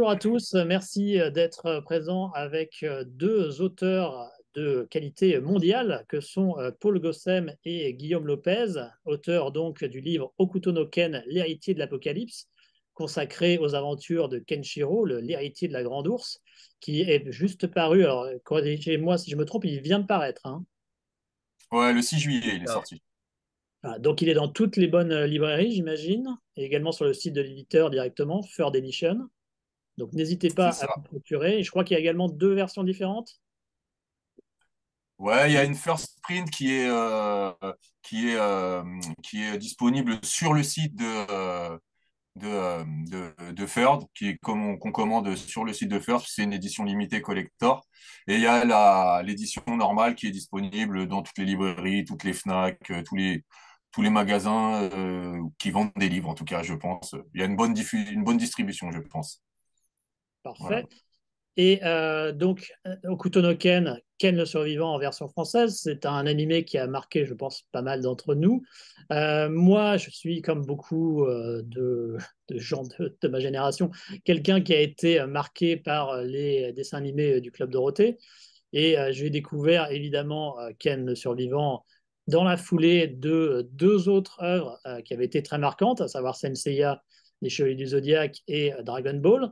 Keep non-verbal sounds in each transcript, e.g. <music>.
Bonjour à tous, merci euh, d'être euh, présent avec euh, deux auteurs de qualité mondiale que sont Paul Gossem et Guillaume Lopez, auteurs donc du livre Okutono Ken, l'héritier de l'Apocalypse, consacré aux aventures de Kenshiro, l'héritier de la Grande ours qui est juste paru, alors corrigez-moi si je me trompe, il vient de paraître. Hein ouais, le 6 juillet, il est ah. sorti. Ah, donc il est dans toutes les bonnes librairies, j'imagine, et également sur le site de l'éditeur directement, Third Edition. Donc n'hésitez pas à procurer. je crois qu'il y a également deux versions différentes. Ouais, il y a une first print qui est, euh, qui est, euh, qui est disponible sur le site euh, de, de, Ferd, qui est comme on, qu'on commande sur le site de Ferd. C'est une édition limitée collector. Et il y a l'édition normale qui est disponible dans toutes les librairies, toutes les FNAC, tous les, tous les magasins qui vendent des livres, en tout cas, je pense. Il y a une bonne, une bonne distribution, je pense. Parfait. Et euh, donc, euh, Okutono Ken, Ken le survivant en version française, c'est un animé qui a marqué, je pense, pas mal d'entre nous. Euh, moi, je suis, comme beaucoup <laughs> de, gens de, ma génération, quelqu'un qui a été marqué par les dessins animés du Club Dorothée. Et j'ai découvert, évidemment, Ken le survivant dans la foulée de deux autres œuvres qui avaient été très marquantes, à savoir Senseiya, Les Chevaliers du Zodiaque et Dragon Ball.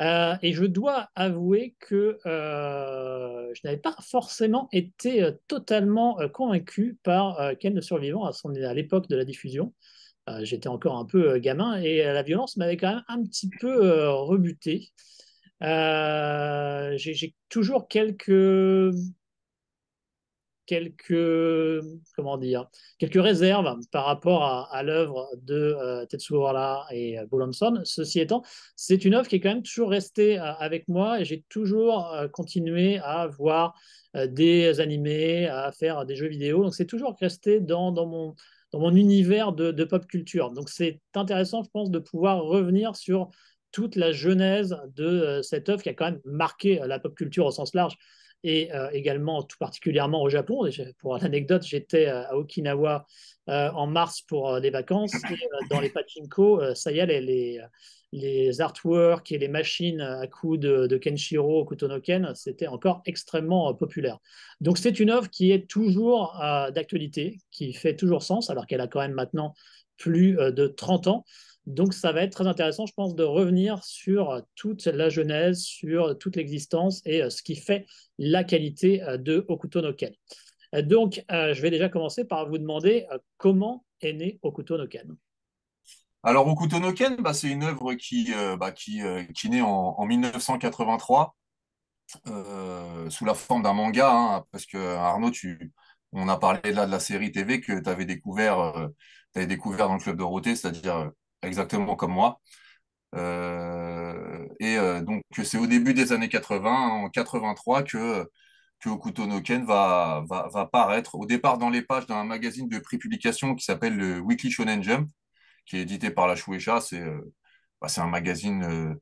Euh, et je dois avouer que euh, je n'avais pas forcément été euh, totalement convaincu par Ken le survivant à, à l'époque de la diffusion. J'étais encore un peu gamin et la violence m'avait quand même un petit peu rebuté. J'ai toujours quelques quelques, comment dire, quelques réserves par rapport à, l'œuvre de euh, Tetsuo Wara et euh, Ceci étant, c'est une œuvre qui est quand même toujours restée euh, avec moi et j'ai toujours euh, continué à voir des animés, à faire des jeux vidéo. Donc c'est toujours resté dans, dans mon dans mon univers de, de pop culture. Donc c'est intéressant, je pense, de pouvoir revenir sur toute la genèse de cette œuvre qui a quand même marqué la pop culture au sens large et euh, également tout particulièrement au Japon. Pour l'anecdote, j'étais euh, à Okinawa euh, en mars pour des vacances. dans les pachinko, ça y est, les, les, artworks et les machines à coups de, de Kenshiro Kutonoken, c'était encore extrêmement populaire. Donc c'est une œuvre qui est toujours d'actualité, qui fait toujours sens, alors qu'elle a quand même maintenant plus de 30 ans. Donc, ça va être très intéressant, je pense, de revenir sur toute la genèse, sur toute l'existence et euh, ce qui fait la qualité euh, de Okuto no Ken. Euh, donc, je vais déjà commencer par vous demander comment est né Okuto no Ken. Alors, Okuto no Ken, bah, c'est une œuvre qui, bah, qui, qui naît en, 1983 sous la forme d'un manga, hein, parce que Arnaud, on a parlé là de la série TV que tu avais découvert, avais découvert dans le Club de Dorothée, c'est-à-dire exactement comme moi. Euh, et euh, donc, c'est au début des années 80, hein, en 83, que que Okuto va, va, va, paraître au départ dans les pages d'un magazine de pré-publication qui s'appelle le Weekly Shonen Jump, qui est édité par la Shueisha. C'est euh, bah, un magazine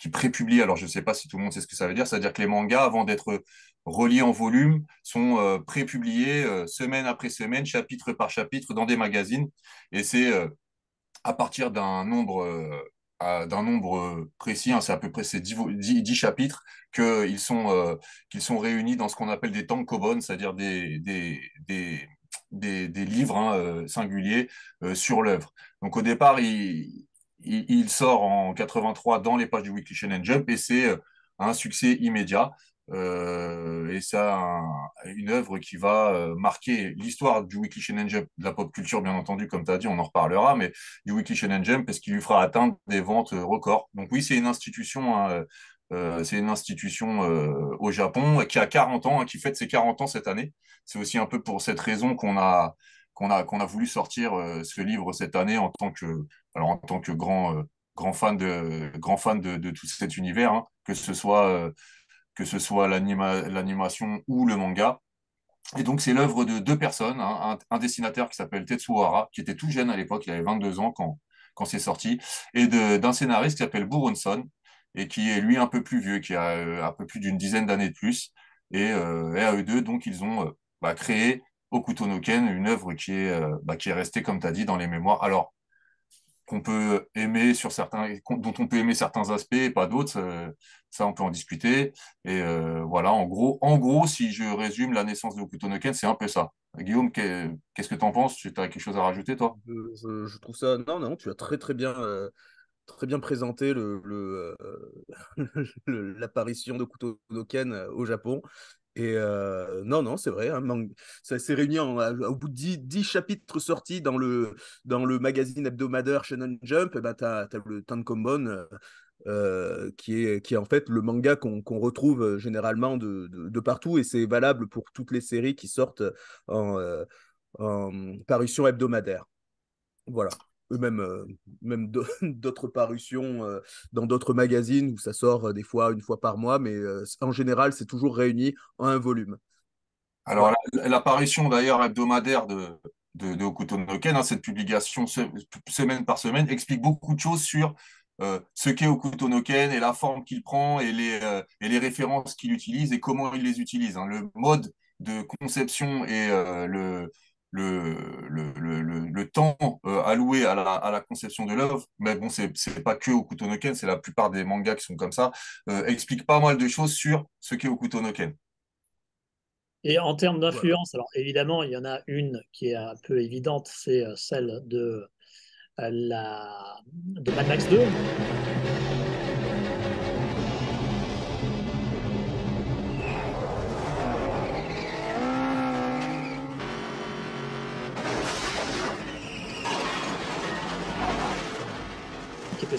qui pré-publie, alors je ne sais pas si tout le monde sait ce que ça veut dire, c'est-à-dire que les mangas, avant d'être reliés en volume, sont prépubliés pré-publiés semaine après semaine, chapitre par chapitre, dans des magazines. Et c'est à partir d'un nombre euh, d'un nombre euh, précis, hein, c'est à peu près ces 10, chapitres, euh, qu'ils sont, sont réunis dans ce qu'on appelle des tankobon, c'est-à-dire des, des, livres hein, singuliers sur l'œuvre. Donc au départ, il, sort en 83 dans les pages du Weekly Shonen Jump et c'est un succès immédiat. Euh, et ça, une œuvre qui va euh, marquer l'histoire du Weekly Shonen Jump, de la pop culture, bien entendu, comme tu as dit, on en reparlera, mais du Weekly Shonen Jump, parce qu'il lui fera atteindre des ventes euh, records. Donc oui, c'est une institution hein, c'est une institution au Japon qui a 40 ans, hein, qui fête ses 40 ans cette année. C'est aussi un peu pour cette raison qu'on a, qu'on a, qu'on a voulu sortir ce livre cette année en tant que, alors en tant que grand, grand fan, de, grand fan de, tout cet univers, hein. que ce soit que ce soit l'animation ou le manga. Et donc, c'est l'œuvre de deux personnes, hein, un, dessinateur qui s'appelle Hara, qui était tout jeune à l'époque, il avait 22 ans quand, quand c'est sorti, et d'un scénariste qui s'appelle Buronson, et qui est lui un peu plus vieux, qui a euh, un peu plus d'une dizaine d'années de plus. Et, euh, et, à eux deux, donc, ils ont euh, bah, créé Okutonoken, une œuvre qui est, euh, bah, qui est restée, comme tu as dit, dans les mémoires. Alors, qu'on peut aimer sur certains, dont on peut aimer certains aspects et pas d'autres, euh, ça, on peut en discuter. Et euh, voilà, en gros, en gros, si je résume la naissance de Okutonoken, c'est un peu ça. Guillaume, qu'est-ce que tu en penses Tu as quelque chose à rajouter, toi je, trouve ça. Non, non, tu as très, très bien. Euh, très bien présenté l'apparition <laughs> le, l'apparition de Noken au Japon. Et non, non, c'est vrai. Hein, ça s'est réuni au bout de 10, chapitres sortis dans le, dans le magazine hebdomadaire Shannon Jump. Et tu as, le Tankombon, qui, est, qui est en fait le manga qu'on retrouve généralement de, de, partout. Et c'est valable pour toutes les séries qui sortent en parution hebdomadaire. Voilà eux euh, même <laughs> d'autres parutions euh, dans d'autres magazines où ça sort euh, des fois une fois par mois, mais en général, c'est toujours réuni en un volume. Alors, l'apparition d'ailleurs hebdomadaire de, de, de hein, cette publication semaine par semaine, explique beaucoup de choses sur ce qu'est Okutonoken et la forme qu'il prend et les, et les références qu'il utilise et comment il les utilise. Hein. Le mode de conception et le, le, le, le, le, temps euh, alloué à la, à la conception de l'œuvre, mais bon, c'est pas que au kutonoken c'est la plupart des mangas qui sont comme ça, euh, explique pas mal de choses sur ce qu'est kutonoken. Et en termes d'influence, alors évidemment, il y en a une qui est un peu évidente, c'est euh, celle de, euh, la, de Mad Max 2.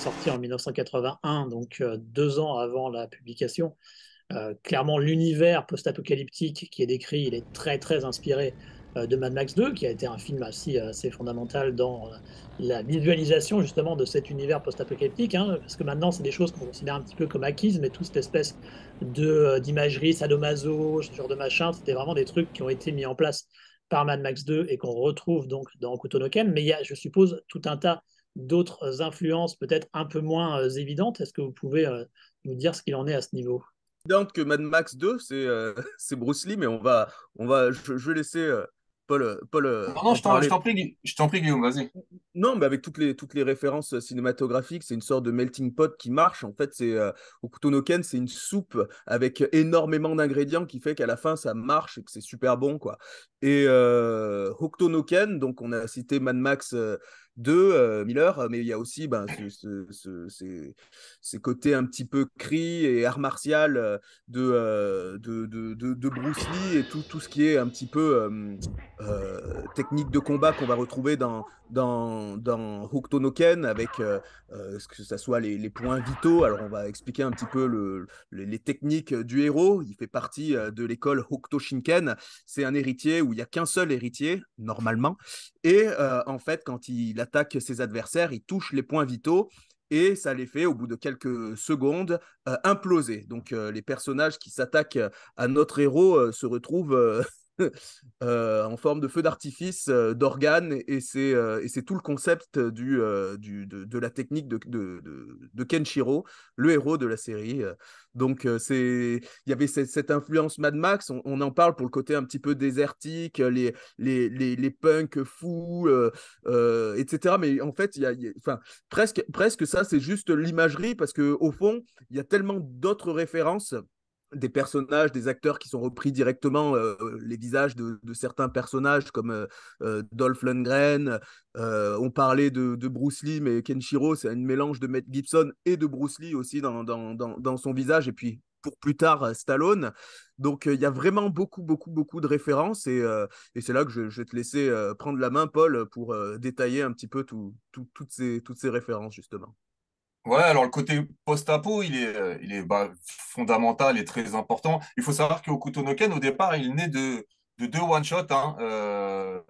sorti en 1981, donc euh, deux ans avant la publication. Euh, clairement, l'univers post-apocalyptique qui est décrit, il est très très inspiré euh, de Mad Max 2, qui a été un film assez, assez fondamental dans la visualisation justement de cet univers post-apocalyptique, hein, parce que maintenant c'est des choses qu'on considère un petit peu comme acquises, mais toute cette espèce de d'imagerie sadomaso, ce genre de machin, c'était vraiment des trucs qui ont été mis en place par Mad Max 2 et qu'on retrouve donc dans Kutonoken, mais il y a, je suppose, tout un tas d'autres influences peut-être un peu moins euh, évidentes. Est-ce que vous pouvez euh, nous dire ce qu'il en est à ce niveau donc que Mad Max 2, c'est euh, <laughs> c'est Bruce Lee, mais on va, on va, je, vais laisser Paul, Paul. non, je t'en prie, je t'en prie, Guillaume, vas-y. Non, mais avec toutes les, toutes les références cinématographiques, c'est une sorte de melting pot qui marche. En fait, c'est euh, c'est une soupe avec énormément d'ingrédients qui fait qu'à la fin, ça marche et que c'est super bon, quoi. Et euh, donc on a cité Mad Max de euh, Miller, euh, mais il y a aussi ben, ce, ces, côtés un petit peu cri et art martial euh, de, de, de, Bruce Lee et tout, tout ce qui est un petit peu technique de combat qu'on va retrouver dans, dans, dans Hokuto no Ken, avec que ça soit les, points vitaux. Alors, on va expliquer un petit peu les techniques du héros. Il fait partie de l'école Hokuto Shinken. C'est un héritier où il n'y a qu'un seul héritier, normalement. Et en fait, quand il attaque ses adversaires, il touche les points vitaux et ça les fait, au bout de quelques secondes, euh, imploser. Donc euh, les personnages qui s'attaquent à notre héros euh, se retrouvent <laughs> Euh, en forme de feu d'artifice, euh, d'organes, euh, et c'est tout le concept du, du de, la technique de, Kenshiro, le héros de la série. Donc c'est il y avait cette, influence Mad Max, on, en parle pour le côté un petit peu désertique, les, les, punks fous, etc. Mais en fait, il y enfin, presque, presque ça, c'est juste l'imagerie, parce qu'au fond, il y a tellement d'autres références des personnages, des acteurs qui sont repris directement, euh, les visages de, certains personnages comme euh, euh, Dolph Lundgren. on parlait de, Bruce Lee, mais Kenshiro, c'est un mélange de Matt Gibson et de Bruce Lee aussi dans, dans, son visage. Et puis pour plus tard, Stallone. Donc il y a vraiment beaucoup, beaucoup, beaucoup de références. Et, c'est là que je, vais te laisser prendre la main, Paul, pour détailler un petit peu toutes, ces, toutes ces références, justement. Ouais, alors le côté post-apo, il est, euh, il est bah, fondamental et très important. Il faut savoir que qu'Okutonoken, Ken au départ, il naît de, de deux one-shots hein, euh,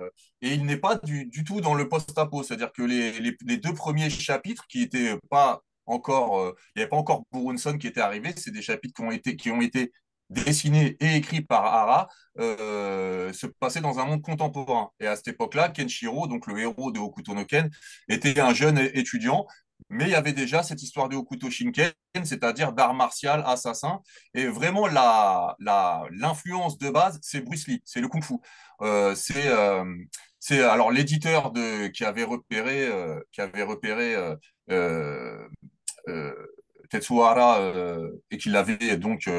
et il n'est pas du, tout dans le post-apo. C'est-à-dire que les, les, deux premiers chapitres qui n'étaient pas encore, euh, il n'y avait pas encore Burunson qui était arrivé, c'est des chapitres qui ont été, qui ont été et écrits par Ara, se passait dans un monde contemporain. Et à cette époque-là, Kenshiro, donc le héros de Hokuto Ken, était un jeune étudiant mais il y avait déjà cette histoire de Hokuto Shinken, c'est-à-dire d'art martial, assassin. Et vraiment, l'influence de base, c'est Bruce Lee, c'est le Kung Fu. Euh, euh, c'est alors l'éditeur qui avait repéré, euh, qui avait repéré Tetsuhara et qui l'avait donc.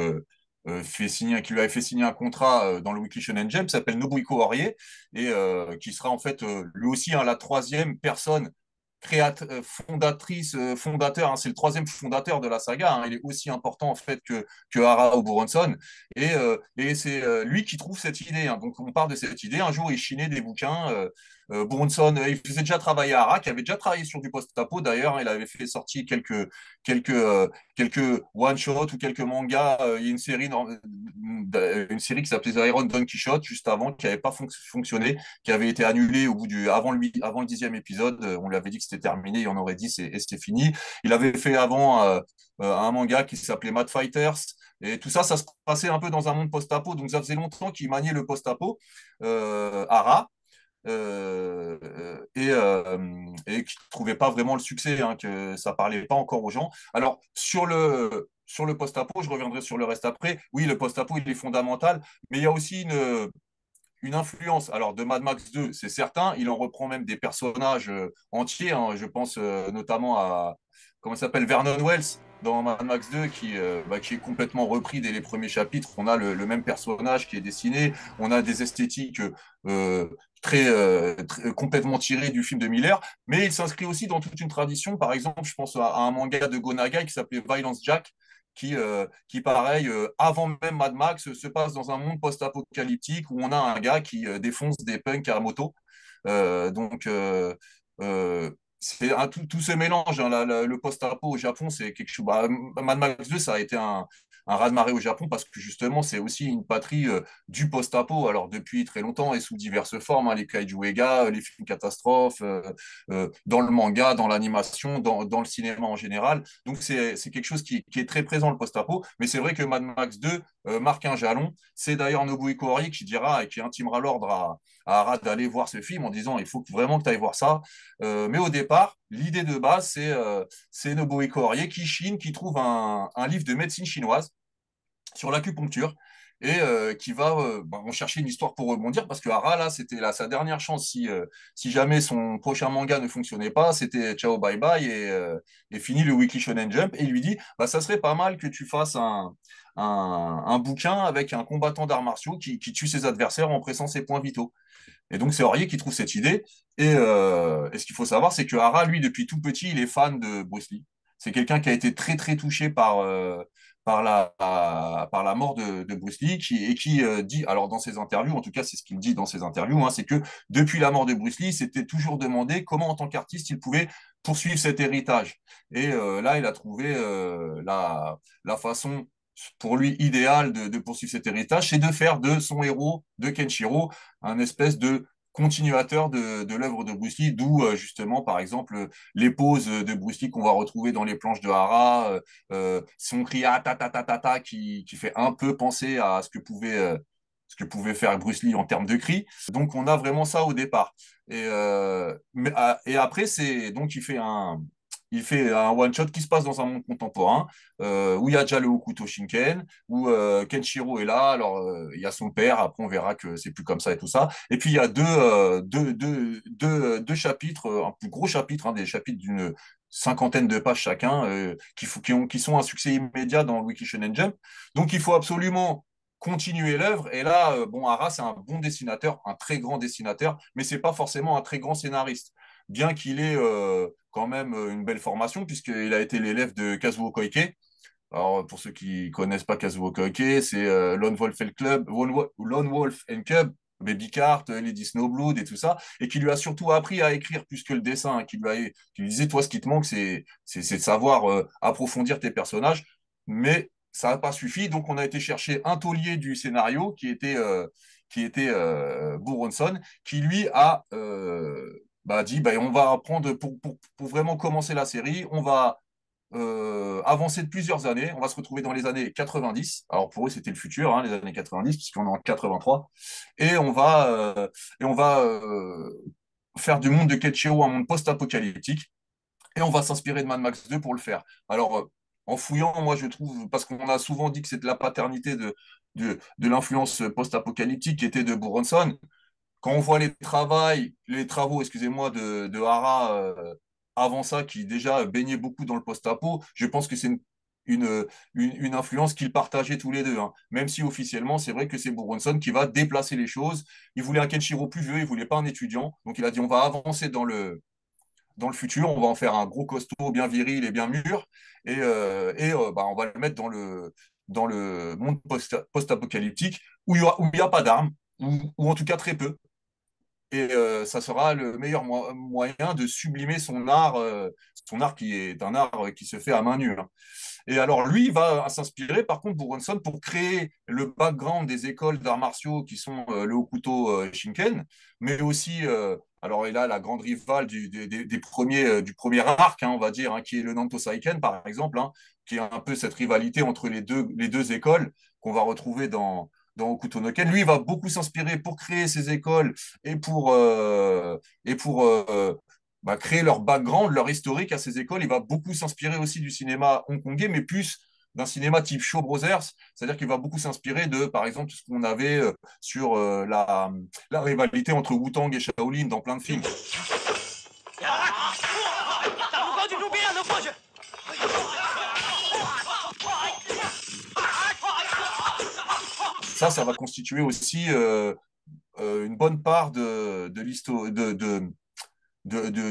fait signer, qui lui avait fait signer un contrat dans le Weekly Shonen Jump, s'appelle Nobuiko Horie, et qui sera en fait lui aussi hein, la troisième personne euh, fondatrice, euh, fondateur, hein, c'est le troisième fondateur de la saga, hein. il est aussi important en fait que, que Harao et, euh, et c'est lui qui trouve cette idée. Hein. donc on part de cette idée, un jour il chinait des bouquins euh, Brunson, euh, il faisait déjà travailler à ARA, qui avait déjà travaillé sur du post-apo d'ailleurs, hein, il avait fait sortir quelques, quelques, euh, quelques one-shot ou quelques mangas. il y a une série, une série qui s'appelait Iron Don Shot, juste avant, qui n'avait pas fonctionné, qui avait été annulée au bout du, avant, le, avant dixième épisode. On lui avait dit que c'était terminé, il en aurait dit et c'était fini. Il avait fait avant un manga qui s'appelait Mad Fighters. Et tout ça, ça se passait un peu dans un monde post-apo, donc ça faisait longtemps qu'il maniait le post-apo, à Ara. Euh, euh, et, qui ne trouvait pas vraiment le succès, hein, que ça ne parlait pas encore aux gens. Alors, sur le, sur le post-apo, je reviendrai sur le reste après. Oui, le post-apo, il est fondamental, mais il y a aussi une, une influence. Alors, de Mad Max 2, c'est certain, il en reprend même des personnages euh, entiers. Hein. je pense notamment à, comment s'appelle, Vernon Wells, dans Mad Max 2 qui, euh, bah, qui est complètement repris dès les premiers chapitres. On a le, même personnage qui est dessiné, on a des esthétiques euh, euh, très, complètement tirées du film de Miller, mais il s'inscrit aussi dans toute une tradition. Par exemple, je pense à, un manga de Gonagai qui s'appelait Violence Jack. Qui, qui pareil, avant même Mad Max, se passe dans un monde post-apocalyptique où on a un gars qui défonce des punks à moto. donc, c'est un tout, tout ce mélange. Hein, la, le post-apo au Japon, c'est quelque chose. Bah, Mad Max 2, ça a été un, un raz-de-marée au Japon parce que justement, c'est aussi une patrie euh, du post-apo. Alors, depuis très longtemps et sous diverses formes, hein, les kaiju ega, euh, les films catastrophes, euh, dans le manga, dans l'animation, dans, le cinéma en général. Donc, c'est quelque chose qui, est très présent, le post-apo. Mais c'est vrai que Mad Max 2 marque un jalon. C'est d'ailleurs Nobuhiko Hori qui dira et qui intimera l'ordre à, à Arad d'aller voir ce film en disant il faut vraiment que tu ailles voir ça. mais au départ, L'idée de base, c'est euh, Noboe Corrier qui chine, qui trouve un, livre de médecine chinoise sur l'acupuncture et euh, qui va euh, bah, chercher une histoire pour rebondir parce que Hara, là, c'était sa dernière chance. Euh, si, jamais son prochain manga ne fonctionnait pas, c'était ciao, bye bye et, fini le Weekly Shonen Jump. Et lui dit bah, ça serait pas mal que tu fasses un, bouquin avec un combattant d'arts martiaux qui tue ses adversaires en pressant ses points vitaux. Et donc, c'est Aurier qui trouve cette idée. Et, euh, ce qu'il faut savoir, c'est que Hara, lui, depuis tout petit, il est fan de Bruce Lee. C'est quelqu'un qui a été très, très touché par, euh, par, la, par la mort de, Bruce Lee qui, et qui euh, dit, alors dans ses interviews, en tout cas, c'est ce qu'il dit dans ses interviews, hein, c'est que depuis la mort de Bruce Lee, il s'était toujours demandé comment, en tant qu'artiste, il pouvait poursuivre cet héritage. Et euh, là, il a trouvé euh, la, la façon pour lui idéal de, poursuivre cet héritage, c'est de faire de son héros, de Kenshiro, un espèce de continuateur de, l'œuvre de Bruce Lee, d'où euh, justement, par exemple, les poses de Bruce Lee qu'on va retrouver dans les planches de Hara, euh, euh, son cri ah, ta ta ta ta ta qui, qui fait un peu penser à ce que pouvait ce que pouvait faire Bruce Lee en termes de cri. Donc on a vraiment ça au départ. Et, ah, et après, c'est donc il fait un, il fait un one-shot qui se passe dans un monde contemporain, euh, où il y a déjà le Shinken, où euh, Kenshiro est là, alors euh, il y a son père, après on verra que c'est plus comme ça et tout ça. Et puis il y a deux, deux, deux, deux, deux chapitres, un plus gros chapitre, hein, des chapitres d'une cinquantaine de pages chacun, qui, qui, qui sont un succès immédiat dans le Shonen Jump. Donc il faut absolument continuer l'œuvre. Et là, bon, Ara c'est un bon dessinateur, un très grand dessinateur, mais c'est pas forcément un très grand scénariste, bien qu'il ait quand même euh, une belle formation, puisqu'il a été l'élève de Kazuo Koike. Alors, pour ceux qui ne connaissent pas Kazuo Koike, c'est euh, Lone Wolf and Club, Wolf and Cub, Baby Cart, euh, Lady Snowblood et tout ça, et qui lui a surtout appris à écrire plus que le dessin, hein, qui, lui disait, toi, ce qui te manque, c'est de savoir approfondir tes personnages, mais ça n'a pas suffi, donc on a été chercher un taulier du scénario, qui était, qui était Bouronson, qui lui a bah, dit bah, on va prendre, pour, pour, pour, vraiment commencer la série, on va euh, avancer de plusieurs années, on va se retrouver dans les années 90. Alors pour eux, c'était le futur, hein, les années 90, puisqu'on est en 83. Et on va, euh, et on va euh, faire du monde de ketcho un monde post-apocalyptique. Et on va s'inspirer de Mad Max 2 pour le faire. Alors, en fouillant, moi je trouve, parce qu'on a souvent dit que c'est de la paternité de, de, l'influence post-apocalyptique qui était de Bronson, quand on voit les, travaux, les travaux excusez-moi, de, Hara euh, avant ça, qui déjà baignait beaucoup dans le post-apo, je pense que c'est une, influence qu'ils partageaient tous les deux. Hein. Même si officiellement, c'est vrai que c'est Bouronson qui va déplacer les choses. Il voulait un Kenshiro plus vieux, il voulait pas un étudiant. Donc il a dit on va avancer dans le, dans le futur, on va en faire un gros costaud, bien viril et bien mûr. Et, euh, euh, bah, on va le mettre dans le, dans le monde post-apocalyptique où il n'y a, pas d'armes, ou, en tout cas très peu. Et euh, ça sera le meilleur moyen de sublimer son art, euh, son art qui est un art euh, qui se fait à main nue. Hein. Et alors lui va s'inspirer par contre pour Ronson, pour créer le background des écoles d'arts martiaux qui sont le Hokuto Shinken, mais aussi alors il a la grande rivale du, des, premiers, du premier arc, hein, on va dire, hein, qui est le Nanto Saiken par exemple, qui est un peu cette rivalité entre les deux écoles qu'on va retrouver dans, dans Lui, il va beaucoup s'inspirer pour créer ses écoles et pour, euh, et pour euh, bah, créer leur background, leur historique à ces écoles. Il va beaucoup s'inspirer aussi du cinéma hongkongais, mais plus d'un cinéma type Show Brothers, c'est-à-dire qu'il va beaucoup s'inspirer de, par exemple, ce qu'on avait euh, sur la, la, rivalité entre Wu-Tang et Shaolin dans plein de films. ça, ça va constituer aussi euh, euh, une bonne part de, de, l'histoire, de, de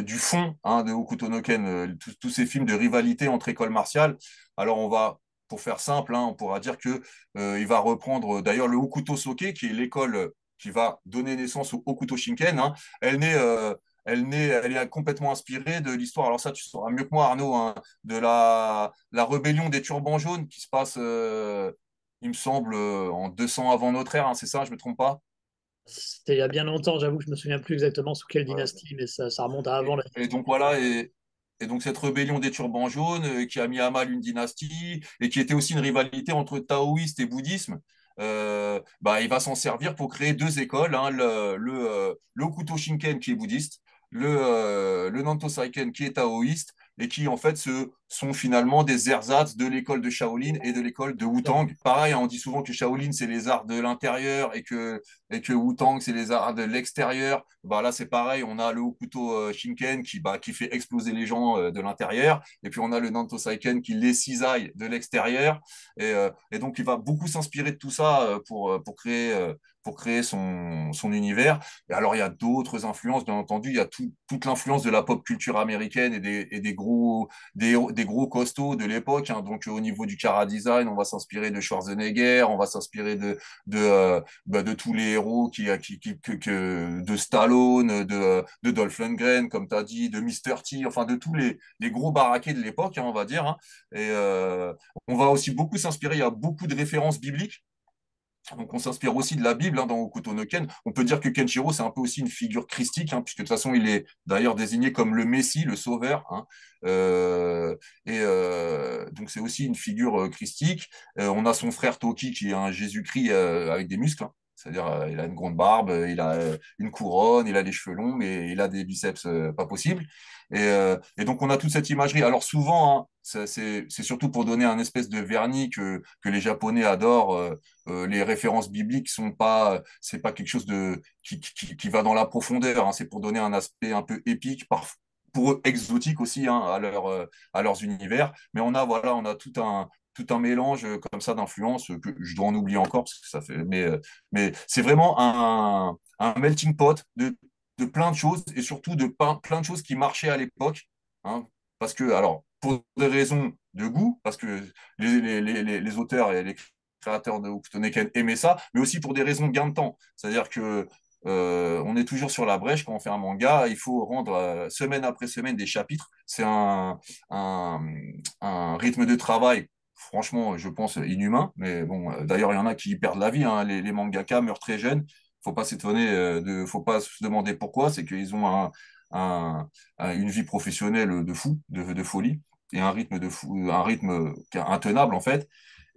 du fond hein, de no Ken, euh, tous ces films de rivalité entre écoles martiales. Alors on va, pour faire simple, hein, on pourra dire que il va reprendre d'ailleurs le Okuto Soke, qui est l'école qui va donner naissance au Okuto Shinken. Hein. Elle naît elle, naît, elle est complètement inspirée de l'histoire, alors ça tu sauras mieux que moi Arnaud, hein, de la, la rébellion des turbans jaunes qui se passe il me semble, euh, en 200 avant notre ère, hein, c'est ça, je ne me trompe pas C'était il y a bien longtemps, j'avoue que je ne me souviens plus exactement sous quelle dynastie, mais ça, ça remonte à avant. Et donc voilà, et, donc cette rébellion des turbans jaunes euh, qui a mis à mal une dynastie et qui était aussi une rivalité entre taoïste et bouddhisme, euh, bah, il va s'en servir pour créer deux écoles, hein, le, le, le, Kuto Shinken qui est bouddhiste, le, le Nanto Saiken qui est taoïste, et qui en fait ce sont finalement des ersatz de l'école de Shaolin et de l'école de Wutang. Pareil, hein, on dit souvent que Shaolin c'est les arts de l'intérieur et que, et que wu c'est les arts de l'extérieur. Bah, là c'est pareil, on a le Hokuto euh, Shinken qui, bah, qui fait exploser les gens euh, de l'intérieur et puis on a le Nanto Saiken qui les cisaille de l'extérieur et, euh, et, donc il va beaucoup s'inspirer de tout ça pour, pour créer pour créer son, univers. Et alors, il y a d'autres influences, bien entendu. Il y a toute l'influence de la pop culture américaine et des, gros, des, gros costauds de l'époque. Hein. Donc, au niveau du cara design, on va s'inspirer de Schwarzenegger, on va s'inspirer de, de euh, bah, tous les héros qui, que, de Stallone, de, Dolph Lundgren, comme tu as dit, de Mr. T, enfin, de tous les, les gros baraquets de l'époque, hein, on va dire. Hein. Et euh, on va aussi beaucoup s'inspirer. Il y a beaucoup de références bibliques donc on s'inspire aussi de la Bible hein, dans Okuto On peut dire que Kenshiro, c'est un peu aussi une figure christique, hein, puisque de toute façon, il est d'ailleurs désigné comme le Messie, le Sauveur. Hein. Euh, et euh, donc c'est aussi une figure euh, christique. on a son frère Toki, qui est un Jésus-Christ avec des muscles. C'est-à-dire, euh, il a une grande barbe, euh, il a euh, une couronne, il a les cheveux longs, mais il a des biceps pas possibles. Et, donc, on a toute cette imagerie. Alors, souvent, hein, c'est surtout pour donner un espèce de vernis que, les Japonais adorent. les références bibliques sont pas, c'est pas quelque chose de, qui, va dans la profondeur. Hein. C'est pour donner un aspect un peu épique, pour eux aussi hein, à, leur, à leurs univers. Mais on a voilà, on a tout un, tout un mélange euh, comme ça d'influences euh, que je dois en oublier encore parce que ça fait mais euh, mais c'est vraiment un, melting pot de, de, plein de choses et surtout de plein de choses qui marchaient à l'époque hein. parce que alors pour des raisons de goût parce que les, les, les, les auteurs et les créateurs de Okutoneken aimaient ça mais aussi pour des raisons de gain de temps c'est-à-dire que on est toujours sur la brèche quand on fait un manga. Il faut rendre semaine après semaine des chapitres. C'est un, un, rythme de travail franchement, je pense, inhumain. Mais bon, euh, d'ailleurs, il y en a qui perdent la vie. Hein. Les, les, mangaka meurent très jeunes. Faut pas s'étonner, euh, de, faut pas se demander pourquoi. C'est qu'ils ont une vie professionnelle de fou, de, folie, et un rythme de fou, un rythme intenable en fait.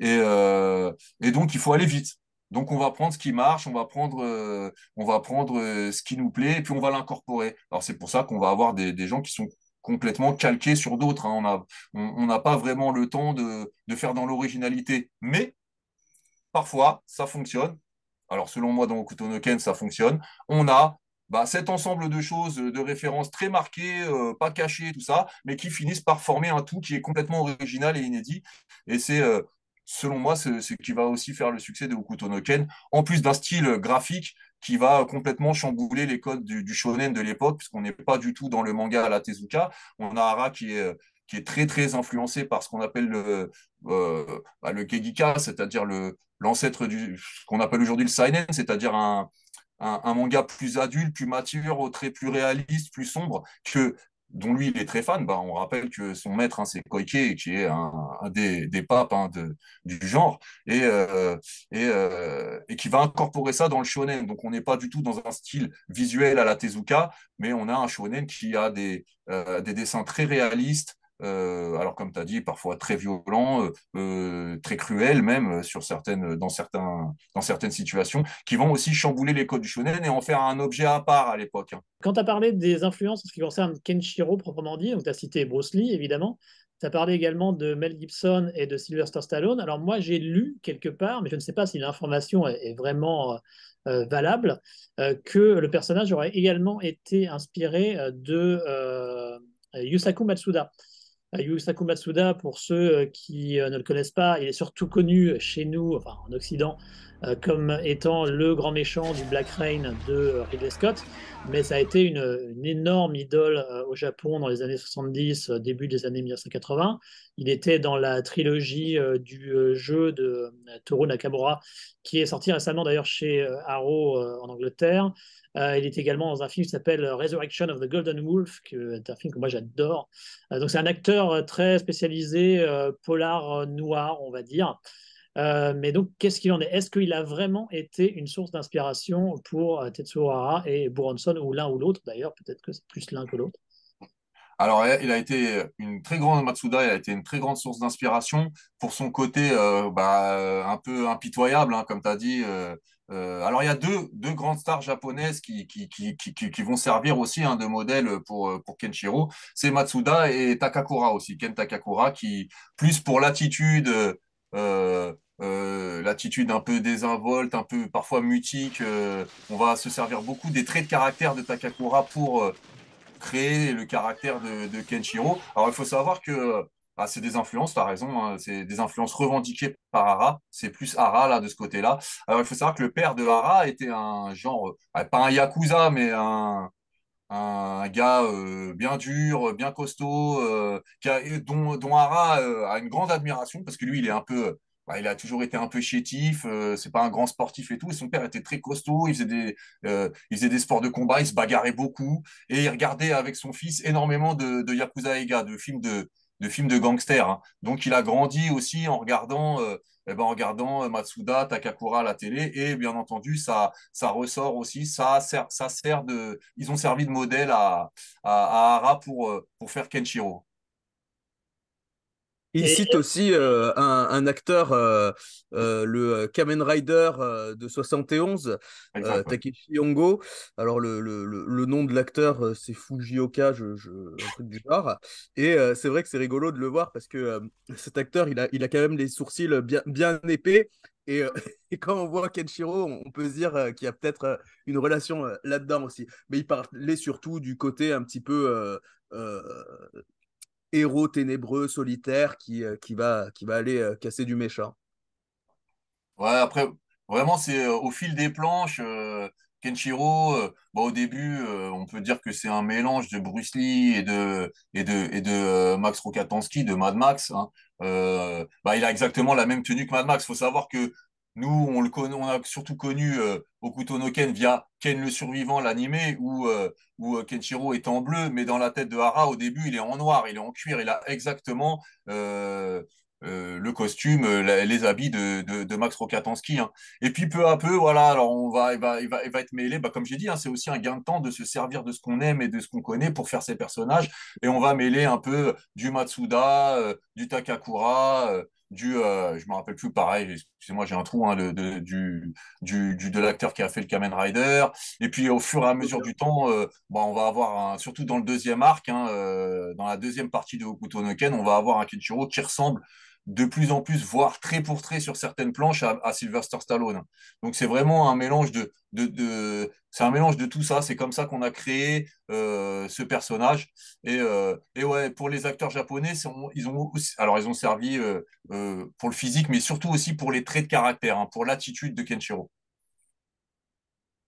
Euh, et, donc il faut aller vite. Donc on va prendre ce qui marche, on va prendre, on va prendre ce qui nous plaît, et puis on va l'incorporer. Alors c'est pour ça qu'on va avoir des gens qui sont complètement calqué sur d'autres. Hein. On n'a pas vraiment le temps de, faire dans l'originalité. Mais parfois, ça fonctionne. Alors, selon moi, dans Okutonoken, ça fonctionne. On a bah, cet ensemble de choses, de références très marquées, euh, pas cachées, tout ça, mais qui finissent par former un tout qui est complètement original et inédit. Et c'est, euh, selon moi, ce, qui va aussi faire le succès de Okutonoken, en plus d'un style graphique qui va complètement chambouler les codes du, shonen de l'époque, puisqu'on n'est pas du tout dans le manga à la Tezuka. On a Ara qui est qui est très très influencé par ce qu'on appelle le, euh, bah, le c'est-à-dire l'ancêtre du ce qu'on appelle aujourd'hui le seinen, c'est-à-dire un, un, manga plus adulte, plus mature, au trait plus réaliste, plus sombre que dont lui il est très fan. Bah, on rappelle que son maître, hein, c'est Koike, qui est un, des, des, papes hein, du genre, euh, euh, et, qui va incorporer ça dans le shonen. Donc on n'est pas du tout dans un style visuel à la Tezuka, mais on a un shonen qui a des euh, dessins très réalistes, euh, alors comme tu as dit, parfois très violent, euh, euh, très cruel, même sur certaines, dans, certains, dans certaines situations, qui vont aussi chambouler les codes du shonen et en faire un objet à part à l'époque. Hein. Quand tu as parlé des influences en ce qui concerne Kenshiro proprement dit, tu as cité Bruce Lee évidemment, tu as parlé également de Mel Gibson et de Sylvester Stallone. Alors moi j'ai lu quelque part, mais je ne sais pas si l'information est, vraiment... valable, que le personnage aurait également été inspiré de Yusaku Matsuda. Yusaku Matsuda, pour ceux euh, qui euh, ne le connaissent pas, il est surtout connu chez nous, en Occident, euh, comme étant le grand méchant du Black Rain de Ridley Scott, mais ça a été une, une, énorme idole au Japon dans les années 70, début des années 1980. Il était dans la trilogie du jeu de Toru Nakamura, qui est sorti récemment d'ailleurs chez Arrow en Angleterre. Euh, il est également dans un film qui s'appelle euh, Resurrection of the Golden Wolf, qui euh, est un film que moi j'adore. donc c'est un acteur très spécialisé, polar noir, on va dire. mais donc, qu'est-ce qu'il en est Est-ce qu'il a vraiment été une source d'inspiration pour Tetsuo Hara et Buronson, ou l'un ou l'autre d'ailleurs Peut-être que c'est plus l'un que l'autre. Alors, il a été une très grande Matsuda, il a été une très grande source d'inspiration pour son côté bah, un peu impitoyable, hein, comme tu as dit, euh, alors, il y a deux, deux grandes stars japonaises qui, qui, qui, qui vont servir aussi un hein, de modèle pour, euh, pour Kenshiro. C'est Matsuda et Takakura aussi. Ken Takakura, qui, plus pour l'attitude, euh, l'attitude un peu désinvolte, un peu parfois mutique, on va se servir beaucoup des traits de caractère de Takakura pour créer le caractère de, de Kenshiro. Alors, il faut savoir que ah, c'est des influences, tu as raison, hein, c'est des influences revendiquées par Ara, c'est plus Hara là de ce côté-là. Alors il faut savoir que le père de Hara était un genre, euh, pas un yakuza, mais un, gars euh, bien dur, bien costaud, euh, dont, dont Hara a une grande admiration parce que lui il est un peu, bah, il a toujours été un peu chétif, c'est pas un grand sportif et tout. Et son père était très costaud, il faisait des, il des sports de combat, il se bagarrait beaucoup et il regardait avec son fils énormément de, de yakuza Ega, de films de de films de gangsters. Hein. Donc, il a grandi aussi en regardant, euh, eh ben, en regardant euh, Matsuda, Takakura à la télé. Et bien entendu, ça, ça ressort aussi. Ça sert, ça sert de, ils ont servi de modèle à, à, pour, euh, pour faire Kenshiro. Il cite aussi euh, un, acteur, euh, euh, le Kamen Rider de 71, Takeshi Hongo. Alors, le, le, le, nom de l'acteur, c'est Fujioka, je, je, un truc du genre. Et c'est vrai que c'est rigolo de le voir parce que cet acteur, il a, il a quand même les sourcils bien, bien épais. <laughs> Et, quand on voit Kenshiro, on peut se dire qu'il y a peut-être une relation là-dedans aussi. Mais il parlait surtout du côté un petit peu héros ténébreux, solitaire, qui, euh, qui, va, qui va aller euh, casser du méchant. Ouais, après, vraiment, c'est euh, au fil des planches. Kenshiro, bah, au début, on peut dire que c'est un mélange de Bruce Lee et de, et de, et de Max Rokatansky, de Mad Max. Hein. Bah, il a exactement la même tenue que Mad Max. Il faut savoir que nous, on, le on a surtout connu au euh, Okuto no Ken via Ken le survivant, l'animé, où, euh, euh, Kenshiro est en bleu, mais dans la tête de Hara, au début, il est en noir, il est en cuir, il a exactement le costume, les habits de, Max Rokatansky. Hein. Et puis peu à peu, voilà, alors on va, il, va, va, va être mêlé, bah, comme j'ai dit, hein, c'est aussi un gain de temps de se servir de ce qu'on aime et de ce qu'on connaît pour faire ses personnages. Et on va mêler un peu du Matsuda, du Takakura du, euh, je me rappelle plus, pareil, excusez-moi, j'ai un trou, hein, de, du, du, du, de l'acteur qui a fait le Kamen Rider. Et puis au fur et à mesure du temps, euh, bah, on va avoir, surtout dans le deuxième arc, hein, euh, dans la deuxième partie de Hokuto no on va avoir un Kenshiro qui ressemble de plus en plus, voire très pour trait sur certaines planches à, Sylvester Stallone. Donc c'est vraiment un mélange de, de, c'est un mélange de tout ça. C'est comme ça qu'on a créé euh, ce personnage. Euh, et, ouais, pour les acteurs japonais, ils ont alors ils ont servi euh, pour le physique, mais surtout aussi pour les traits de caractère, hein, pour l'attitude de Kenshiro.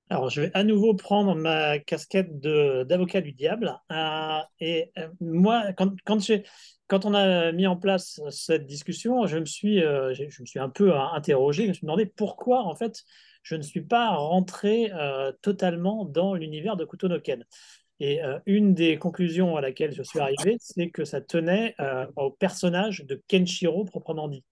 Alors, je vais à nouveau prendre ma casquette d'avocat du diable. Euh, et euh, moi, quand, quand, on a mis en place cette discussion, je me suis, euh, je, me suis un peu interrogé, je me suis demandé pourquoi, en fait, je ne suis pas rentré totalement dans l'univers de Kutonoken. Et une des conclusions à laquelle je suis arrivé, c'est que ça tenait au personnage de Kenshiro proprement dit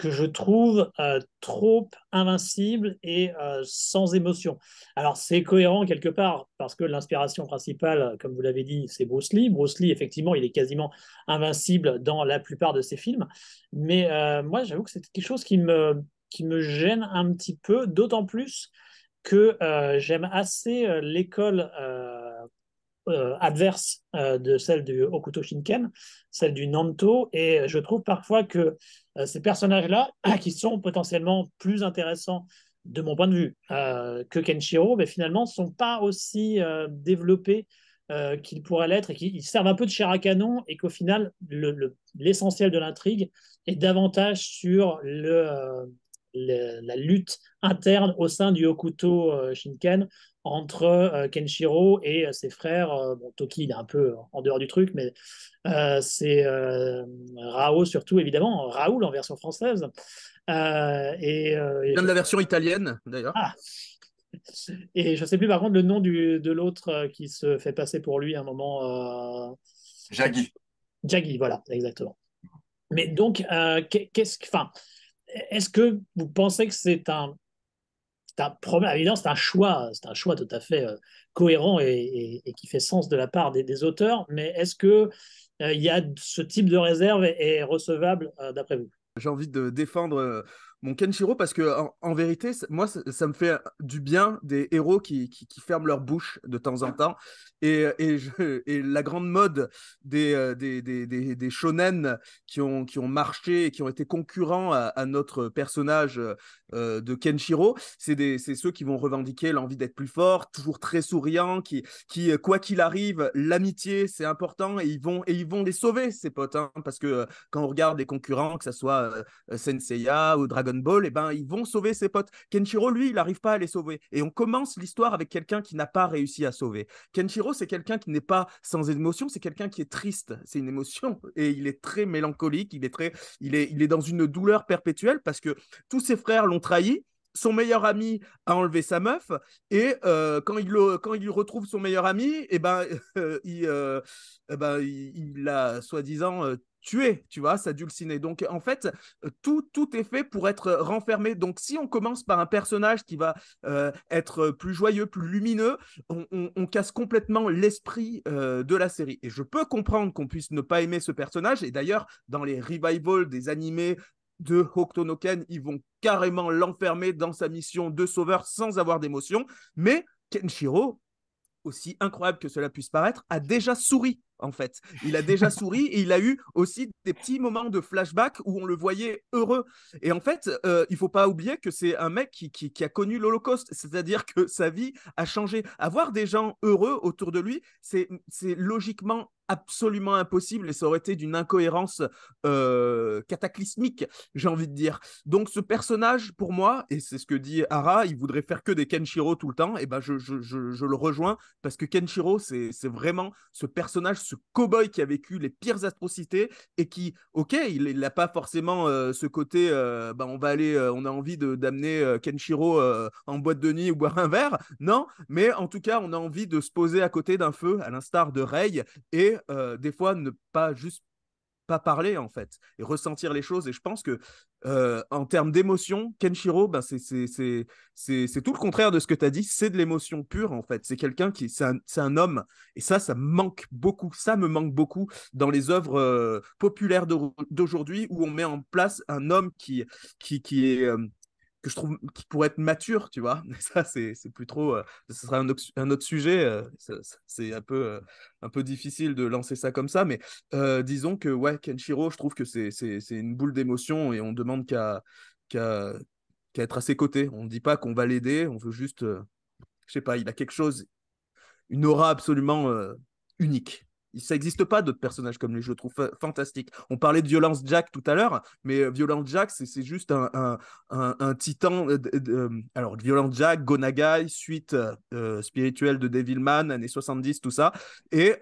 que je trouve euh, trop invincible et euh, sans émotion. Alors c'est cohérent quelque part parce que l'inspiration principale, comme vous l'avez dit, c'est Bruce Lee. Bruce Lee, effectivement, il est quasiment invincible dans la plupart de ses films. Mais euh, moi, j'avoue que c'est quelque chose qui me, qui me gêne un petit peu, d'autant plus que j'aime assez l'école euh, adverse euh, de celle du Hokuto Shinken, celle du Nanto. Et je trouve parfois que euh, ces personnages-là, <clears throat> qui sont potentiellement plus intéressants de mon point de vue que Kenshiro, mais finalement, ne sont pas aussi développés qu'ils pourraient l'être et qu'ils servent un peu de chair à canon et qu'au final, l'essentiel de l'intrigue est davantage sur le la lutte interne au sein du Hokuto euh, Shinken entre euh, Kenshiro et euh, ses frères. Toki, il est un peu en dehors du truc, mais c'est Rao surtout, évidemment, Raoul en version française. et, Il de la version italienne, d'ailleurs. Ah. Et je ne sais plus par contre le nom de l'autre qui se fait passer pour lui à un moment. Jaggi. Jaggi, voilà, exactement. Mais donc, qu'est-ce que. Enfin, est-ce que vous pensez que c'est un, problème Évidemment, c'est un choix, c'est un choix tout à fait euh, cohérent et, qui fait sens de la part des, auteurs, mais est-ce que euh, il y a ce type de réserve est recevable euh, d'après vous J'ai envie de défendre mon Kenshiro parce que en, vérité, moi, ça, me fait du bien des héros qui, qui, ferment leur bouche de temps en temps. Et, et, la grande mode euh, des, des, des, des, shonen qui ont, qui ont marché et qui ont été concurrents à, notre personnage euh, de Kenshiro, c'est ceux qui vont revendiquer l'envie d'être plus fort, toujours très souriant, qui, qui euh, quoi qu'il arrive, l'amitié, c'est important et ils, vont, et ils vont les sauver, ces potes. Hein, parce que quand on regarde les concurrents, que ce soit euh, ou Dragon Ball, et eh ben, ils vont sauver ses potes. Kenshiro, lui, il n'arrive pas à les sauver. Et on commence l'histoire avec quelqu'un qui n'a pas réussi à sauver. Kenshiro, c'est quelqu'un qui n'est pas sans émotion, c'est quelqu'un qui est triste. C'est une émotion. Et il est très mélancolique, il est, très, il est, il est dans une douleur perpétuelle parce que tous ses frères l'ont trahi son meilleur ami a enlevé sa meuf et euh, quand, il le, quand il retrouve son meilleur ami, et eh ben, <laughs> euh, euh, eh ben, il, il l'a soi-disant tué, tu vois, sa dulcinée. Donc en fait, tout, tout est fait pour être renfermé. Donc si on commence par un personnage qui va être plus joyeux, plus lumineux, on, on casse complètement l'esprit de la série. Et je peux comprendre qu'on puisse ne pas aimer ce personnage. Et d'ailleurs, dans les revivals des animés de Ken, Ils vont carrément l'enfermer dans sa mission de sauveur sans avoir d'émotion. Mais Kenshiro, aussi incroyable que cela puisse paraître, a déjà souri en fait. Il a déjà <laughs> souri et il a eu aussi des petits moments de flashback où on le voyait heureux. Et en fait, euh, il faut pas oublier que c'est un mec qui, a connu l'Holocauste, c'est-à-dire que sa vie a changé. Avoir des gens heureux autour de lui, c'est logiquement absolument impossible et ça aurait été d'une incohérence euh, cataclysmique, j'ai envie de dire. Donc ce personnage, pour moi, et c'est ce que dit Ara il voudrait faire que des Kenshiro tout le temps, et ben je, je, je, le rejoins parce que Kenshiro, c'est vraiment ce personnage, ce cow-boy qui a vécu les pires atrocités et qui, ok, il n'a pas forcément euh, ce côté, euh, ben on va aller, euh, on a envie d'amener Kenshiro en boîte de nuit ou boire un verre, non, mais en tout cas, on a envie de se poser à côté d'un feu, à l'instar de Ray et euh, des fois ne pas juste pas parler en fait et ressentir les choses. Et je pense que euh, en termes d'émotion, Kenshiro, ben c'est tout le contraire de ce que tu as dit. C'est de l'émotion pure en fait. C'est quelqu'un qui c'est un, homme et ça, ça manque beaucoup. Ça me manque beaucoup dans les œuvres euh, populaires d'aujourd'hui où on met en place un homme qui qui, qui est que je trouve qui pourrait être mature, tu vois. Mais <laughs> ça, c'est plus trop. Euh, ce un, autre sujet. Euh, c'est un peu, euh, un peu difficile de lancer ça comme ça. Mais disons que, ouais, Kenshiro, je trouve que c'est une boule d'émotion et on demande qu'à qu'à être à ses côtés. On ne dit pas qu'on va l'aider. On veut juste. je sais pas, il a quelque chose, une aura absolument unique ça n'existe pas d'autres personnages comme lui, je le trouve fantastique. On parlait de Violence Jack tout à l'heure, mais euh, Violence Jack, c'est juste un, un, un, titan. Euh, euh, alors, Violence Jack, Gonagai, suite spirituelle de Devilman, années 70, tout ça. Et.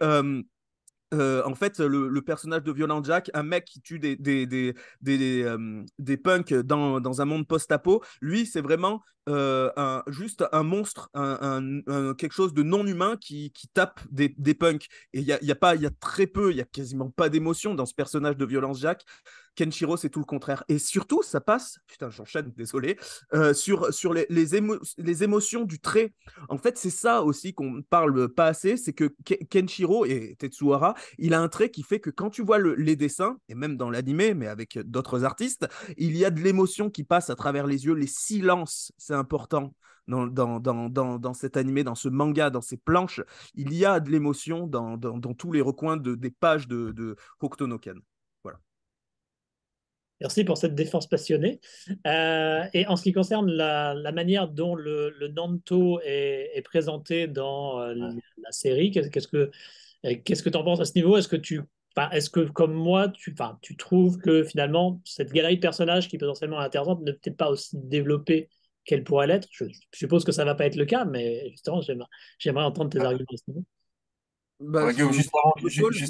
en fait, le, personnage de Violence Jack, un mec qui tue des, des, des, punks dans, dans, un monde post-apo, lui, c'est vraiment euh, un, juste un monstre, un, quelque chose de non humain qui, tape des, punks. Et il y a, pas, il y a très peu, il y a quasiment pas d'émotion dans ce personnage de violence Jack. Kenshiro, c'est tout le contraire. Et surtout, ça passe, putain, j'enchaîne, désolé, euh, sur, sur les, les, émotions du trait. En fait, c'est ça aussi qu'on ne parle pas assez, c'est que Kenshiro et Tetsuhara, il a un trait qui fait que quand tu vois les dessins, et même dans l'anime mais avec d'autres artistes, il y a de l'émotion qui passe à travers les yeux, les silences. C'est important dans, dans, dans, dans, cet animé, dans ce manga, dans ces planches. Il y a de l'émotion dans, tous les recoins de, des pages de, de Hokuto no Ken. Voilà. Merci pour cette défense passionnée. Euh, et en ce qui concerne la, la manière dont le, Nanto est, présenté dans euh, la, série, qu'est-ce que qu'est-ce que euh, tu en penses à ce niveau Est-ce que tu est-ce que comme moi, tu, tu trouves que finalement cette galerie de personnages qui est potentiellement intéressante n'est peut-être pas aussi développée qu'elle pourrait l'être. Je, suppose que ça ne va pas être le cas, mais justement, j'aimerais entendre tes ah. arguments. juste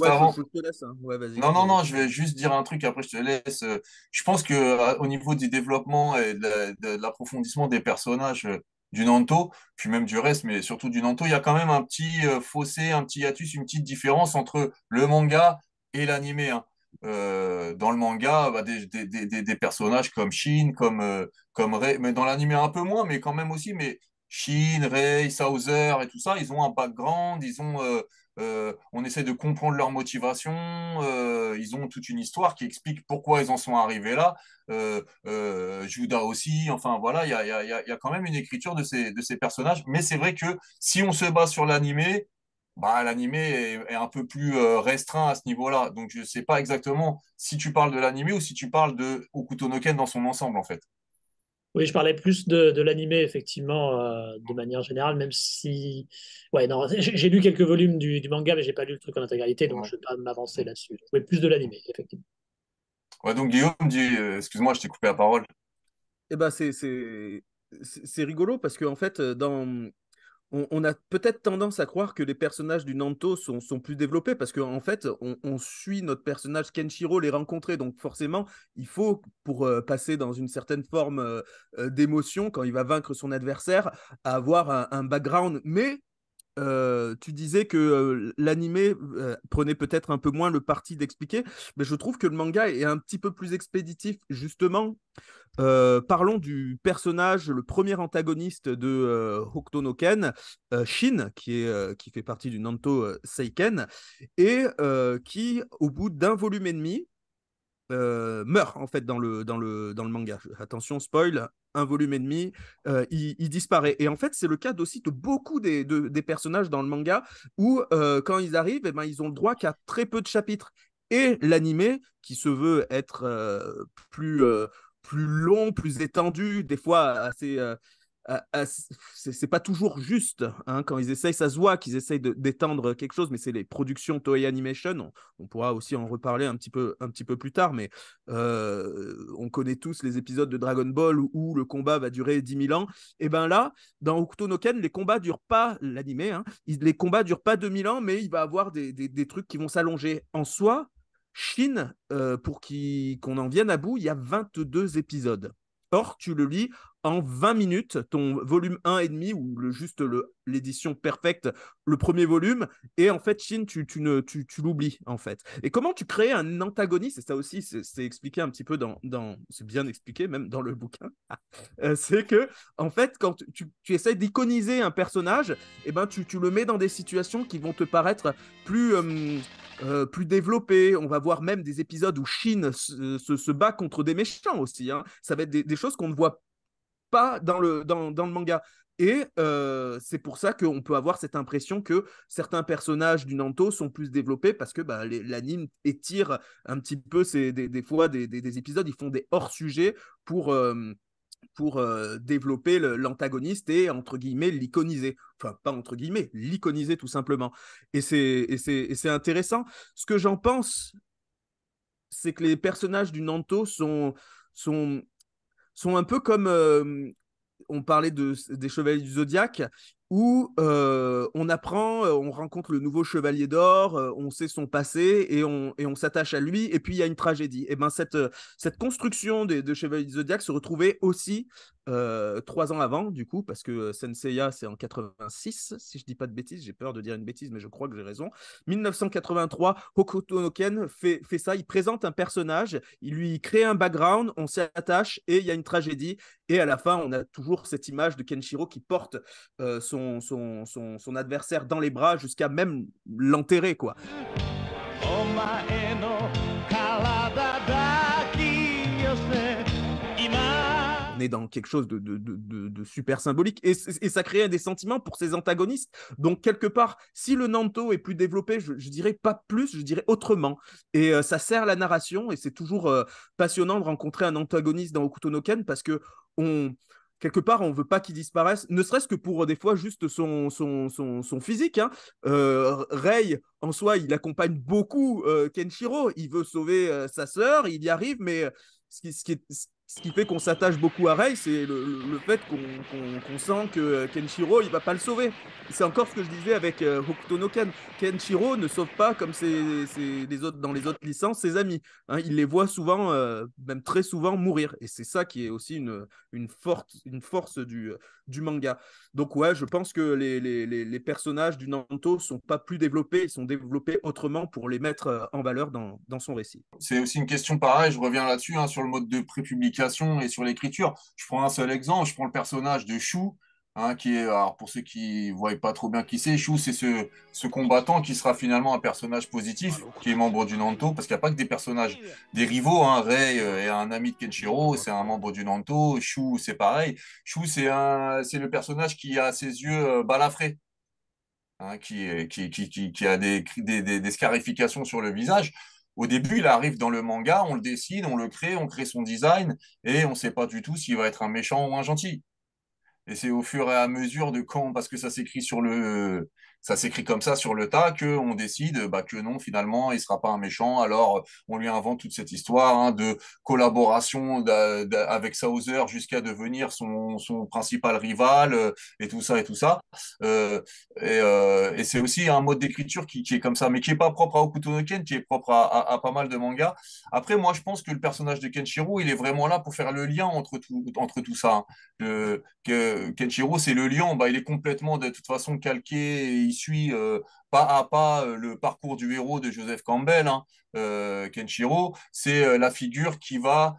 avant. non, non, non, je vais juste dire un truc, après je te laisse. Je pense qu'au euh, niveau du développement et de, l'approfondissement des personnages euh, du Nanto, puis même du reste, mais surtout du Nanto, il y a quand même un petit euh, fossé, un petit hiatus, une petite différence entre le manga et l'animé. Hein. Euh, dans le manga, bah, des, personnages comme Shin, comme, euh, comme mais dans l'anime un peu moins, mais quand même aussi, mais Shin, Ray, Souser et tout ça, ils ont un background, ils ont, euh, on essaie de comprendre leur motivation, ils ont toute une histoire qui explique pourquoi ils en sont arrivés là, Judas aussi, enfin voilà, il y a, quand même une écriture de ces, personnages, mais c'est vrai que si on se base sur l'anime bah, l'anime est, un peu plus euh, restreint à ce niveau-là. Donc, je ne sais pas exactement si tu parles de l'anime ou si tu parles de Okutonoken dans son ensemble, en fait. Oui, je parlais plus de, de l'anime, effectivement, euh, de manière générale, même si. Ouais, non, j'ai lu quelques volumes du, manga, mais j'ai pas lu le truc en intégralité, donc je ne vais pas m'avancer là-dessus. Mais plus de l'anime, effectivement. Ouais, donc Guillaume dit. Euh, excuse-moi, je t'ai coupé la parole. Eh bien, c'est. C'est rigolo parce qu'en en fait, dans, on, a peut-être tendance à croire que les personnages du Nanto sont, plus développés parce qu'en en fait, on, suit notre personnage Kenshiro les rencontrer. Donc forcément, il faut, pour euh, passer dans une certaine forme euh, euh, d'émotion quand il va vaincre son adversaire, avoir un, background. Mais tu disais que l'animé prenait peut-être un peu moins le parti d'expliquer, mais je trouve que le manga est un petit peu plus expéditif, justement, euh, parlons du personnage, le premier antagoniste de euh, Hokuto no Ken, euh, Shin, qui, est, qui fait partie du Nanto Seiken, et qui, au bout d'un volume et demi, meurt en fait dans le, dans le, dans le manga. Attention, spoil, un volume et demi, il, disparaît. Et en fait, c'est le cas aussi de beaucoup des, personnages dans le manga où, quand ils arrivent, et eh ben, ils ont le droit qu'à très peu de chapitres. Et l'anime, qui se veut être plus plus long, plus étendu, des fois assez. Euh, c'est pas toujours juste hein. quand ils essayent, ça se voit qu'ils essayent d'étendre quelque chose, mais c'est les productions Toei Animation. On, pourra aussi en reparler un petit peu, un petit peu plus tard, mais euh, on connaît tous les épisodes de Dragon Ball où, le combat va durer 10 000 ans. Et eh bien là, dans Hokuto no Ken, les combats durent pas, l'animé, hein, les combats durent pas 2000 ans, mais il va avoir des trucs qui vont s'allonger. En soi, Chine, euh, pour qu'on en vienne à bout, il y a 22 épisodes. Or, tu le lis en 20 minutes ton volume et demi ou le, juste l'édition perfecte, le premier volume. Et en fait, Shin, tu, tu, ne, tu, tu l'oublies, en fait. Et comment tu crées un antagoniste Et ça aussi, c'est expliqué un petit peu dans. dans c'est bien expliqué, même dans le bouquin. <laughs> Euh, c'est que, en fait, quand tu, tu essaies d'iconiser un personnage, et eh ben, tu, tu, le mets dans des situations qui vont te paraître plus. Euh, euh plus On va voir même des épisodes où Shin se, se, bat contre des méchants aussi. Hein. Ça va être des, des choses qu'on ne voit pas dans le, dans, dans le manga. Et euh, c'est pour ça qu'on peut avoir cette impression que certains personnages du Nanto sont plus développés parce que bah, l'anime étire un petit peu des, fois des, des, épisodes, ils font des hors-sujets pour, euh, pour euh, développer l'antagoniste et entre guillemets l'iconiser. Enfin, pas entre guillemets, l'iconiser tout simplement. Et c'est intéressant. Ce que j'en pense, c'est que les personnages du Nanto sont, sont sont un peu comme euh, on parlait des chevaliers du zodiaque où euh, on apprend, euh, on rencontre le nouveau chevalier d'or, on sait son passé et on, et on s'attache à lui, et puis il y a une tragédie. Et ben cette, cette construction des, des chevaliers du zodiaque se retrouvait aussi euh, trois ans avant, du coup, parce que Senseiya, c'est en 86, si je dis pas de bêtises, j'ai peur de dire une bêtise, mais je crois que j'ai raison. 1983, Hokuto no Ken fait, fait ça, il présente un personnage, il lui crée un background, on s'y attache, et il y a une tragédie, et à la fin, on a toujours cette image de Kenshiro qui porte euh, son, son, son, adversaire dans les bras jusqu'à même l'enterrer, quoi. est dans quelque chose de, de, super symbolique et, ça crée des sentiments pour ses antagonistes. Donc, quelque part, si le Nanto est plus développé, je, dirais pas plus, je dirais autrement. Et euh, ça sert la narration et c'est toujours euh, passionnant de rencontrer un antagoniste dans Okuto Ken parce que on quelque part, on veut pas qu'il disparaisse, ne serait-ce que pour euh, des fois juste son, son, son, son physique. Hein. Rei, en soi, il accompagne beaucoup Kenshiro. Il veut sauver sa sœur, il y arrive, mais ce qui, ce qui est, ce qui fait qu'on s'attache beaucoup à Rei, c'est le, fait qu'on sent que euh, Kenshiro, il va pas le sauver. C'est encore ce que je disais avec euh, Hokuto no Ken. Kenshiro ne sauve pas, comme c'est autres, dans les autres licences, ses amis. Hein. il les voit souvent, euh, même très souvent, mourir. Et c'est ça qui est aussi une, une, forte, une force du, du manga. Donc ouais, je pense que les, les, les, personnages du Nanto sont pas plus développés, ils sont développés autrement pour les mettre en valeur dans, dans son récit. C'est aussi une question pareille, je reviens là-dessus, hein, sur le mode de public et sur l'écriture. Je prends un seul exemple, je prends le personnage de Chou, hein, qui est, alors pour ceux qui ne voient pas trop bien qui c'est, Chou, c'est ce, combattant qui sera finalement un personnage positif, qui est membre du Nanto, parce qu'il n'y a pas que des personnages, des rivaux, hein, Rei euh, est un ami de Kenshiro, c'est un membre du Nanto, Chou, c'est pareil. Chou, c'est le personnage qui a ses yeux euh, balafrés. Hein, qui, qui, a des scarifications sur le visage. Au début, il arrive dans le manga, on le décide, on le crée, on crée son design, et on ne sait pas du tout s'il va être un méchant ou un gentil. Et c'est au fur et à mesure de quand, parce que ça s'écrit sur le, ça s'écrit comme ça sur le tas qu'on décide bah, que non, finalement, il ne sera pas un méchant. Alors, on lui invente toute cette histoire hein, de collaboration avec Sauser jusqu'à devenir son, son, principal rival euh, et tout ça et tout ça. Euh, euh, et, c'est aussi un mode d'écriture qui, est comme ça, mais qui n'est pas propre à Okutono Ken, qui est propre à, pas mal de mangas. Après, moi, je pense que le personnage de Kenshiro, il est vraiment là pour faire le lien entre tout, entre tout ça. Hein. que Kenshiro, c'est le lien. bah, il est complètement de toute façon calqué il suit euh, pas à pas euh, le parcours du héros de Joseph Campbell, hein, euh, Kenshiro. C'est la figure qui va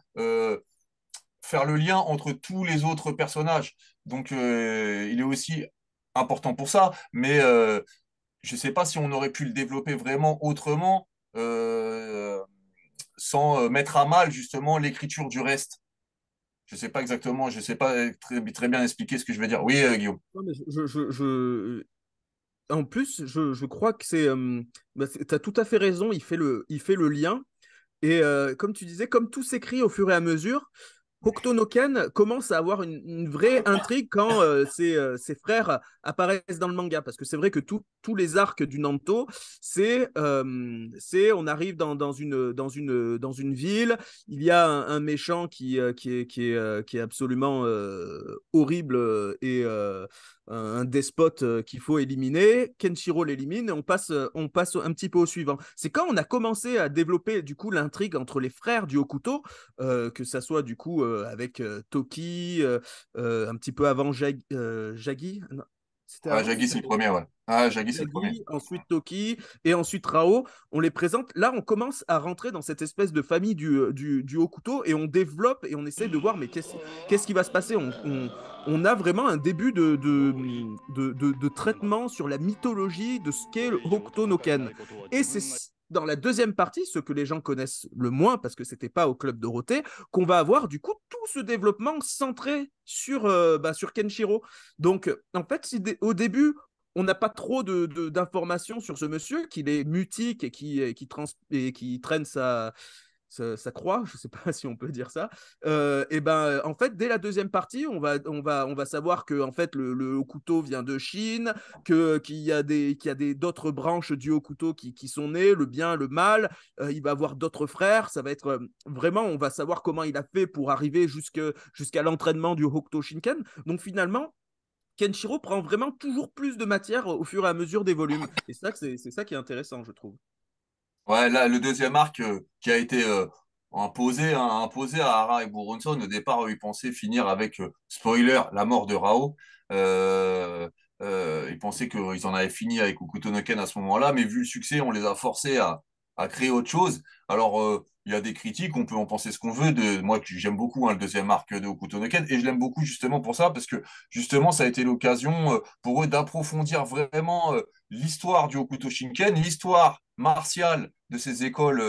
faire le lien entre tous les autres personnages. Donc, il est aussi important pour ça, mais je ne sais pas si on aurait pu le développer vraiment autrement sans mettre à mal justement l'écriture du reste. Je ne sais pas exactement, je ne sais pas très, bien expliquer ce que je veux dire. Oui, Guillaume. je, en plus, je, crois que c'est. Bah, tu as tout à fait raison, il fait le, il fait le lien. Et comme tu disais, comme tout s'écrit au fur et à mesure, Hokuto no Ken commence à avoir une, vraie intrigue quand ses, frères apparaissent dans le manga. Parce que c'est vrai que tous les arcs du Nanto, c'est euh, on arrive dans, une, dans, une, dans une ville, il y a un, méchant qui, qui, est, qui, est, qui est absolument horrible et un despote euh, qu'il faut éliminer. Kenshiro l'élimine et on passe, euh, on passe un petit peu au suivant. C'est quand on a commencé à développer du coup l'intrigue entre les frères du Hokuto, euh, que ça soit du coup avec Toki, un petit peu avant Jagi, ah, Jagi, ah, c'est le premier, ouais. Ah, Jagi, c'est le premier. Ensuite, Toki et ensuite Rao. On les présente. Là, on commence à rentrer dans cette espèce de famille du, euh, du, du haut couteau et on développe et on essaie de voir, mais qu'est-ce qui va se passer on, on, on, a vraiment un début de, de, de, de, traitement sur la mythologie de ce qu'est le Hokuto no Ken. Et c'est dans la deuxième partie, ce que les gens connaissent le moins parce que c'était pas au club Dorothée, qu'on va avoir du coup tout ce développement centré sur, euh, bah, sur Kenshiro. Donc en fait, au début on n'a pas trop d'informations de, sur ce monsieur, qu'il est mutique et qui, qui, et qui traîne sa, ça croit, je ne sais pas <laughs> si on peut dire ça, euh, et ben euh, en fait dès la deuxième partie, on va on va on va savoir que en fait le, le Hokuto vient de Chine, que qu'il y a des qu'il y a des d'autres branches du Hokuto qui, sont nées, le bien, le mal, euh, il va avoir d'autres frères, ça va être vraiment on va savoir comment il a fait pour arriver jusqu'à l'entraînement du Hokuto Shinken. Donc finalement Kenshiro prend vraiment toujours plus de matière au fur et à mesure des volumes. Et ça, c'est ça qui est intéressant, je trouve le deuxième arc euh, qui a été euh, imposé, hein, imposé à Hara et au départ, ils pensaient finir avec, euh, spoiler, la mort de Rao. ils pensaient qu'ils en avaient fini avec Okutonoken à ce moment-là, mais vu le succès, on les a forcés à, à créer autre chose. Alors, euh, il y a des critiques, on peut en penser ce qu'on veut. De, moi, j'aime beaucoup hein, le deuxième arc de Hokuto et je l'aime beaucoup justement pour ça, parce que justement, ça a été l'occasion euh, pour eux d'approfondir vraiment euh, l'histoire du Hokuto Shinken, l'histoire martiale de ces écoles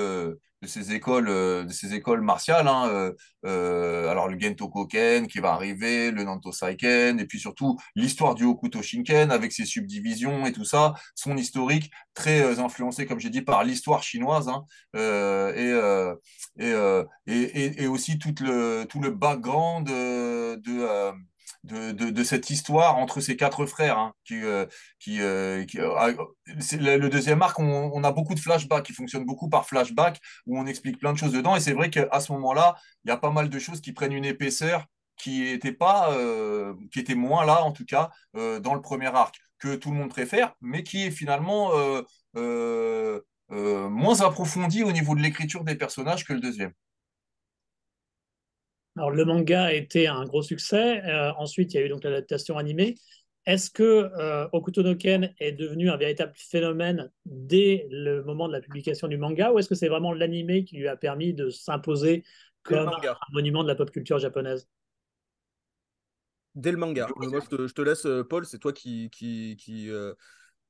de ces écoles, euh, de ces écoles martiales. Hein, euh, euh, alors le Gento Koken qui va arriver, le Nanto Saiken, et puis surtout l'histoire du Hokuto Shinken avec ses subdivisions et tout ça, son historique très euh, influencé, comme j'ai dit, par l'histoire chinoise hein, euh, et, et, et, et, aussi tout le, tout le background de, de de, cette histoire entre ces quatre frères. Hein, qui, euh, qui, euh, euh, ah, le, deuxième arc, on, a beaucoup de flashbacks, qui fonctionne beaucoup par flashback, où on explique plein de choses dedans. Et c'est vrai qu'à ce moment-là, il y a pas mal de choses qui prennent une épaisseur qui était pas, qui était moins là en tout cas dans le premier arc que tout le monde préfère, mais qui est finalement moins approfondi au niveau de l'écriture des personnages que le deuxième. Alors, le manga a été un gros succès. Euh, ensuite, il y a eu donc l'adaptation animée. Est-ce que euh, Ken est devenu un véritable phénomène dès le moment de la publication du manga ou est-ce que c'est vraiment l'animé qui lui a permis de s'imposer comme un monument de la pop culture japonaise Dès le manga. je, te, laisse, euh, Paul, c'est toi qui, qui, qui, euh,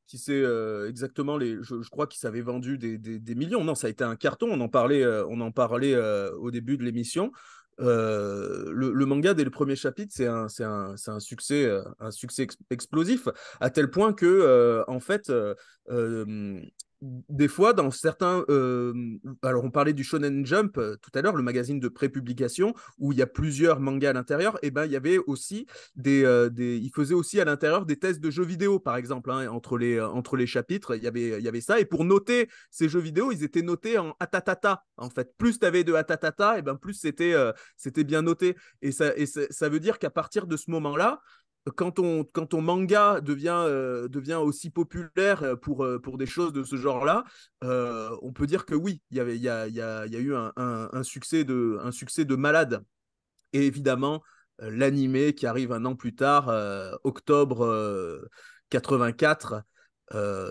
sais exactement les. Je, crois qu'il s'avait vendu des, des, millions. Non, ça a été un carton. On en parlait, on en parlait au début de l'émission. Euh, le, manga, dès le premier chapitre, c'est un, un, un, succès, euh, un succès explosif, à tel point que, euh, en fait, des fois, dans certains. Euh, alors, on parlait du Shonen Jump euh, tout à l'heure, le magazine de prépublication, où il y a plusieurs mangas à l'intérieur. Et eh ben, il y avait aussi des. Euh, des faisait aussi à l'intérieur des tests de jeux vidéo, par exemple, hein, entre, les, entre les chapitres. Il y avait, il y avait ça. Et pour noter ces jeux vidéo, ils étaient notés en atatata. En fait, plus tu avais de atatata, et eh ben, plus c'était c'était bien noté. Et ça, et ça veut dire qu'à partir de ce moment-là, quand ton, quand ton manga devient, euh, devient aussi populaire euh, pour, euh, pour des choses de ce genre-là, on peut dire que oui, il y, y, a, y, a, y a eu un, succès de, un succès de malade. Et évidemment, l'animé qui arrive un an plus tard, octobre 84,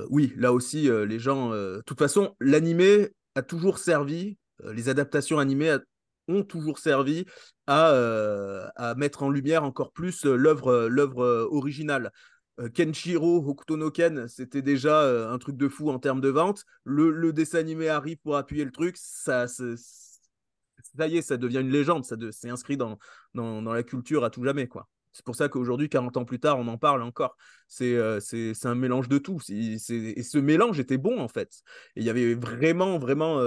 oui, là aussi, les gens... De toute façon, l'animé a toujours servi, les adaptations animées ont toujours servi à, euh, à mettre en lumière encore plus euh, l'œuvre euh, originale. Kenshiro Hokuto no Ken, c'était déjà un truc de fou en termes de vente. Le, le dessin animé Harry pour appuyer le truc. Ça, ça y est, ça devient une légende. Ça de, c'est inscrit dans, dans, dans, la culture à tout jamais. quoi. C'est pour ça qu'aujourd'hui, 40 ans plus tard, on en parle encore. C'est c'est un mélange de tout. et ce mélange était bon, en fait. Et il y avait vraiment, vraiment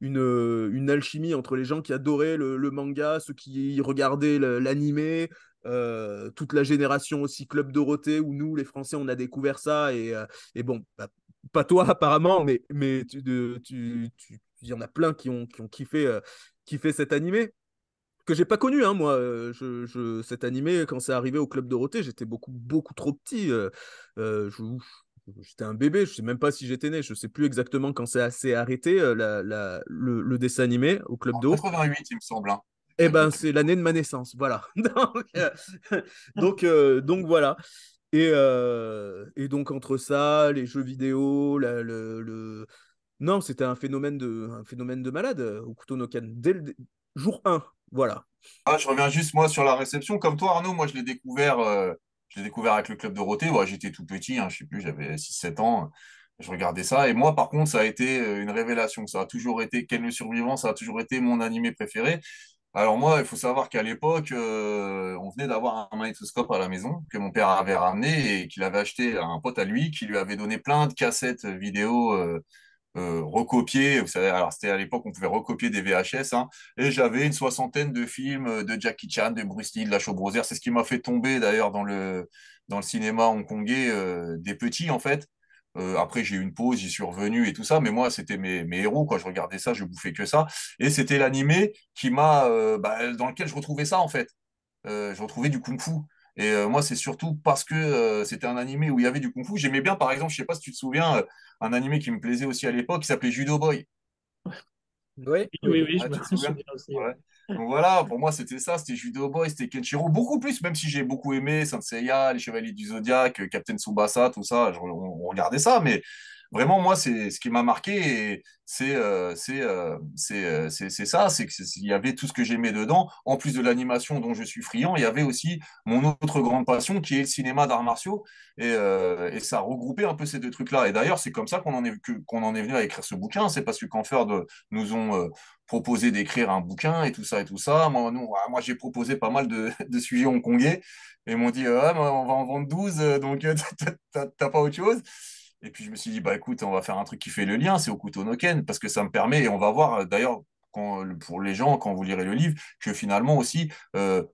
une, euh, une alchimie entre les gens qui adoraient le, manga, ceux qui regardaient l'animé, euh, toute la génération aussi Club Dorothée, où nous, les Français, on a découvert ça. Et, euh, et bon, bah, pas toi <laughs> apparemment, mais, mais tu, il y en a plein qui ont, qui ont kiffé, kiffé cet animé que j'ai pas connu hein, moi je, je, cet animé quand c'est arrivé au club Dorothée j'étais beaucoup beaucoup trop petit je, J'étais un bébé, je sais même pas si j'étais né, je sais plus exactement quand c'est assez arrêté euh, la, le, dessin animé au Club d'eau. 88, il me semble. Hein. Eh ben, euh, c'est l'année de ma naissance, voilà. <laughs> donc, <laughs> euh, donc, voilà. Et, donc entre ça, les jeux vidéo, le, non, c'était un phénomène de, un phénomène de malade au couteau no dès le jour 1, voilà. Ah, je reviens juste moi sur la réception. Comme toi, Arnaud, moi je l'ai découvert je découvert avec le club de Dorothée. Ouais, J'étais tout petit, hein, je sais plus, j'avais 6-7 ans. Je regardais ça. Et moi, par contre, ça a été euh, une révélation. Ça a toujours été Quel le Survivant, ça a toujours été mon animé préféré. Alors moi, il faut savoir qu'à l'époque, euh, on venait d'avoir un magnétoscope à la maison que mon père avait ramené et qu'il avait acheté à un pote à lui qui lui avait donné plein de cassettes vidéo euh, euh, recopier. Vous savez, alors c'était à l'époque on pouvait recopier des VHS, hein, et j'avais une soixantaine de films euh, de Jackie Chan, de Bruce Lee, de la Chaubrosière, C'est ce qui m'a fait tomber d'ailleurs dans le dans le cinéma hongkongais euh, des petits en fait. après, j'ai eu une pause, j'y suis revenu et tout ça, mais moi, c'était mes, héros. Quoi. Je regardais ça, je bouffais que ça. Et c'était l'animé qui m'a, bah, dans lequel je retrouvais ça, en fait. je retrouvais du kung-fu. Et euh, moi, c'est surtout parce que euh, c'était un animé où il y avait du kung fu. J'aimais bien, par exemple, je sais pas si tu te souviens, euh, un animé qui me plaisait aussi à l'époque, qui s'appelait Judo Boy. Oui, oui, oui, je me souviens aussi. Donc voilà, pour moi, c'était ça, c'était Judo Boy, c'était Kenshiro, beaucoup plus, même si j'ai beaucoup aimé Saint Seiya, Les Chevaliers du Zodiac, Captain Tsubasa, tout ça, on regardait ça, mais vraiment, moi, c'est ce qui m'a marqué, euh, euh, euh, c'est ça, c'est qu'il y avait tout ce que j'aimais dedans. En plus de l'animation dont je suis friand, il y avait aussi mon autre grande passion qui est le cinéma d'arts martiaux. Et, ça regroupait un peu ces deux trucs-là. Et d'ailleurs, c'est comme ça qu'on en, est, qu'on en est venu à écrire ce bouquin. C'est parce que Ferd nous ont... proposé d'écrire un bouquin et tout ça et tout ça. Moi, ah, moi j'ai proposé pas mal de, <laughs> de sujets hongkongais et ils m'ont dit on va en vendre 12, donc <laughs> t'as pas autre chose. Et puis je me suis dit, bah écoute, on va faire un truc qui fait le lien, c'est au parce que ça me permet, et on va voir euh, d'ailleurs pour les gens, quand vous lirez le livre, que finalement aussi, au euh,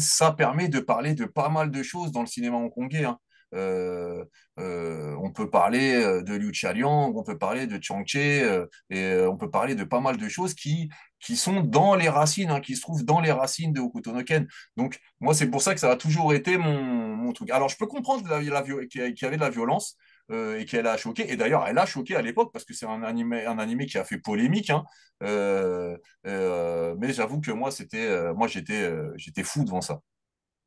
ça permet de parler de pas mal de choses dans le cinéma hongkongais. Hein. Euh, on peut parler de Liu Liang on peut parler de Chang Che et on peut parler de pas mal de choses qui, qui sont dans les racines, hein, qui se trouvent dans les racines de Okutonoken. Donc, moi, c'est pour ça que ça a toujours été mon, mon truc. Alors, je peux comprendre qu'il y avait de la violence, euh, et qu'elle a choqué. Et d'ailleurs, elle a choqué à l'époque parce que c'est un animé, un animé qui a fait polémique. Hein. Euh, euh, mais j'avoue que moi, c'était, moi, j'étais, j'étais fou devant ça.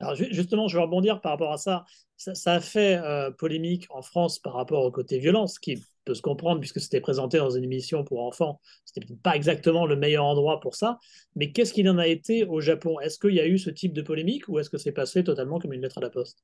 Alors justement, je vais rebondir par rapport à ça. Ça, a fait polémique en France par rapport au côté violence, qui peut se comprendre puisque c'était présenté dans une émission pour enfants. C'était pas exactement le meilleur endroit pour ça. Mais qu'est-ce qu'il en a été au Japon Est-ce qu'il y a eu ce type de polémique ou est-ce que c'est passé totalement comme une lettre à la poste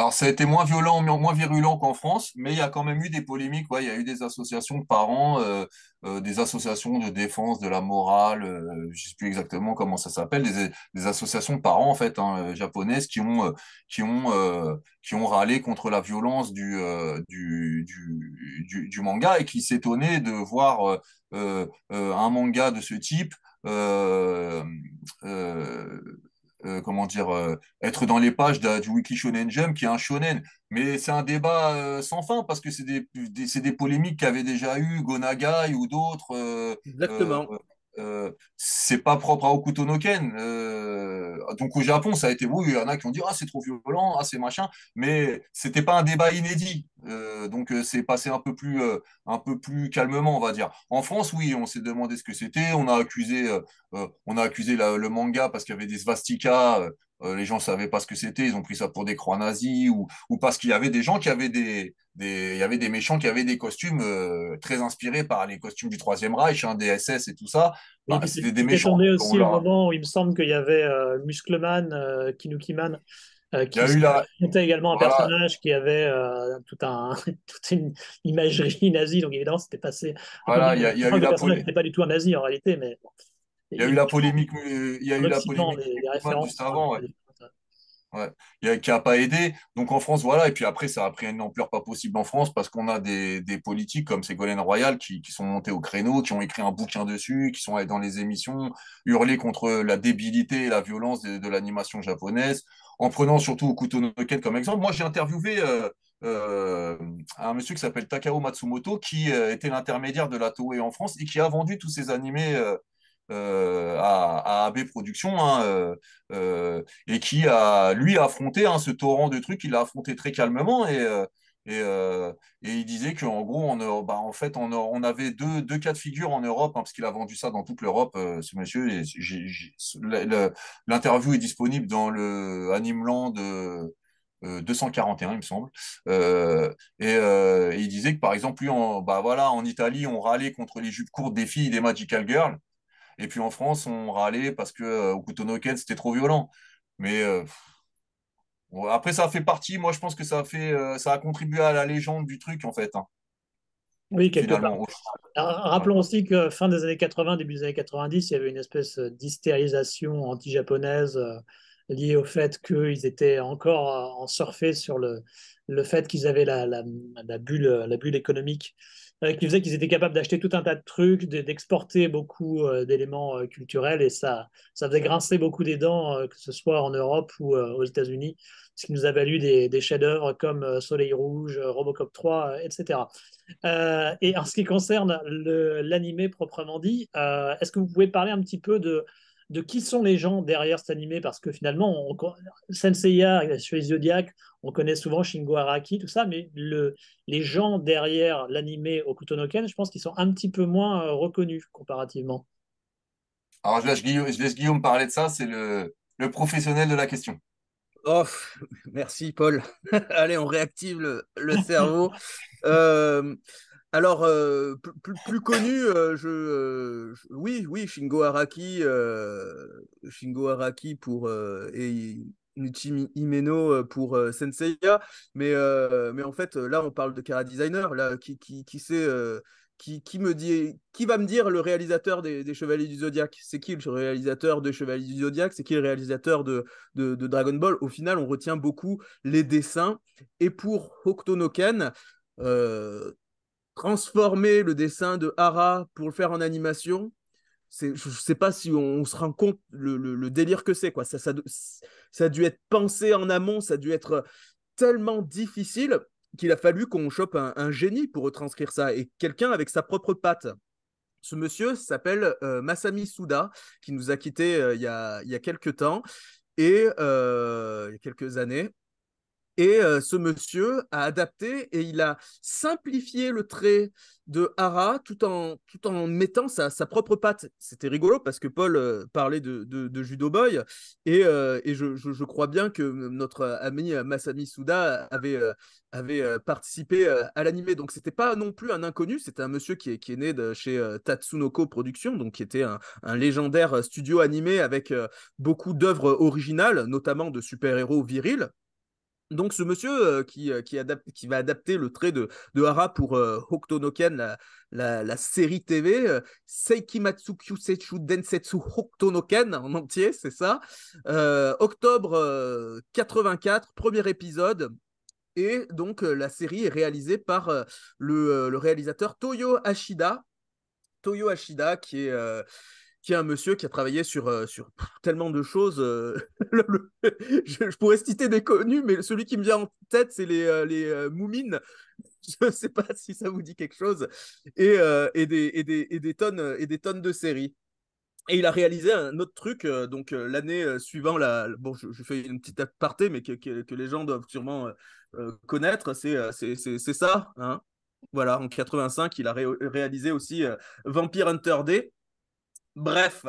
alors, ça a été moins violent, moins virulent qu'en France, mais il y a quand même eu des polémiques. Ouais. Il y a eu des associations de parents, euh, euh, des associations de défense de la morale, euh, je ne sais plus exactement comment ça s'appelle, des, associations de parents en fait hein, japonaises qui ont qui ont qui ont râlé contre la violence du du, du, manga et qui s'étonnaient de voir un manga de ce type. Euh, euh, comment dire, euh, être dans les pages du Weekly Shonen Jump, qui est un shonen. Mais c'est un débat euh, sans fin, parce que c'est des, des, des, polémiques qu'avait déjà eu Gonagai ou d'autres. Exactement. Euh, c'est pas propre à Okutonoken euh, donc au Japon, ça a été oui, il y en a qui ont dit ah c'est trop violent, ah c'est machin, mais c'était pas un débat inédit. Euh, donc c'est passé un peu plus un peu plus calmement, on va dire. En France, oui, on s'est demandé ce que c'était, on a accusé on a accusé le manga parce qu'il y avait des svastikas euh, les gens ne savaient pas ce que c'était, ils ont pris ça pour des croix nazis, ou, parce qu'il y avait des gens qui avaient des, il y avait des méchants qui avaient des costumes euh, très inspirés par les costumes du Troisième Reich, hein, des SS et tout ça. Bah, c'était des méchants. aussi au moment où il me semble qu'il y avait euh, Muscleman, Kinukiman. qui était également un personnage qui avait tout <laughs> toute une imagerie nazie, donc évidemment c'était passé. Voilà, il y a, y pas du tout un nazi en réalité, mais. Il y a eu la polémique, il y a eu la polémique juste avant, ouais. a, qui n'a pas aidé. Donc en France, voilà. Et puis après, ça a pris une ampleur pas possible en France parce qu'on a des, politiques comme Ségolène Royal qui, qui, sont montés au créneau, qui ont écrit un bouquin dessus, qui sont dans les émissions, hurler contre la débilité et la violence de, l'animation japonaise, en prenant surtout au comme exemple. Moi, j'ai interviewé euh, euh, un monsieur qui s'appelle Takao Matsumoto, qui euh, était l'intermédiaire de la Toei en France et qui a vendu tous ses animés euh, à, AB Productions, hein, euh, euh, et qui a, lui, a affronté hein, ce torrent de trucs, il a affronté très calmement, et, il disait qu'en gros, on, bah, en fait, on, avait deux, cas de figure en Europe, hein, parce qu'il a vendu ça dans toute l'Europe, ce monsieur, l'interview est disponible dans le Animeland de... 241, il me semble. et, il disait que, par exemple, lui, en, bah, en Italie, on râlait contre les jupes courtes des filles des Magical Girls. Et puis en France, on râlait parce que euh, au couteau c'était trop violent. Mais euh, après, ça a fait partie. Moi, je pense que ça a, fait, euh, ça a contribué à la légende du truc, en fait. Hein. Oui, quelque part. Ah, rappelons aussi que fin des années 80, début des années 90, il y avait une espèce d'hystérisation anti-japonaise liée au fait qu'ils étaient encore en surfer sur le, le fait qu'ils avaient la, la, la, bulle, la bulle économique euh, qui faisait qu'ils étaient capables d'acheter tout un tas de trucs, d'exporter beaucoup euh, d'éléments euh, culturels et ça, ça faisait grincer beaucoup des dents, que ce soit en Europe ou aux États-Unis, ce qui nous a valu des, chefs-d'œuvre comme Soleil Rouge, Robocop 3, etc. et en ce qui concerne l'animé proprement dit, est-ce que vous pouvez parler un petit peu de de qui sont les gens derrière cet animé, parce que finalement, on, Senseiya, suisse Zodiac, on connaît souvent Shingo Araki, tout ça, mais les gens derrière l'animé Okutonoken, je pense qu'ils sont un petit peu moins euh, reconnus comparativement. Alors, je laisse Guillaume, parler de ça, c'est le, professionnel de la question. Oh, merci Paul. <laughs> Allez, on réactive le, cerveau. Euh, alors, euh, plus, connu, euh, euh, je, oui, oui, Shingo Araki, Shingo Araki pour et Imeno pour Senseiya, mais mais en fait, là, on parle de Kara Designer, là, qui qui, qui sait. Qui, qui, me dit, qui va me dire le réalisateur des, Chevaliers du Zodiaque C'est qui le réalisateur de Chevaliers du Zodiaque C'est qui le réalisateur de, Dragon Ball Au final, on retient beaucoup les dessins. Et pour Hokuto no Ken, euh, transformer le dessin de Hara pour le faire en animation, je sais pas si on, se rend compte le, délire que c'est. quoi. Ça, ça, a dû être pensé en amont, ça a dû être tellement difficile qu'il a fallu qu'on chope un, génie pour retranscrire ça, et quelqu'un avec sa propre patte. Ce monsieur s'appelle euh, Masami Suda, qui nous a quittés euh, il, y a, il y a quelques temps, et euh, il y quelques années. Et euh, ce monsieur a adapté et il a simplifié le trait de Hara tout en, tout en mettant sa, sa propre patte. C'était rigolo parce que Paul euh, parlait de, de, Judo Boy et, euh, et je, je, crois bien que notre ami Masami Suda avait, avait participé à l'animé. Donc c'était pas non plus un inconnu, c'était un monsieur qui est, qui est né de chez Tatsunoko Productions, donc qui était un, un légendaire studio animé avec beaucoup d'œuvres originales, notamment de super-héros virils donc ce monsieur euh, qui, euh, qui, va adapter le trait de, Hara pour euh, no la, la, série TV, euh, Seikimatsu Kyusetsu Densetsu Ken, en entier, c'est ça. octobre 84, premier épisode. Et donc la série est réalisée par le, le, réalisateur Toyo Ashida. Toyo Ashida qui est qui un monsieur qui a travaillé sur, euh, sur tellement de choses. Euh, <laughs> je, pourrais citer des connus, mais celui qui me vient en tête, c'est les, euh, les Moumines. <laughs> Je ne sais pas si ça vous dit quelque chose. Et, des, des, tonnes, et des tonnes de séries. Et il a réalisé un autre truc, donc l'année suivant suivante, bon, je, fais une petite aparté, mais que, les gens doivent sûrement connaître, c'est ça. Hein. voilà, en 85, il a réalisé aussi Vampire Hunter D, Bref,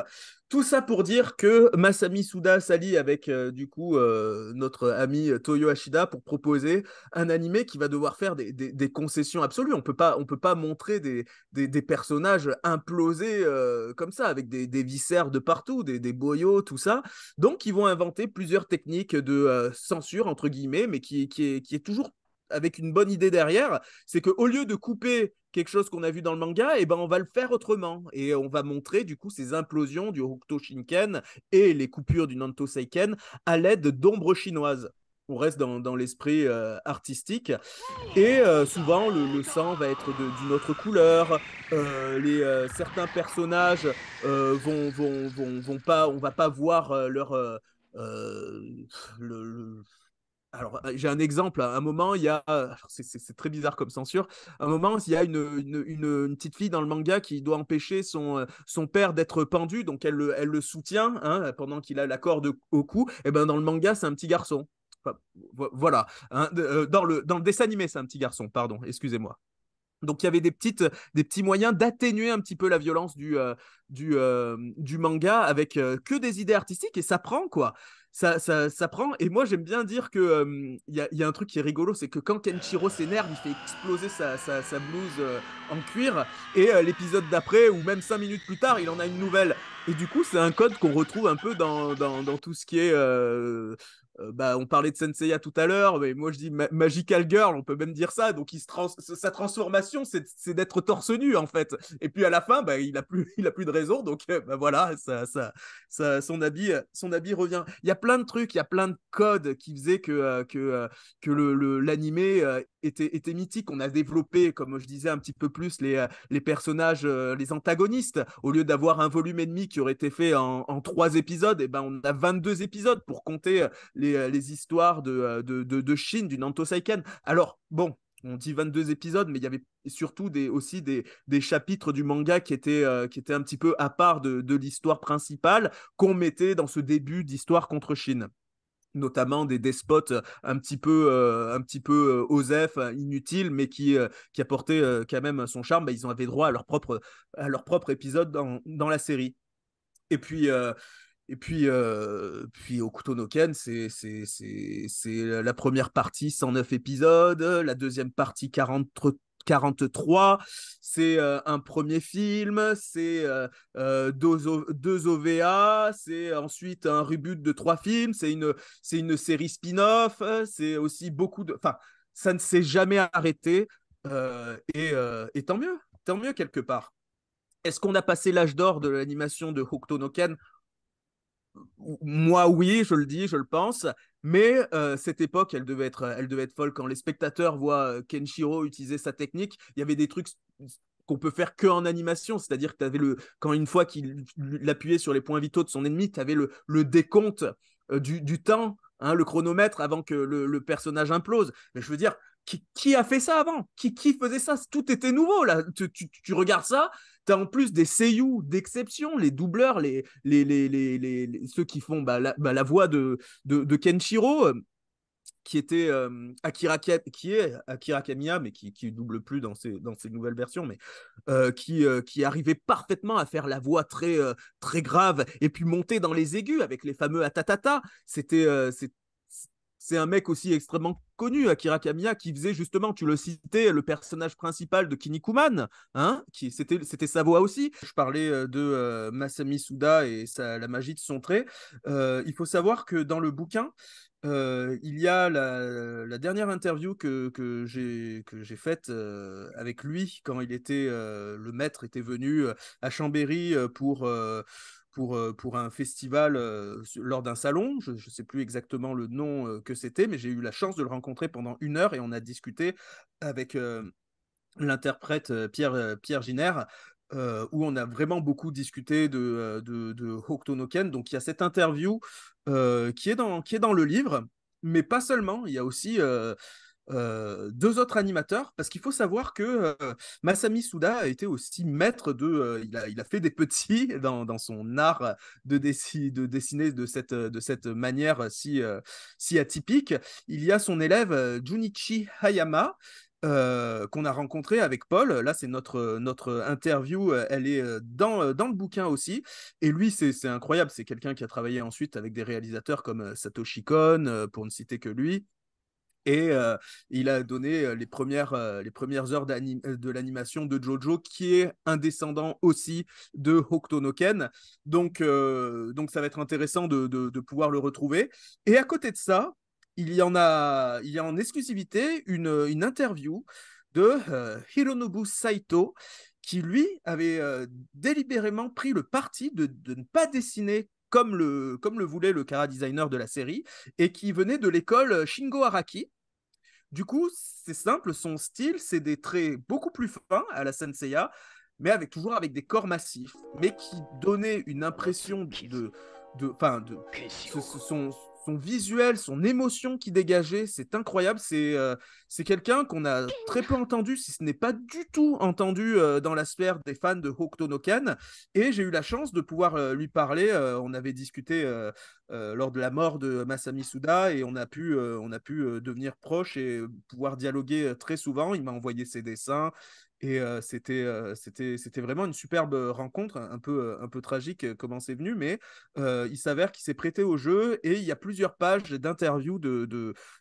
tout ça pour dire que Masami Suda s'allie avec euh, du coup euh, notre ami Toyo Ashida pour proposer un animé qui va devoir faire des, concessions absolues. On ne peut pas montrer des, personnages implosés euh, comme ça avec des, viscères de partout, des, des boyaux, tout ça. Donc ils vont inventer plusieurs techniques de censure entre guillemets, mais qui, qui, est, qui est toujours avec une bonne idée derrière, c'est qu'au lieu de couper quelque chose qu'on a vu dans le manga, et eh ben on va le faire autrement. Et on va montrer du coup ces implosions du Hokuto Shinken et les coupures du Nanto Seiken à l'aide d'ombres chinoises. On reste dans, dans l'esprit euh, artistique. Et euh, souvent, le, sang va être d'une autre couleur. Euh, les, certains personnages vont, vont, vont, vont, pas, on va pas voir leur... le, alors, j'ai un exemple. À un moment, il y a. C'est très bizarre comme censure. À un moment, il y a une, petite fille dans le manga qui doit empêcher son, père d'être pendu. Donc, elle, le soutient hein, pendant qu'il a la corde au cou. Et ben, dans le manga, c'est un petit garçon. voilà. Hein, dans, le, dans le dessin animé, c'est un petit garçon, pardon, excusez-moi. Donc il y avait des, petites, des petits moyens d'atténuer un petit peu la violence du, euh, du, euh, du, manga avec euh, que des idées artistiques et ça prend quoi. Ça, ça, prend. Et moi j'aime bien dire qu'il il y a, un truc qui est rigolo, c'est que quand Kenshiro s'énerve, il fait exploser sa, blouse en cuir et l'épisode d'après ou même cinq minutes plus tard, il en a une nouvelle. Et du coup c'est un code qu'on retrouve un peu dans, dans tout ce qui est euh, bah, on parlait de Senseiya tout à l'heure, mais moi je dis Magical Girl, on peut même dire ça. Donc sa transformation, c'est d'être torse nu en fait. Et puis à la fin, bah, il a plus, <laughs> il a plus de raison. Donc euh, bah, voilà, ça, ça, son habit, euh, son habit revient. Il y a plein de trucs, il y a plein de codes qui faisaient que l'anime que que le l'animé était était mythique. On a développé, comme je disais un petit peu plus les les personnages, les antagonistes. Au lieu d'avoir un volume et demi qui aurait été fait en, trois épisodes, et eh ben on a 22 épisodes pour compter les euh, les, histoires de, euh, de, de, Chine, d'une Saiken Alors, bon, on dit 22 épisodes, mais il y avait surtout des, aussi des, des chapitres du manga qui étaient, euh, qui étaient un petit peu à part de, l'histoire principale qu'on mettait dans ce début d'histoire contre Chine notamment des despotes un petit peu un petit peu osef inutiles mais qui qui apportaient quand même son charme bah, ils ont avaient droit à leur propre à leur propre épisode dans, dans la série et puis et puis, euh, puis au Noken, c'est la première partie 109 épisodes, la deuxième partie 40, 43, c'est euh, un premier film, c'est euh, euh, deux, OVA, c'est ensuite un reboot de trois films, c'est une, une série spin-off, c'est aussi beaucoup de... Enfin, ça ne s'est jamais arrêté, et, et tant mieux, tant mieux quelque part. Est-ce qu'on a passé l'âge d'or de l'animation de Hokuto no Ken moi, oui, je le dis, je le pense. Mais euh, cette époque, elle devait, être, elle devait être folle. Quand les spectateurs voient euh, Kenshiro utiliser sa technique, il y avait des trucs qu'on peut faire que en animation, c'est-à-dire que avais le quand une fois qu'il l'appuyait sur les points vitaux de son ennemi, tu avais le, décompte euh, du, temps, hein, le chronomètre avant que le, le personnage implose. Mais je veux dire, qui, a fait ça avant qui, faisait ça Tout était nouveau là. Tu, regardes ça, tu as en plus des seiyuu d'exception, les doubleurs, les, les, les, les, ceux qui font bah, bah, la, voix de, de, Kenshiro. Euh, qui était euh, Akira qui est Akira Kamiya mais qui qui double plus dans ces dans nouvelles versions mais euh, qui qui arrivait parfaitement à faire la voix très très grave et puis monter dans les aigus avec les fameux atatata c'était c'est un mec aussi extrêmement connu, Akira Kamiya, qui faisait justement, tu le citais, le personnage principal de Kinnikuman, hein, qui c'était c'était voix aussi. Je parlais euh, de euh, Masami Suda et la magie de son trait. Euh, il faut savoir que dans le bouquin, il y a la, dernière interview que, que j'ai faite avec lui quand il était le maître était venu à Chambéry pour pour, pour un festival lors d'un salon. Je ne sais plus exactement le nom que c'était, mais j'ai eu la chance de le rencontrer pendant une heure et on a discuté avec l'interprète Pierre, Pierre Giner. où on a vraiment beaucoup discuté de, de, de Donc il y a cette interview qui, est dans, qui est dans le livre, mais pas seulement. Il y a aussi euh, deux autres animateurs, parce qu'il faut savoir que euh, Masami Suda a été aussi maître de... Euh, il, a, fait des petits <laughs> dans, son art de, de dessiner de cette, de cette manière si, atypique. Il y a son élève Junichi Hayama, qu'on a rencontré avec Paul. Là, c'est notre, notre interview. Elle est dans, dans le bouquin aussi. Et lui, c'est incroyable. C'est quelqu'un qui a travaillé ensuite avec des réalisateurs comme Satoshi Kon, pour ne citer que lui. Et euh, il a donné euh, les premières, euh, les premières heures de l'animation de Jojo, qui est un descendant aussi de Hokuto no Ken. donc ça va être intéressant de, pouvoir le retrouver. Et à côté de ça, il y en a, il y en exclusivité une, interview de Hironobu Saito, qui lui avait délibérément pris le parti de, de ne pas dessiner comme le, comme le voulait le Kara designer de la série, et qui venait de l'école Shingo Araki. Du coup, c'est simple, son style, c'est des traits beaucoup plus fins à la Senseiya, mais avec toujours avec des corps massifs, mais qui donnait une impression de, de, de, son visuel, son émotion qui dégageait, c'est incroyable. Euh, c'est quelqu'un qu'on a très peu entendu, si ce n'est pas du tout entendu euh, dans la sphère des fans de Hokuto no Et j'ai eu la chance de pouvoir euh, lui parler. on avait discuté lors de la mort de Masami Suda et on a pu, on a pu devenir proche et pouvoir dialoguer très souvent. Il m'a envoyé ses dessins, et c'était, vraiment une superbe rencontre, un peu, un peu tragique comment c'est venu, mais il s'avère qu'il s'est prêté au jeu et il y a plusieurs pages d'interviews de,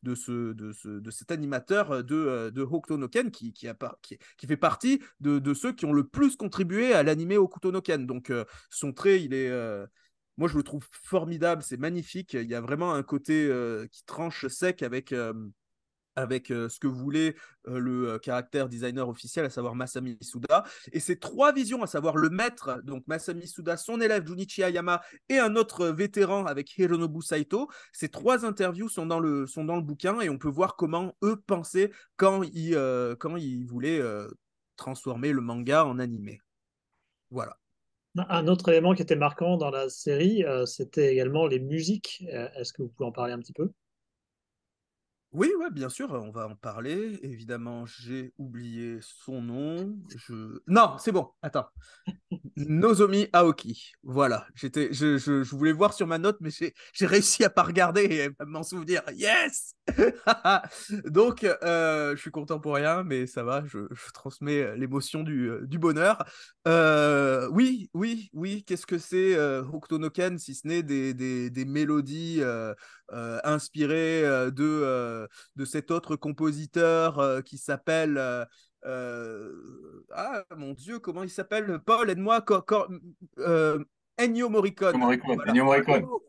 de, ce, de, cet animateur de, de Hokuto no Ken qui, qui, a qui, fait partie de, ceux qui ont le plus contribué à l'animer Hokuto no Ken. Donc son trait, il est... Moi, je le trouve formidable, c'est magnifique. Il y a vraiment un côté qui tranche sec avec, avec ce que voulait le caractère designer officiel, à savoir Masami Suda. Et ces trois visions, à savoir le maître, donc Masami Suda, son élève Junichi Ayama et un autre vétéran avec Hironobu Saito, ces trois interviews sont dans le, sont dans le bouquin et on peut voir comment eux pensaient quand ils, quand ils voulaient transformer le manga en animé. Voilà. Un autre élément qui était marquant dans la série, c'était également les musiques. Est-ce que vous pouvez en parler un petit peu oui, bien sûr, on va en parler. Évidemment, j'ai oublié son nom. Non, c'est bon, attends. Nozomi Aoki. Voilà, j'étais, je, voulais voir sur ma note, mais j'ai réussi à pas regarder et à m'en souvenir. Yes <laughs> Donc, euh, je suis content pour rien, mais ça va, je, transmets euh, l'émotion du, euh, bonheur. oui, oui, oui, qu'est-ce que c'est euh, si ce n'est des, des, des, mélodies inspirées de euh, de cet autre compositeur euh, qui s'appelle euh, ah mon dieu, comment il s'appelle Paul, aide-moi. Euh, Ennio Morricone. Morricone. Morricone. Oh,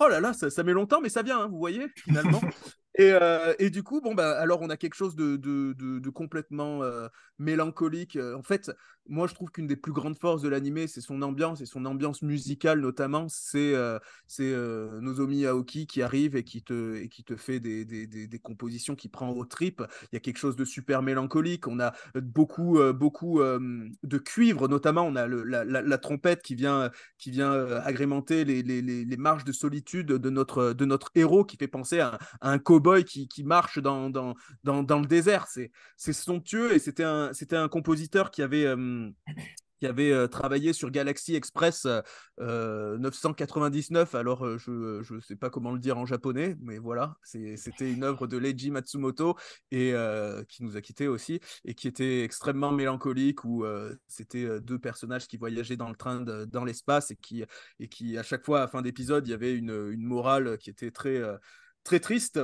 oh là là, ça, met longtemps, mais ça vient, hein, vous voyez, finalement. <laughs> Euh, et, du coup, bon, bah, alors on a quelque chose de, complètement euh, mélancolique. Euh, en fait, moi je trouve qu'une des plus grandes forces de l'animé, c'est son ambiance et son ambiance musicale notamment. C'est euh, Nozomi Aoki qui arrive et qui te, et qui te fait des, compositions qui prend au trip Il y a quelque chose de super mélancolique. On a beaucoup, beaucoup de cuivre, notamment. On a la, trompette qui vient, qui vient agrémenter les, les, marches de solitude de notre, de notre héros qui fait penser à, à un Kobe boy qui, marche dans, dans, dans, le désert. C'est somptueux et c'était un, un compositeur qui avait. Euh, qui avait euh, travaillé sur Galaxy Express 999. Euh, Alors, je ne sais pas comment le dire en japonais, mais voilà, c'était une œuvre de Leiji Matsumoto et qui nous a quittés aussi et qui était extrêmement mélancolique où c'était deux personnages qui voyageaient dans le train dans l'espace et qui et qui à chaque fois à fin d'épisode il y avait une, une morale qui était très très triste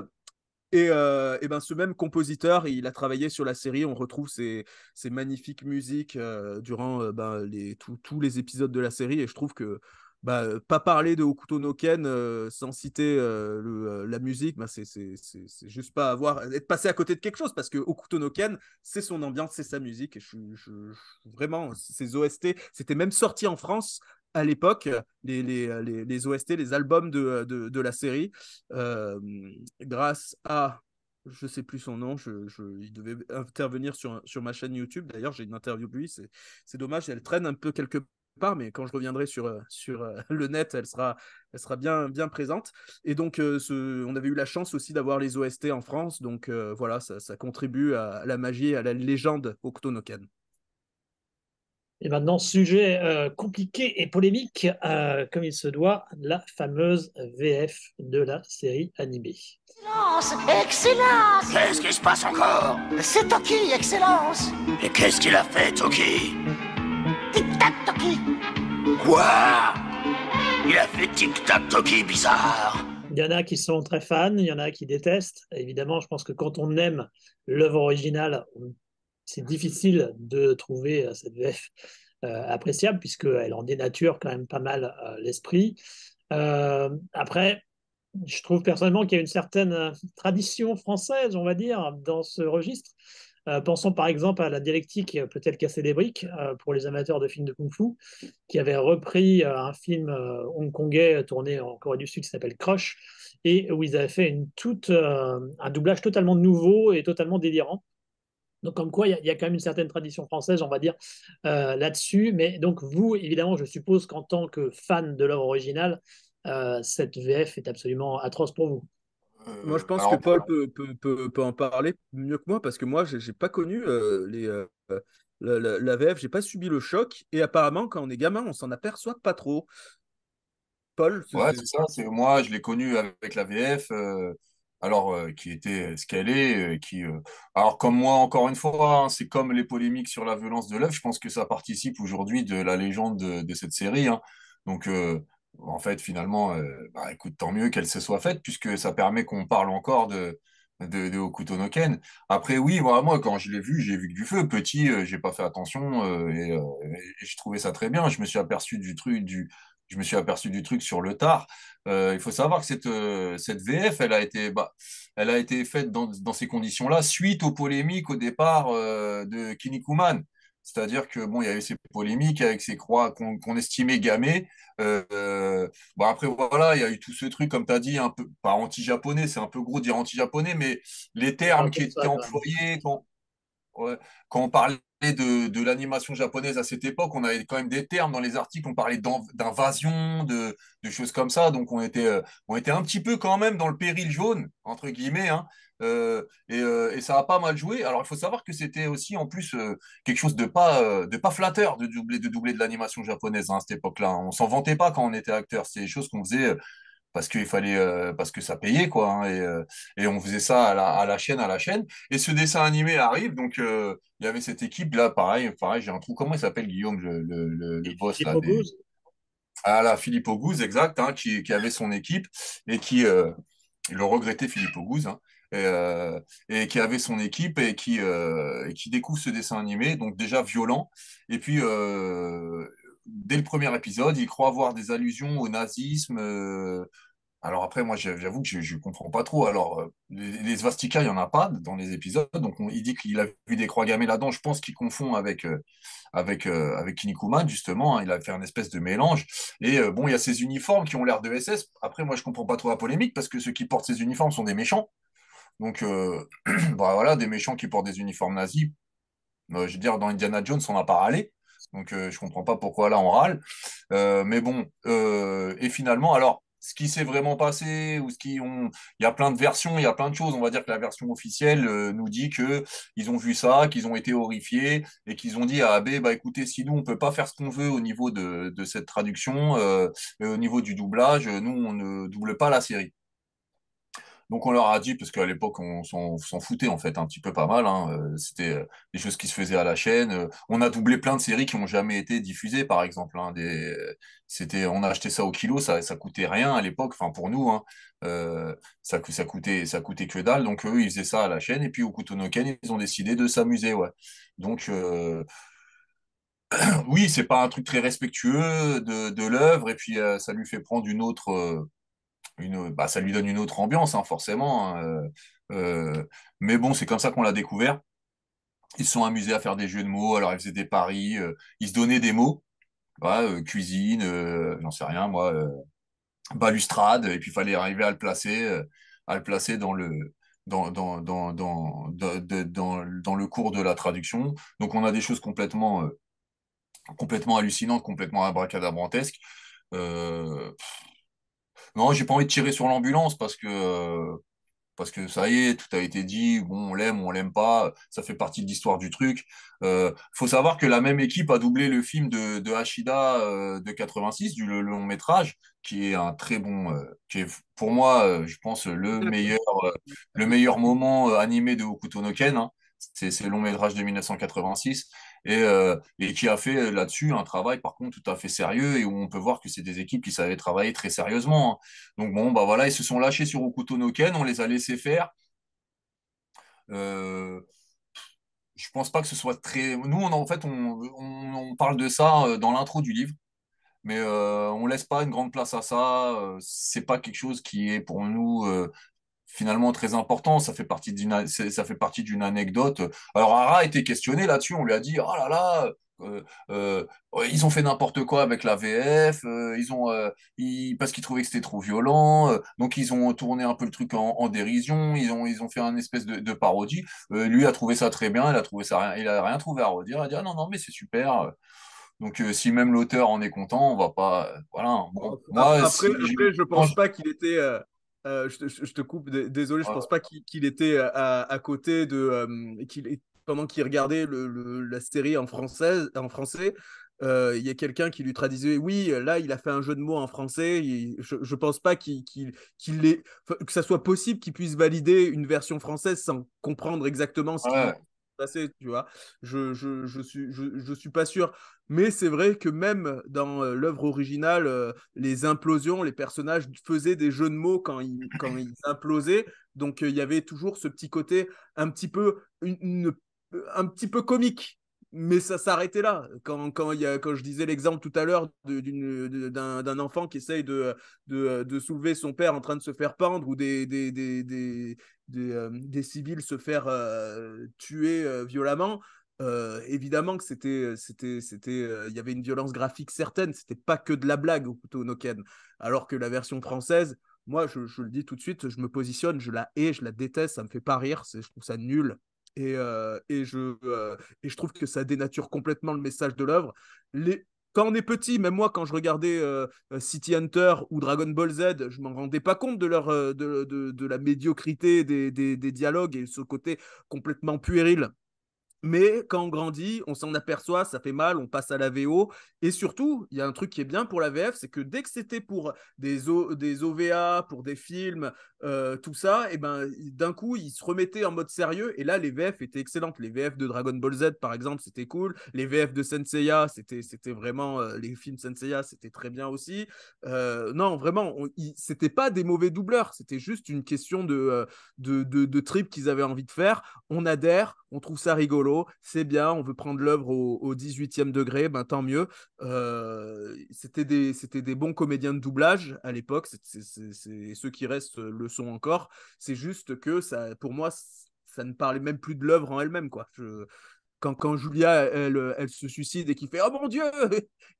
et, euh, et, ben ce même compositeur, il a travaillé sur la série. On retrouve ses, magnifiques musiques euh, durant euh, ben, les, tous les épisodes de la série. Et je trouve que bah, pas parler de Okuto no Ken sans citer la musique, ben, c'est juste pas avoir être passé à côté de quelque chose parce que Okuto no Ken, c'est son ambiance, c'est sa musique. Et je, vraiment, ses OST, c'était même sorti en France à l'époque, les, les, les, les, OST, les albums de, de, de la série, euh, grâce à, je sais plus son nom, je, je, il devait intervenir sur, sur ma chaîne YouTube. D'ailleurs, j'ai une interview de lui, c'est dommage, elle traîne un peu quelque part, mais quand je reviendrai sur, sur euh, le net, elle sera, elle sera bien, bien présente. Et donc, euh, ce, on avait eu la chance aussi d'avoir les OST en France, donc voilà, ça, ça, contribue à la magie à la légende Octonoken. Et maintenant, sujet euh, compliqué et polémique, euh, comme il se doit, la fameuse VF de la série animée. Excellence Excellence Qu'est-ce qui se passe encore C'est Toki, Excellence Et qu'est-ce qu'il a fait, Toki Tic-tac, Toki Quoi Il a fait tic-tac, Toki, bizarre il y en a qui sont très fans, il y en a qui détestent. Évidemment, je pense que quand on aime l'œuvre originale, c'est difficile de trouver euh, cette VF euh, appréciable, puisqu'elle en dénature quand même pas mal euh, l'esprit. après, je trouve personnellement qu'il y a une certaine tradition française, on va dire, dans ce registre. pensons par exemple à la dialectique peut être casser des briques pour les amateurs de films de Kung Fu, qui avait repris un film hongkongais tourné en Corée du Sud qui s'appelle Crush, et où ils avaient fait un doublage totalement nouveau et totalement délirant. Donc, comme quoi, il y, a quand même une certaine tradition française, on va dire, euh, là-dessus. Mais donc, vous, évidemment, je suppose qu'en tant que fan de l'œuvre originale, euh, cette VF est absolument atroce pour vous. Euh, moi, je pense que Paul peut, en parler mieux que moi parce que moi, j'ai pas connu les, la, VF, je VF, j'ai pas subi le choc. Et apparemment, quand on est gamin, on s'en aperçoit pas trop. Paul Ouais, c'est ça. Moi, je l'ai connu avec la VF alors euh, qui était ce qu'elle est, qui, euh, alors comme moi encore une fois, hein, c'est comme les polémiques sur la violence de l'œuf, je pense que ça participe aujourd'hui de la légende de, cette série. Hein. Donc euh, en fait finalement, bah, écoute, tant mieux qu'elle se soit faite puisque ça permet qu'on parle encore de de, de Après oui, voilà, moi quand je l'ai vu, j'ai vu que du feu. Petit, j'ai pas fait attention et, j'ai trouvé trouvais ça très bien. Je me suis aperçu du truc du je me suis aperçu du truc sur le tard. Euh, il faut savoir que cette, euh, cette VF, elle a été, bah, elle a été faite dans, dans ces conditions-là suite aux polémiques au départ euh, de Kinikuman. C'est-à-dire que bon, il y a eu ces polémiques avec ces croix qu'on estimait gammées. Euh, bon, bah, après, voilà, il y a eu tout ce truc, comme tu as dit, un peu, pas anti-japonais, c'est un peu gros de dire anti-japonais, mais les termes qui étaient employés, quand, quand on parlait de, de l'animation japonaise à cette époque, on avait quand même des termes dans les articles, on parlait d'invasion, de, de, choses comme ça, donc on était, euh, on était un petit peu quand même dans le péril jaune, entre guillemets, hein, euh, et, euh, et, ça a pas mal joué. Alors il faut savoir que c'était aussi en plus quelque chose de pas, de pas flatteur de doubler de, doubler de l'animation japonaise hein, à cette époque-là. Hein. On s'en vantait pas quand on était acteur, c'est des choses qu'on faisait parce qu'il fallait euh, parce que ça payait quoi hein, euh, et, on faisait ça à la, chaîne à la chaîne et ce dessin animé arrive donc euh, il y avait cette équipe là pareil pareil j'ai un trou comment il s'appelle Guillaume le, boss là, des... ah là Philippe Auguste exact hein, qui, avait son équipe et qui le regrettait Philippe Auguste hein, et, qui avait son équipe et qui et qui découvre ce dessin animé donc déjà violent et puis dès le premier épisode, il croit avoir des allusions au nazisme. Euh, alors après, moi, j'avoue que je ne comprends pas trop. Alors, euh, les, les il n'y en a pas dans les épisodes. Donc, il dit qu'il a vu des croix gammées là-dedans. Je pense qu'il confond avec, euh, avec, avec justement. Hein. Il a fait un espèce de mélange. Et bon, il y a ces uniformes qui ont l'air de SS. Après, moi, je ne comprends pas trop la polémique parce que ceux qui portent ces uniformes sont des méchants. Donc, <clears throat> bah, voilà, des méchants qui portent des uniformes nazis. je veux dire, dans Indiana Jones, on n'a pas râlé. Donc, euh, je comprends pas pourquoi là on râle. Euh, mais bon, euh, et finalement, alors, ce qui s'est vraiment passé, ou ce qui ont. Il y a plein de versions, il y a plein de choses. On va dire que la version officielle nous dit que ils ont vu ça, qu'ils ont été horrifiés, et qu'ils ont dit à AB, bah, écoutez, si nous, on ne peut pas faire ce qu'on veut au niveau de, de cette traduction, au niveau du doublage, nous, on ne double pas la série. Donc on leur a dit, parce qu'à l'époque on s'en foutait en fait un petit peu pas mal, hein, euh, c'était euh, des choses qui se faisaient à la chaîne. Euh, on a doublé plein de séries qui n'ont jamais été diffusées par exemple. Hein, des, c'était, on a acheté ça au kilo, ça, ça coûtait rien à l'époque, enfin pour nous, hein, ça, ça, coûtait, ça coûtait que dalle. Donc eux ils faisaient ça à la chaîne et puis au Kutonoken ils ont décidé de s'amuser. Ouais. Donc oui, <clears throat> oui, c'est pas un truc très respectueux de, l'œuvre et puis ça lui fait prendre une autre bah, ça lui donne une autre ambiance, hein, forcément. Hein, euh, euh, mais bon, c'est comme ça qu'on l'a découvert. Ils se sont amusés à faire des jeux de mots, alors ils faisaient des paris, euh, ils se donnaient des mots, bah, cuisine, j'en sais rien, moi, balustrade, et puis il fallait arriver à le placer, à le placer dans le. Dans, dans, le cours de la traduction. Donc on a des choses complètement, complètement hallucinantes, complètement abracadabrantesques. Euh, non, j'ai pas envie de tirer sur l'ambulance parce que parce que ça y est, tout a été dit, bon, on l'aime, on l'aime pas, ça fait partie de l'histoire du truc. Il euh, faut savoir que la même équipe a doublé le film de, de Hashida euh, de 86, du long métrage, qui est un très bon, euh, qui est pour moi, euh, je pense, le meilleur, le meilleur moment animé de Hokuto no Ken. Hein. C'est le long-métrage de 1986, et, euh, et qui a fait euh, là-dessus un travail par contre tout à fait sérieux, et où on peut voir que c'est des équipes qui savaient travailler très sérieusement. Hein. Donc bon, bah voilà, ils se sont lâchés sur Okuto no Ken, on les a laissés faire. Euh, je pense pas que ce soit très. Nous, on, en fait, on, on, parle de ça euh, dans l'intro du livre, mais on laisse pas une grande place à ça. C'est pas quelque chose qui est pour nous finalement très important. Ça fait partie d'une, ça fait partie d'une anecdote. Alors Ara a été questionné là-dessus. On lui a dit, oh là là, euh, euh, ils ont fait n'importe quoi avec la VF, euh, ils ont, ils, parce qu'ils trouvaient que c'était trop violent, donc ils ont tourné un peu le truc en, dérision, ils ont, ils ont fait un espèce de, parodie. lui a trouvé ça très bien, il a trouvé ça, il a rien trouvé à redire, il a dit ah non non mais c'est super. Donc si même l'auteur en est content, on va pas, voilà. après, je, après, je pense pas qu'il était euh, je, te coupe, désolé, je pense pas qu'il était euh, à, côté de. Euh, pendant qu'il regardait le, la série en, française, en français, il y a quelqu'un qui lui traduisait oui là il a fait un jeu de mots en français je, ne pense pas qu'il que ça soit possible qu'il puisse valider une version française sans comprendre exactement ce qui s'est passé tu vois je je, suis je, je, suis pas sûr mais c'est vrai que même dans euh, l'œuvre originale, euh, les implosions, les personnages faisaient des jeux de mots quand ils, implosaient. Donc euh, il y avait toujours ce petit côté un petit peu, un petit peu comique mais ça s'arrêtait là. Quand, quand, je disais l'exemple tout à l'heure d'un enfant qui essaye de, soulever son père en train de se faire pendre ou des, civils se faire tuer violemment, euh, évidemment que c'était, c'était, c'était, euh, il y avait une violence graphique certaine. C'était pas que de la blague au couteau Noken. Alors que la version française, moi, je, le dis tout de suite, je me positionne, je la hais, je la déteste, ça me fait pas rire, je trouve ça nul. Et, euh, je, je trouve que ça dénature complètement le message de l'œuvre. Les... Quand on est petit, même moi, quand je regardais City Hunter ou Dragon Ball Z, je m'en rendais pas compte de, leur, de, la médiocrité des dialogues et ce côté complètement puéril mais quand on grandit, on s'en aperçoit, ça fait mal, on passe à la VO. Et surtout, il y a un truc qui est bien pour la VF, c'est que dès que c'était pour des, OVA, pour des films, euh, tout ça, et eh ben d'un coup, ils se remettaient en mode sérieux. Et là, les VF étaient excellentes. Les VF de Dragon Ball Z, par exemple, c'était cool. Les VF de Senseiya, c'était vraiment. Euh, les films Senseiya, c'était très bien aussi. Euh, non, vraiment, c'était pas des mauvais doubleurs. C'était juste une question de, de trip qu'ils avaient envie de faire. On adhère, on trouve ça rigolo c'est bien, on veut prendre l'œuvre au, 18e degré, ben tant mieux. Euh, c'était des, des bons comédiens de doublage à l'époque, ceux qui restent euh, le sont encore. C'est juste que ça, pour moi, ça ne parlait même plus de l'œuvre en elle-même. quoi. quand, quand, Julia, elle, elle, se suicide et qui fait Oh mon Dieu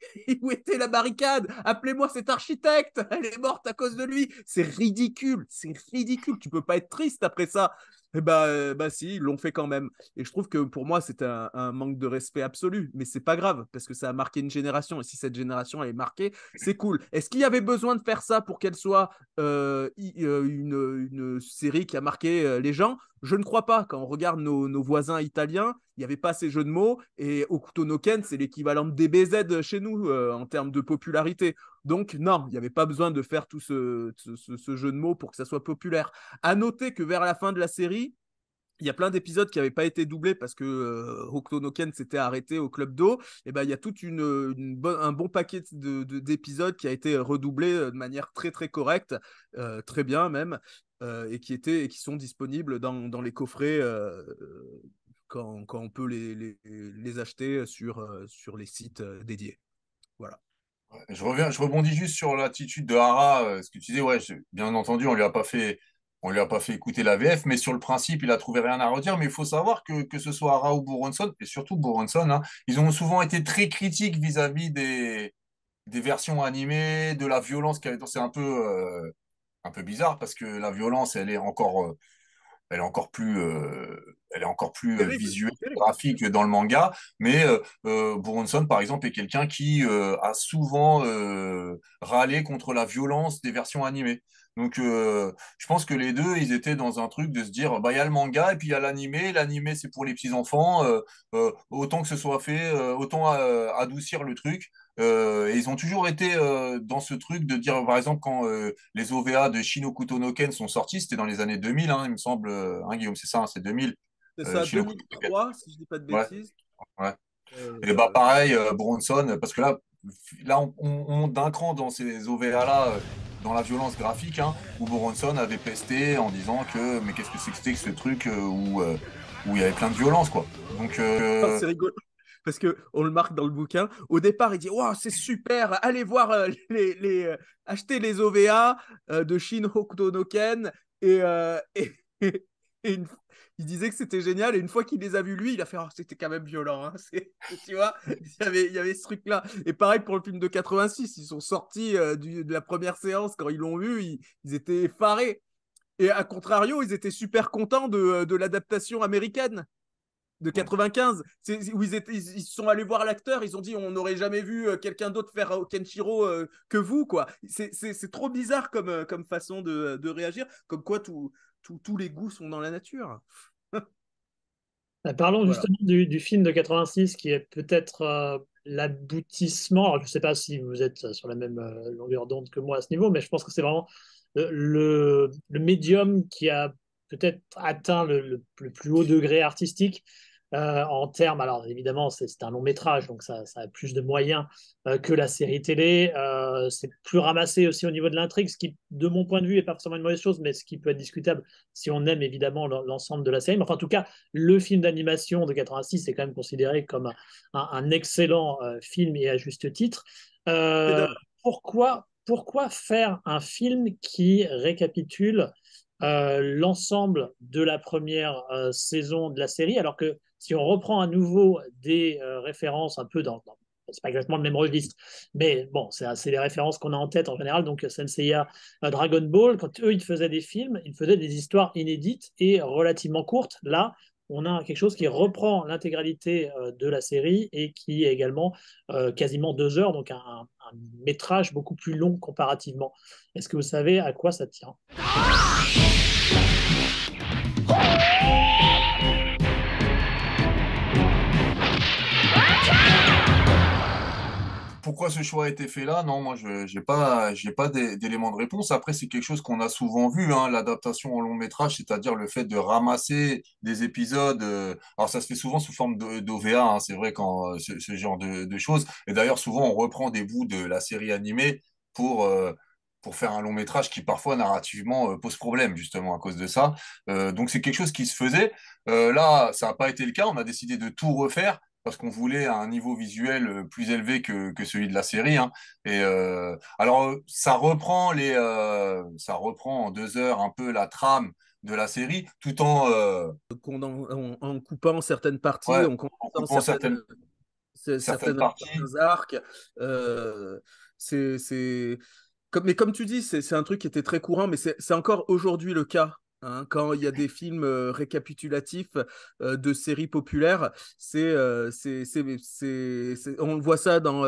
<laughs> Où était la barricade Appelez-moi cet architecte Elle est morte à cause de lui C'est ridicule C'est ridicule Tu peux pas être triste après ça eh bah, euh, bah si, ils l'ont fait quand même. Et je trouve que pour moi, c'est un, manque de respect absolu, mais c'est pas grave, parce que ça a marqué une génération, et si cette génération elle est marquée, c'est cool. Est-ce qu'il y avait besoin de faire ça pour qu'elle soit euh, euh, une, série qui a marqué les gens Je ne crois pas. Quand on regarde nos, voisins italiens, il n'y avait pas ces jeux de mots, et Okutonoken, c'est l'équivalent de DBZ chez nous en termes de popularité. Donc non, il n'y avait pas besoin de faire tout ce, jeu de mots pour que ça soit populaire. À noter que vers la fin de la série, il y a plein d'épisodes qui n'avaient pas été doublés parce que euh, Hokuto no Ken s'était arrêté au club d'eau. Et eh ben il y a tout euh, un bon paquet d'épisodes qui a été euh, redoublé de manière très très correcte, très bien même, et qui étaient et qui sont disponibles dans, les coffrets. Quand, on peut les, acheter sur, sur les sites dédiés. Voilà. Je, reviens, je rebondis juste sur l'attitude de Hara. Euh, ce que tu disais, ouais, bien entendu, on lui a pas fait, on lui a pas fait écouter la VF, mais sur le principe, il a trouvé rien à redire. Mais il faut savoir que, que ce soit Hara ou Bouronson, et surtout Bouronson, hein, ils ont souvent été très critiques vis-à-vis des, des versions animées, de la violence qui avait. C'est un peu, euh, un peu bizarre parce que la violence, elle est encore. Euh, elle est encore plus, euh, elle est encore plus euh, visuelle, graphique dans le manga. Mais euh, euh par exemple, est quelqu'un qui a souvent râlé contre la violence des versions animées. Donc, je pense que les deux, ils étaient dans un truc de se dire, bah, il y a le manga et puis il y a l'animé. L'animé, c'est pour les petits enfants. autant que ce soit fait, autant adoucir le truc. Euh, et ils ont toujours été euh, dans ce truc de dire, par exemple, quand euh, les OVA de no Ken sont sortis, c'était dans les années 2000, hein, il me semble, hein, Guillaume, c'est ça, hein, c'est 2000. C'est ça, 2003, si je dis pas de bêtises. Ouais. et bah pareil, Bronson, parce que là, là on, on, d'un cran dans ces OVA-là, dans la violence graphique, hein, où Bronson avait pesté en disant que, mais qu'est-ce que c'était que ce truc où où il y avait plein de violence quoi. Donc ah, c'est rigolo parce que on le marque dans le bouquin. Au départ, il dit Waouh, c'est super, allez voir euh, <laughs> les, euh, acheter les OVA euh, de Shin Hokuto Et, <laughs> il disait que c'était génial. Et une fois qu'il les a vus, lui, il a fait oh, C'était quand même violent. Hein. <laughs> tu vois, il y, avait, ce truc-là. Et pareil pour le film de 86, ils sont sortis de la première séance quand ils l'ont vu, ils, étaient effarés. Et à contrario, ils étaient super contents de, de l'adaptation américaine de 95, c'est, où ils, étaient, sont allés voir l'acteur, ils ont dit on n'aurait jamais vu euh, quelqu'un d'autre faire euh, Kenshiro euh, que vous, quoi. C'est, trop bizarre comme, comme façon de, réagir, comme quoi tous les goûts sont dans la nature. <laughs> Bah, parlons justement du, film de 86 qui est peut-être l'aboutissement. je ne sais pas si vous êtes sur la même longueur d'onde que moi à ce niveau, mais je pense que c'est vraiment le, médium qui a peut-être atteint le, plus haut degré artistique euh, en termes, alors évidemment c'est un long métrage, donc ça, a plus de moyens euh, que la série télé. Euh, c'est plus ramassé aussi au niveau de l'intrigue, ce qui, de mon point de vue, n'est pas forcément une mauvaise chose, mais ce qui peut être discutable si on aime évidemment l'ensemble de la série. Mais enfin, en tout cas, le film d'animation de 86 est quand même considéré comme un, un excellent film et à juste titre. pourquoi, pourquoi faire un film qui récapitule l'ensemble de la première saison de la série alors que si on reprend à nouveau des euh, références un peu dans, Ce c'est pas exactement le même registre, mais bon, c'est les références qu'on a en tête en général. Donc, euh, Senseiya, euh, Dragon Ball, quand eux, ils faisaient des films, ils faisaient des histoires inédites et relativement courtes. Là, on a quelque chose qui reprend l'intégralité de la série et qui est également quasiment deux heures, donc un métrage beaucoup plus long comparativement. Est-ce que vous savez à quoi ça tient pourquoi ce choix a été fait là Non, moi, je n'ai pas, j'ai pas d'éléments de réponse. Après, c'est quelque chose qu'on a souvent vu, hein, l'adaptation en long métrage, c'est-à-dire le fait de ramasser des épisodes. Euh, alors, ça se fait souvent sous forme d'OVA, hein, c'est vrai, quand euh, ce, genre de, choses. Et d'ailleurs, souvent, on reprend des bouts de la série animée pour... Euh, pour faire un long métrage qui parfois narrativement pose problème justement à cause de ça. donc c'est quelque chose qui se faisait. là, ça n'a pas été le cas. On a décidé de tout refaire parce qu'on voulait un niveau visuel euh, plus élevé que, que celui de la série. Hein. Et euh, alors, euh, ça reprend les, ça reprend en deux heures un peu la trame de la série, tout en en, coupant certaines parties, en, coupant certaines, certaines, arcs. c'est, mais comme tu dis, c'est un truc qui était très courant, mais c'est encore aujourd'hui le cas Hein, quand il y a des films euh, récapitulatifs euh, de séries populaires, euh, c'est, c'est, on voit ça dans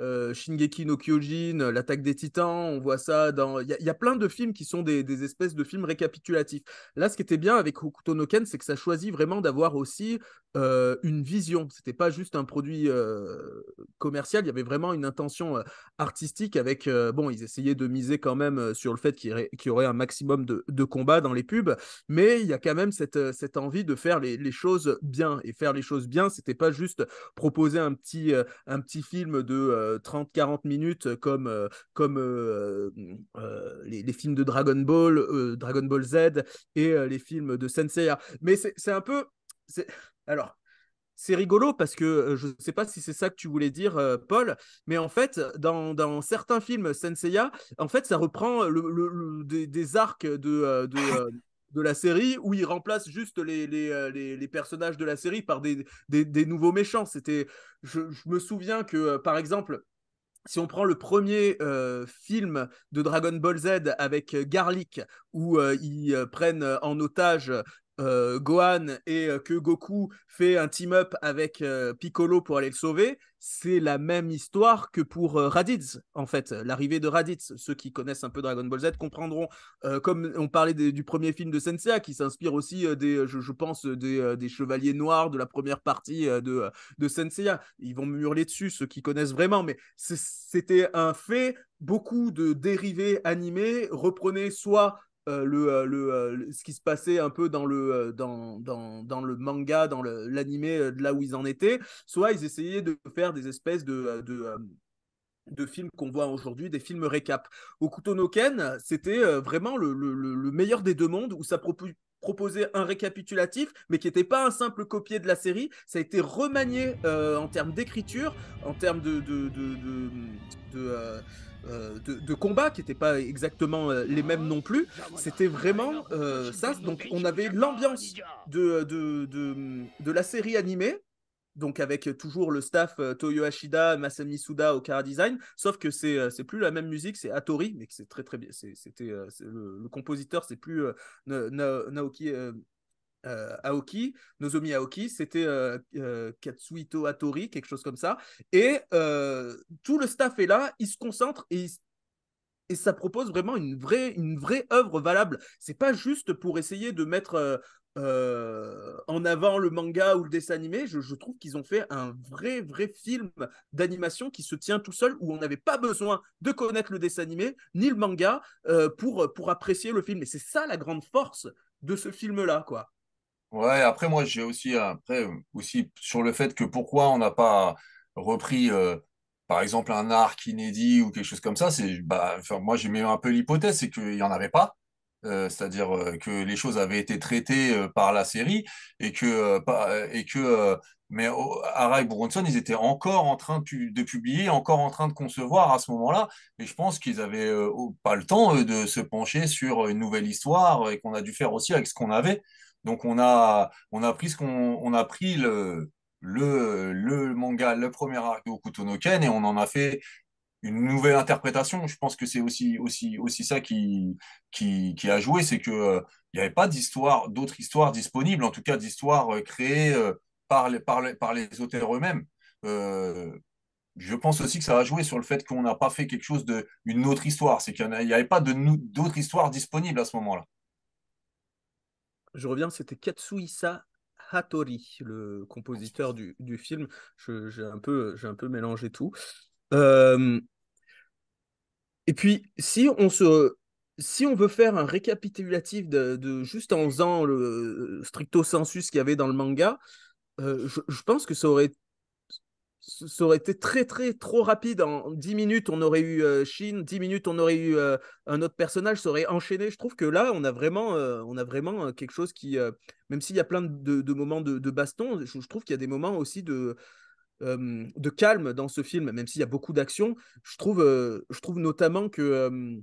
euh, Shingeki no Kyojin, euh, l'attaque des titans, on voit ça dans... Il y, a plein de films qui sont des, espèces de films récapitulatifs. Là, ce qui était bien avec Hokuto no c'est que ça choisit vraiment d'avoir aussi euh, une vision. C'était pas juste un produit commercial, il y avait vraiment une intention artistique avec... bon, ils essayaient de miser quand même sur le fait qu'il y, aurait un maximum de, combats dans les pubs, mais il y a quand même cette, envie de faire les, les, choses bien. Et faire les choses bien, c'était pas juste proposer un petit, un petit film de... 30-40 euh, minutes euh, comme, euh, comme les, films de Dragon Ball, Dragon Ball Z et les films de Senseiya. Mais c'est un peu... Alors, c'est rigolo parce que je ne sais pas si c'est ça que tu voulais dire, Paul, mais en fait, dans, dans certains films Senseiya, en fait, ça reprend des, arcs de, de, ah de la série où ils remplacent juste les, les, euh, personnages de la série par des, nouveaux méchants. C'était, je, me souviens que, euh, par exemple, si on prend le premier euh, film de Dragon Ball Z avec Garlic, où ils prennent en otage euh, Gohan et euh, que Goku fait un team-up avec euh, Piccolo pour aller le sauver, c'est la même histoire que pour Raditz, en fait, l'arrivée de Raditz. Ceux qui connaissent un peu Dragon Ball Z comprendront, comme on parlait du premier film de Sensei, qui s'inspire aussi, des, je, pense, des, chevaliers noirs de la première partie de, de Sensei. Ils vont hurler dessus, ceux qui connaissent vraiment, mais c'était un fait. Beaucoup de dérivés animés reprenaient soit euh, le, euh, euh, le, ce qui se passait un peu dans le, dans, dans, dans le manga, dans l'animé, de là où ils en étaient, soit ils essayaient de faire des espèces de... de de films qu'on voit aujourd'hui, des films récap. Okuto no Ken, c'était vraiment le, le, meilleur des deux mondes où ça proposait un récapitulatif, mais qui n'était pas un simple copier de la série. Ça a été remanié en termes d'écriture, en termes de, de, euh, de, combat qui n'étaient pas exactement euh, les mêmes non plus. C'était vraiment euh, ça. Donc on avait l'ambiance de, de, de, la série animée, donc avec toujours le staff Toyo Ashida, Masami Suda au Kara Design, sauf que c'est c'est plus la même musique, c'est Atori, mais c'est très très bien. C'était le, le, compositeur, c'est plus Naoki. Euh, Aoki, Nozomi Aoki, c'était euh, euh Atori, quelque chose comme ça. Et euh, tout le staff est là, ils se concentrent et, et ça propose vraiment une vraie, une vraie œuvre valable. C'est pas juste pour essayer de mettre en avant le manga ou le dessin animé. Je, trouve qu'ils ont fait un vrai, vrai film d'animation qui se tient tout seul, où on n'avait pas besoin de connaître le dessin animé ni le manga pour, pour apprécier le film. Et c'est ça la grande force de ce film-là, quoi. Ouais, après, moi, j'ai aussi, après, aussi sur le fait que pourquoi on n'a pas repris, euh, par exemple, un arc inédit ou quelque chose comme ça, c'est, bah, moi, j'ai mis un peu l'hypothèse, c'est qu'il n'y en avait pas. Euh, c'est-à-dire euh, que les choses avaient été traitées par la série et que, et que mais Ara et Bronson, ils étaient encore en train de, publier, encore en train de concevoir à ce moment-là. Et je pense qu'ils n'avaient pas le temps de se pencher sur une nouvelle histoire et qu'on a dû faire aussi avec ce qu'on avait. Donc on a, on a pris ce qu'on a pris le, le, le manga, le premier arc au et on en a fait une nouvelle interprétation. Je pense que c'est aussi, aussi, aussi ça qui, qui, qui a joué, c'est que n'y euh, avait pas d'histoire, d'autres histoires disponibles, en tout cas d'histoires euh, créées euh, par les, par les, auteurs eux-mêmes. je pense aussi que ça a joué sur le fait qu'on n'a pas fait quelque chose de une autre histoire, c'est qu'il n'y avait pas de, d'autres histoires disponibles à ce moment-là je reviens, c'était Katsuhisa Hattori, le compositeur du, film. J'ai un, peu, un peu mélangé tout. Euh, et puis, si on se, si on veut faire un récapitulatif de, juste en faisant le euh, stricto sensus qu'il y avait dans le manga, euh, je, je, pense que ça aurait ça aurait été très, très, trop rapide. En 10 minutes, on aurait eu Chine euh, Shin, 10 minutes, on aurait eu euh, un autre personnage, ça aurait enchaîné. Je trouve que là, on a vraiment, euh, on a vraiment quelque chose qui, même s'il y a plein de, de moments de, baston, je, trouve qu'il y a des moments aussi de, de calme dans ce film, même s'il y a beaucoup d'action. Je trouve, je trouve notamment que,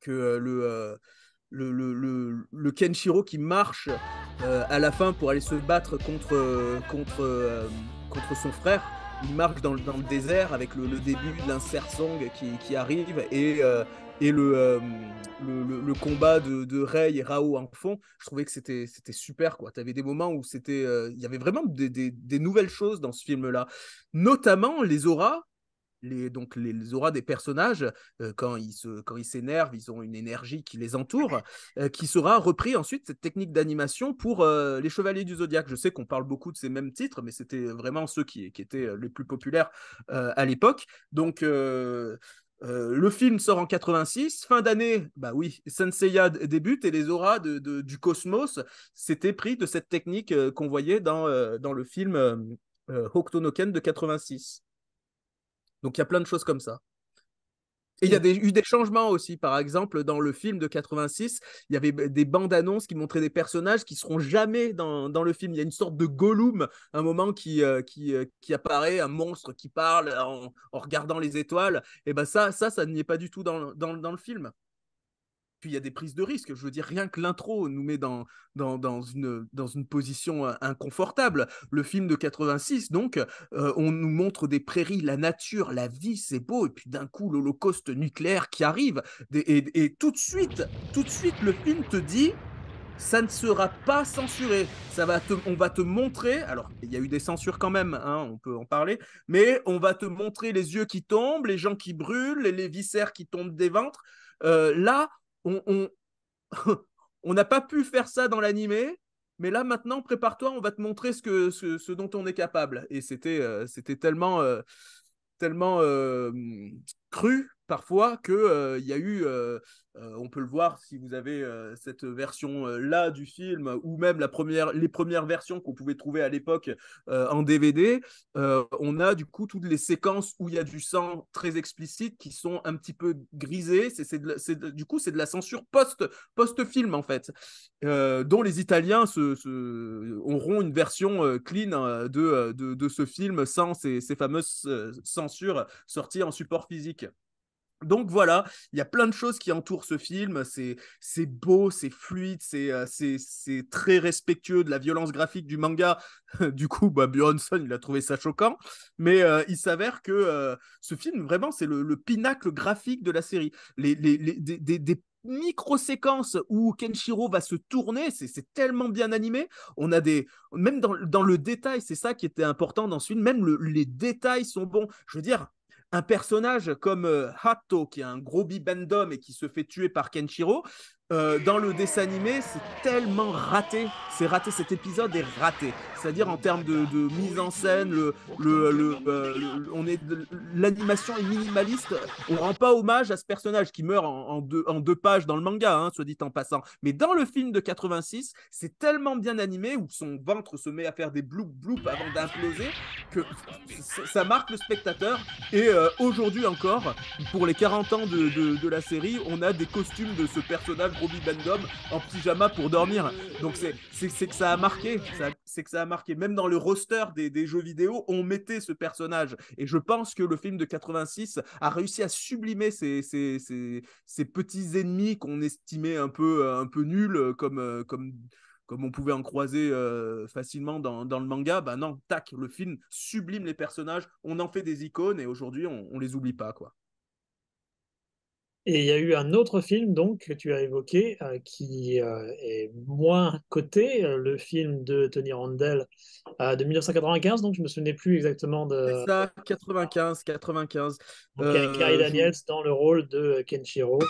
que le. Le, le, le, Kenshiro qui marche à la fin pour aller se battre contre, contre contre son frère. Il marche dans, le désert avec le, début de l'insert song qui, arrive et, euh, euh, le, le, combat de, de, Rey et Rao en fond. Je trouvais que c'était super. Tu avais des moments où c'était euh, il y avait vraiment des, des nouvelles choses dans ce film-là, notamment les auras les, donc les, auras des personnages, euh, quand ils se, quand ils s'énervent, ils ont une énergie qui les entoure, <laughs> euh, qui sera repris ensuite cette technique d'animation pour euh, les Chevaliers du Zodiaque. Je sais qu'on parle beaucoup de ces mêmes titres, mais c'était vraiment ceux qui, étaient les plus populaires à l'époque. Donc le film sort en 86, fin d'année, bah oui, Senseiya débute et les auras du cosmos s'étaient pris de cette technique qu'on voyait dans, dans, le film Hokuto no Ken de 86. Donc il y a plein de choses comme ça. Et il y a eu des changements aussi. Par exemple, dans le film de 86, il y avait des bandes annonces qui montraient des personnages qui seront jamais dans, le film. Il y a une sorte de Gollum, un moment qui, euh, euh, qui, apparaît, un monstre qui parle en, regardant les étoiles. Et ben ça, ça, ça n'y est pas du tout dans le film. Puis il y a des prises de risque. Je veux dire, rien que l'intro nous met dans, dans, une, dans une position euh, inconfortable. Le film de 86, donc, euh, on nous montre des prairies, la nature, la vie, c'est beau. Et puis d'un coup, l'Holocauste nucléaire qui arrive. Et, tout de suite, tout de suite, le film te dit ça ne sera pas censuré. Ça va on va te montrer, alors il y a eu des censures quand même, hein, on peut en parler, mais on va te montrer les yeux qui tombent, les gens qui brûlent, les, les viscères qui tombent des ventres. Euh, là, <laughs> on n'a pas pu faire ça dans l'animé, mais là maintenant, prépare-toi, on va te montrer ce, que, ce, dont on est capable. Et c'était euh, c'était tellement, euh, tellement euh, cru parfois qu'il euh, il y a eu, euh, euh, on peut le voir si vous avez cette version-là du film, ou même la première, les premières versions qu'on pouvait trouver à l'époque en DVD, on a du coup toutes les séquences où il y a du sang très explicite qui sont un petit peu grisées. C'est, du coup, c'est de la censure post, post-film, en fait, dont les Italiens se, auront une version clean de, de, ce film sans ces, ces fameuses censures sorties en support physique. Donc voilà, il y a plein de choses qui entourent ce film. C'est, beau, c'est fluide, euh, c'est, très respectueux de la violence graphique du manga. <laughs> du coup, bah, il a trouvé ça choquant. Mais euh, il s'avère que euh, ce film, vraiment, c'est le, pinacle graphique de la série. Les, des, micro-séquences où Kenshiro va se tourner, c'est, tellement bien animé. On a des. Même dans, le détail, c'est ça qui était important dans ce film, même les détails sont bons. Je veux dire, un personnage comme euh, Hato, qui est un gros bibendum et qui se fait tuer par Kenshiro, euh, dans le dessin animé, c'est tellement raté. C'est raté, cet épisode est raté. C'est-à-dire en termes de, mise en scène, le, euh, on est l'animation est minimaliste. On rend pas hommage à ce personnage qui meurt en, en, deux, pages dans le manga, hein, soit dit en passant. Mais dans le film de 86, c'est tellement bien animé où son ventre se met à faire des bloup bloup avant d'imploser que ça marque le spectateur. Et euh, aujourd'hui encore, pour les 40 ans de, de la série, on a des costumes de ce personnage Robbie Bendom en pyjama pour dormir. Donc c'est que ça a marqué, c'est que ça a marqué. Même dans le roster des, jeux vidéo, on mettait ce personnage. Et je pense que le film de 86 a réussi à sublimer ces, petits ennemis qu'on estimait un peu, un peu nuls, comme, euh, comme, comme on pouvait en croiser euh, facilement dans, le manga, bah non, tac, le film sublime les personnages, on en fait des icônes et aujourd'hui on, on les oublie pas quoi. Et il y a eu un autre film donc que tu as évoqué euh, qui euh, est moins coté, euh, le film de Tony Randall de 1995. Donc je me souvenais plus exactement de. ça, 95, 95. Donc avec Daniels dans le rôle de Kenshiro. Here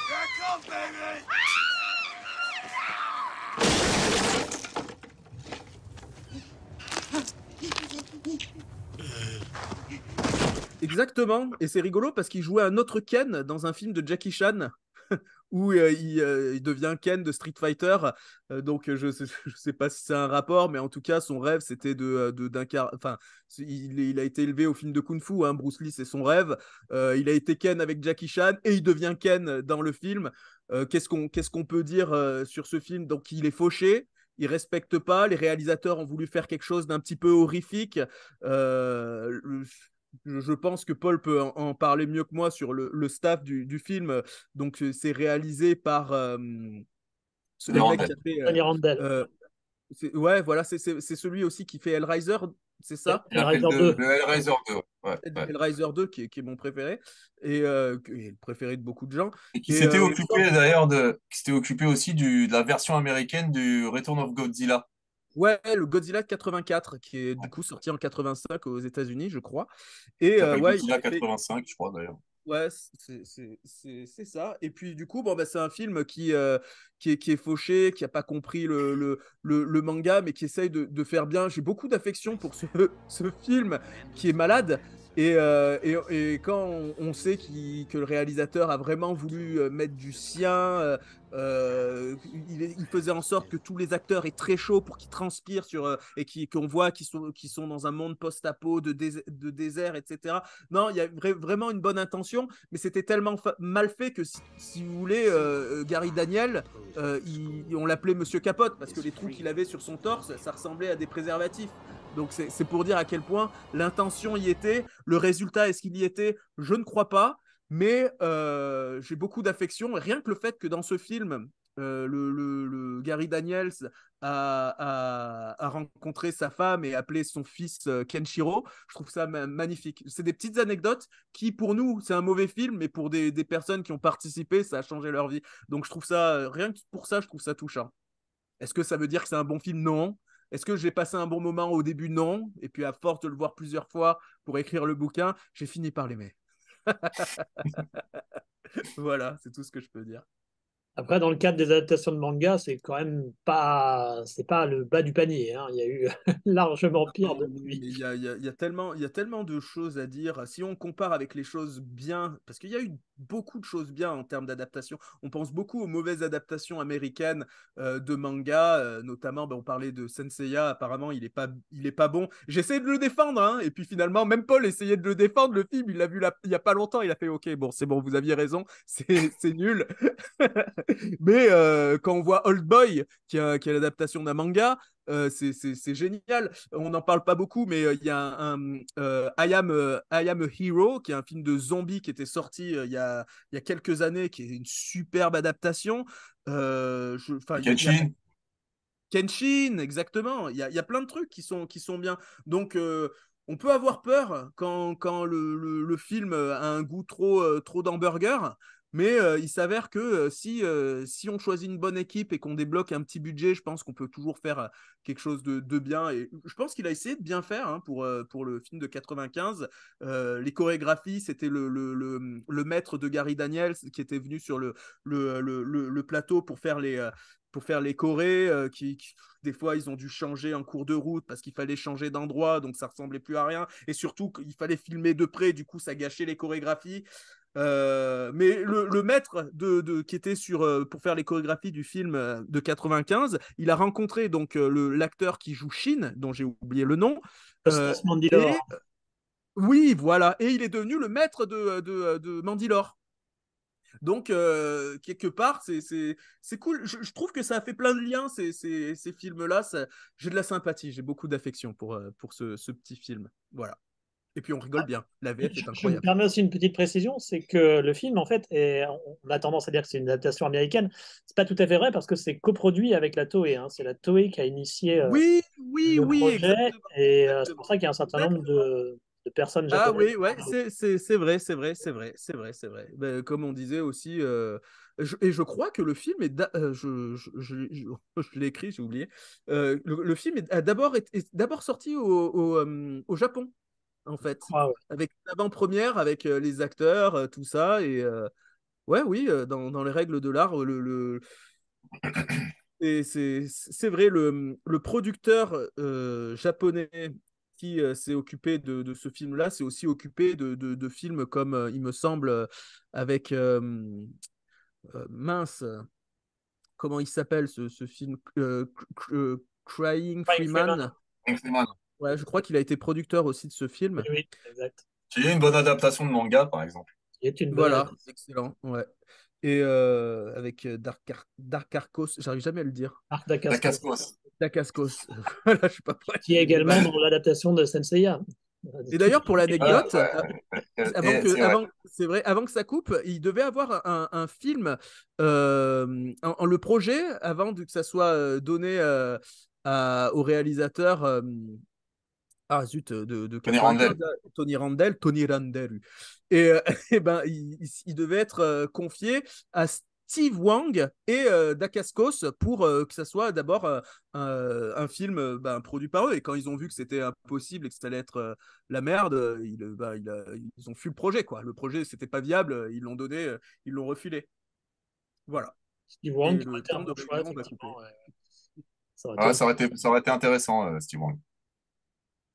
Exactement, et c'est rigolo parce qu'il jouait un autre Ken dans un film de Jackie Chan <laughs> où euh, euh, il, devient Ken de Street Fighter. Euh, donc je ne <laughs> sais, pas si c'est un rapport, mais en tout cas, son rêve, c'était de, de Enfin, il, a été élevé au film de Kung Fu, hein, Bruce Lee, c'est son rêve. il a été Ken avec Jackie Chan et il devient Ken dans le film. Qu'est-ce qu'on qu'est-ce qu'on peut dire sur ce film Donc il est fauché. Il respecte pas, les réalisateurs ont voulu faire quelque chose d'un petit peu horrifique. Le, je pense que Paul peut en, parler mieux que moi sur le, le staff du, du, film. Euh, donc, c'est réalisé par celui qui a fait. Euh, euh, ouais, voilà, c'est celui aussi qui fait Hellraiser, c'est ça Hellraiser 2. 2, 2 qui, est, qui est, mon préféré et, le préféré de beaucoup de gens. Et qui s'était occupé d'ailleurs de, qui s'était occupé aussi du, de la version américaine du Return of Godzilla. Ouais, le Godzilla 84, qui est du coup sorti en 85 aux États-Unis, je crois. Et euh, ouais, Godzilla 85, je crois d'ailleurs. Ouais, c'est ça. Et puis du coup, bon, bah, c'est un film qui, euh, qui, est, qui, est, fauché, qui n'a pas compris le, le, le, manga, mais qui essaye de, de faire bien. J'ai beaucoup d'affection pour ce, <laughs> ce film qui est malade, euh, et, quand on, sait que le réalisateur a vraiment voulu euh, mettre du sien, euh, il, faisait en sorte que tous les acteurs aient très chaud pour qu'ils transpirent sur, et qu'on voit qu'ils sont, sont dans un monde post-apo, de, de, désert, etc. Non, il y a vraiment une bonne intention, mais c'était tellement mal fait que, si, vous voulez, Gary Daniel, on l'appelait Monsieur Capote, parce que les trous qu'il avait sur son torse, ça ressemblait à des préservatifs. Donc c'est pour dire à quel point l'intention y était, le résultat est-ce qu'il y était, je ne crois pas, mais euh, j'ai beaucoup d'affection. Rien que le fait que dans ce film, euh, le, Gary Daniels a, rencontré sa femme et appelé son fils euh, Kenshiro. Je trouve ça magnifique. C'est des petites anecdotes qui, pour nous, c'est un mauvais film, mais pour des, des, personnes qui ont participé, ça a changé leur vie. Donc, je trouve ça, rien que pour ça, je trouve ça touchant. Est-ce que ça veut dire que c'est un bon film Non. Est-ce que j'ai passé un bon moment au début Non. Et puis à force de le voir plusieurs fois pour écrire le bouquin, j'ai fini par l'aimer. <laughs> voilà, c'est tout ce que je peux dire. Après, dans le cadre des adaptations de manga, c'est quand même pas, c'est pas le bas du panier. Hein. Il y a eu largement pire de Il il, y a, tellement, il y a tellement de choses à dire. Si on compare avec les choses bien, parce qu'il y a eu beaucoup de choses bien en termes d'adaptation. On pense beaucoup aux mauvaises adaptations américaines euh, de manga, euh, notamment. Ben, on parlait de Senseiya. Apparemment, il est pas, il est pas bon. J'essayais de le défendre, hein. et puis finalement, même Paul essayait de le défendre. Le film, il l'a vu il y a pas longtemps. Il a fait OK, bon, c'est bon, vous aviez raison. <laughs> C'est, c'est nul. <laughs> <laughs> Mais euh, quand on voit Old Boy, qui, est l'adaptation d'un manga, euh, c'est génial. On n'en parle pas beaucoup, mais euh, il y a un, I, am, a Hero, qui est un film de zombie qui était sorti il y a, y, a, quelques années, qui est une superbe adaptation. Je, Kenshin. Kenshin, exactement. Il y a, plein de trucs qui sont, qui sont bien. Donc, on peut avoir peur quand, quand le, film a un goût trop, trop d'hamburger. Mais euh, il s'avère que euh, si, euh, si on choisit une bonne équipe et qu'on débloque un petit budget, je pense qu'on peut toujours faire quelque chose de, de, bien. Et je pense qu'il a essayé de bien faire hein, pour, pour le film de 95. les chorégraphies, c'était le, le, le, maître de Gary Daniels qui était venu sur le, le, le plateau pour faire les, pour faire les chorés, qui, des fois ils ont dû changer en cours de route parce qu'il fallait changer d'endroit, donc ça ressemblait plus à rien. Et surtout, il fallait filmer de près, du coup ça gâchait les chorégraphies. Euh, mais le, maître de, qui était sur, euh, pour faire les chorégraphies du film euh, de 95, il a rencontré donc l'acteur qui joue Shin, dont j'ai oublié le nom. oui, voilà. Et il est devenu le maître de, de, de Donc, quelque part, c'est, cool. Je, trouve que ça a fait plein de liens, ces, ces, films-là. j'ai de la sympathie, j'ai beaucoup d'affection pour, ce petit film. Voilà et puis on rigole ah, bien. La VF est incroyable. Je me permets aussi une petite précision, c'est que le film, en fait, est, on a tendance à dire que c'est une adaptation américaine. C'est pas tout à fait vrai parce que c'est coproduit avec la Toei. Hein. C'est la Toei qui a initié euh, oui, oui, le oui, projet et euh, c'est pour ça qu'il y a un certain nombre de, personnes ah japonaises. Ah oui, ouais, c'est vrai, c'est vrai, c'est vrai, c'est vrai, c'est vrai. Ben, comme on disait aussi, euh, et je crois que le film est, <laughs> je, l'ai écrit, j'ai oublié. le, film est d'abord d'abord sorti au, au Japon en fait. Avec l'avant-première, avec euh, les acteurs, euh, tout ça. Et euh, ouais, oui, dans, les règles de l'art, le... <clears throat> c'est vrai, le, mmh, producteur japonais qui s'est occupé de, ce film-là s'est aussi occupé de, films comme, il me semble, avec mmh, Mince, comment il s'appelle ce, ce, film Crying Freeman. Crying Freeman. Ouais, je crois qu'il a été producteur aussi de ce film. Oui, exact. Qui est une bonne adaptation de manga, par exemple. Qui est une bonne voilà, adaptation. excellent. Ouais. Et euh, avec euh, Dark, Arcos, j'arrive jamais à le dire. Ah, darkarkos darkarkos là <laughs> voilà, je suis pas prêt. Qui est également dans l'adaptation de Senseiya. Et d'ailleurs, pour l'anecdote, ah, euh, avant que, c'est vrai. avant que ça coupe, il devait avoir un, film, en, le projet, avant que ça soit donné euh, à, au réalisateur ah zut, euh, de, Tony Randell. Tony Randell, Et, euh, <laughs> eh ben, il, devait être euh, confié à Steve Wang et euh, Dacascos pour que ça soit d'abord un, film ben, produit par eux. Et quand ils ont vu que c'était impossible et que ça allait être la merde, ils, ben, ils ont fui le projet. Quoi. Le projet, c'était pas viable, ils l'ont donné, ils l'ont refilé. Voilà. Steve Wang, de choix, ça, aurait hein, ça, ah, ça intéressant, Steve Wang.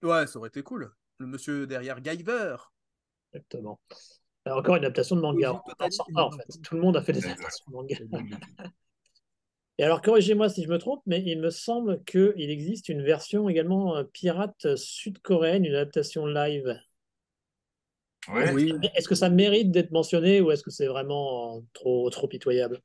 Ouais, ça aurait été cool. Le monsieur derrière Guyver. Exactement. Alors, encore une adaptation de manga. en fait. Tout le monde a fait des adaptations de manga. Et alors, corrigez-moi si je me trompe, mais il me semble qu'il existe une version également euh, pirate euh, sud-coréenne, une adaptation live. Est-ce que ça mérite d'être mentionné ou est-ce que c'est vraiment euh, trop, trop pitoyable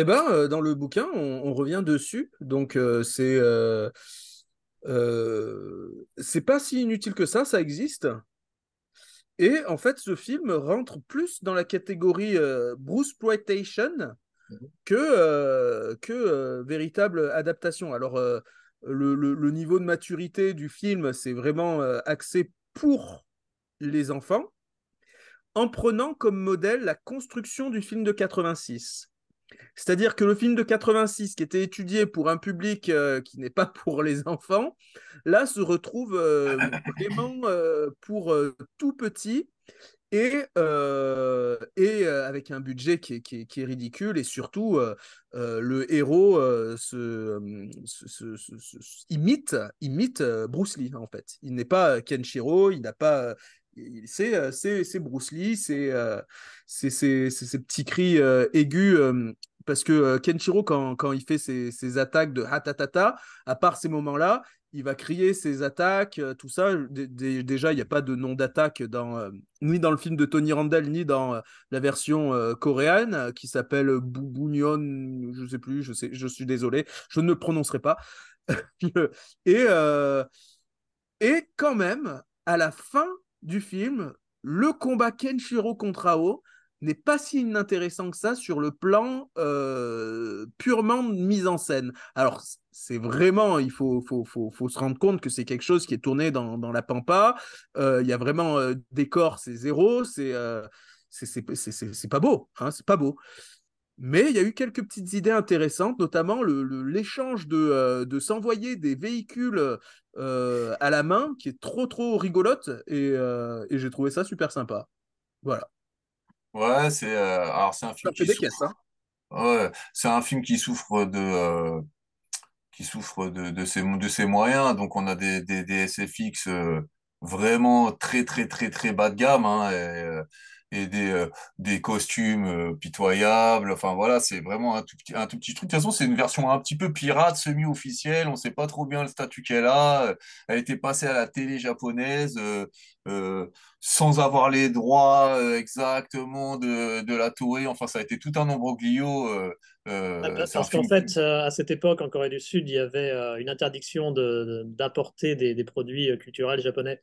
Eh ben, euh, dans le bouquin, on, revient dessus. Donc, euh, c'est euh, euh, c'est pas si inutile que ça, ça existe. Et en fait, ce film rentre plus dans la catégorie euh, Bruce mhm. que, euh, que véritable adaptation. Alors, le, niveau de maturité du film, c'est vraiment axé pour les enfants, en prenant comme modèle la construction du film de 86. C'est-à-dire que le film de 86, qui était étudié pour un public euh, qui n'est pas pour les enfants, là se retrouve euh, vraiment euh, pour tout petit et, et avec un budget qui est, ridicule et surtout le héros se, imite, imite Bruce Lee en fait. Il n'est pas Kenshiro, il n'a pas euh, c'est c'est Bruce Lee, c'est euh, ces petits cris euh, aigus parce que Kenshiro quand, quand il fait ses, ses attaques de hatatata, à part ces moments-là, il va crier ses attaques, tout ça. déjà, il n'y a pas de nom d'attaque dans, ni dans le film de Tony Randall, ni dans la version coréenne qui s'appelle Boubunion, je ne sais plus, je, sais, je suis désolé, je ne prononcerai pas. <laughs> et, et quand même, à la fin du film, le combat Kenshiro contre Ao n'est pas si inintéressant que ça sur le plan euh, purement mise en scène. Alors, c'est vraiment, il faut, faut, se rendre compte que c'est quelque chose qui est tourné dans, la pampa. Euh, il y a vraiment euh, des décor, c'est zéro, c'est c'est pas beau, hein, c'est pas beau. Mais il y a eu quelques petites idées intéressantes, notamment l'échange le, euh, de, s'envoyer des véhicules euh, à la main, qui est trop trop rigolote, et, euh, j'ai trouvé ça super sympa. Voilà. Ouais, c'est alors c'est un film qui souffre. Hein. ouais, c'est un film qui souffre de qui souffre de, de, ses, de ses moyens. Donc on a des, des, SFX vraiment très très très très bas de gamme. Hein, et, et des, euh, des costumes euh, pitoyables. Enfin voilà, c'est vraiment un tout, petit, un tout petit truc. De toute façon, c'est une version un petit peu pirate, semi-officielle. On ne sait pas trop bien le statut qu'elle a. Euh, elle était passée à la télé japonaise sans avoir les droits exactement de, de, la tourée. Enfin, ça a été tout un embroglio. Ah, parce qu'en fait, à cette époque, en Corée du Sud, il y avait une interdiction d'apporter de, des, des produits culturels japonais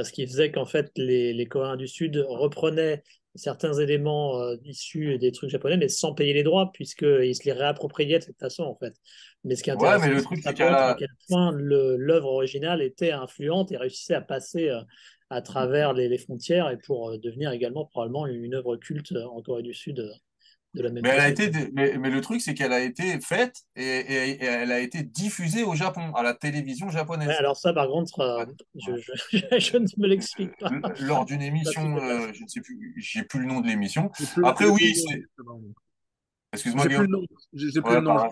ce qui faisait qu'en fait les, les, Coréens du Sud reprenaient certains éléments euh, issus des trucs japonais, mais sans payer les droits, puisqu'ils se les réappropriaient de cette façon, en fait. Mais ce qui est intéressant, c'est qu à quel point l'œuvre originale était influente et réussissait à passer euh, à travers les, frontières et pour euh, devenir également probablement une, une œuvre culte en Corée du Sud mais elle a été, mais, le truc, c'est qu'elle a été faite et, elle a été diffusée au Japon, à la télévision japonaise. alors ça, par contre, euh, <laughs> je, ne me l'explique pas. Lors d'une émission, euh, je ne sais plus, j'ai plus le nom de l'émission. Après, oui, c'est... Excuse-moi, J'ai plus le nom. le nom.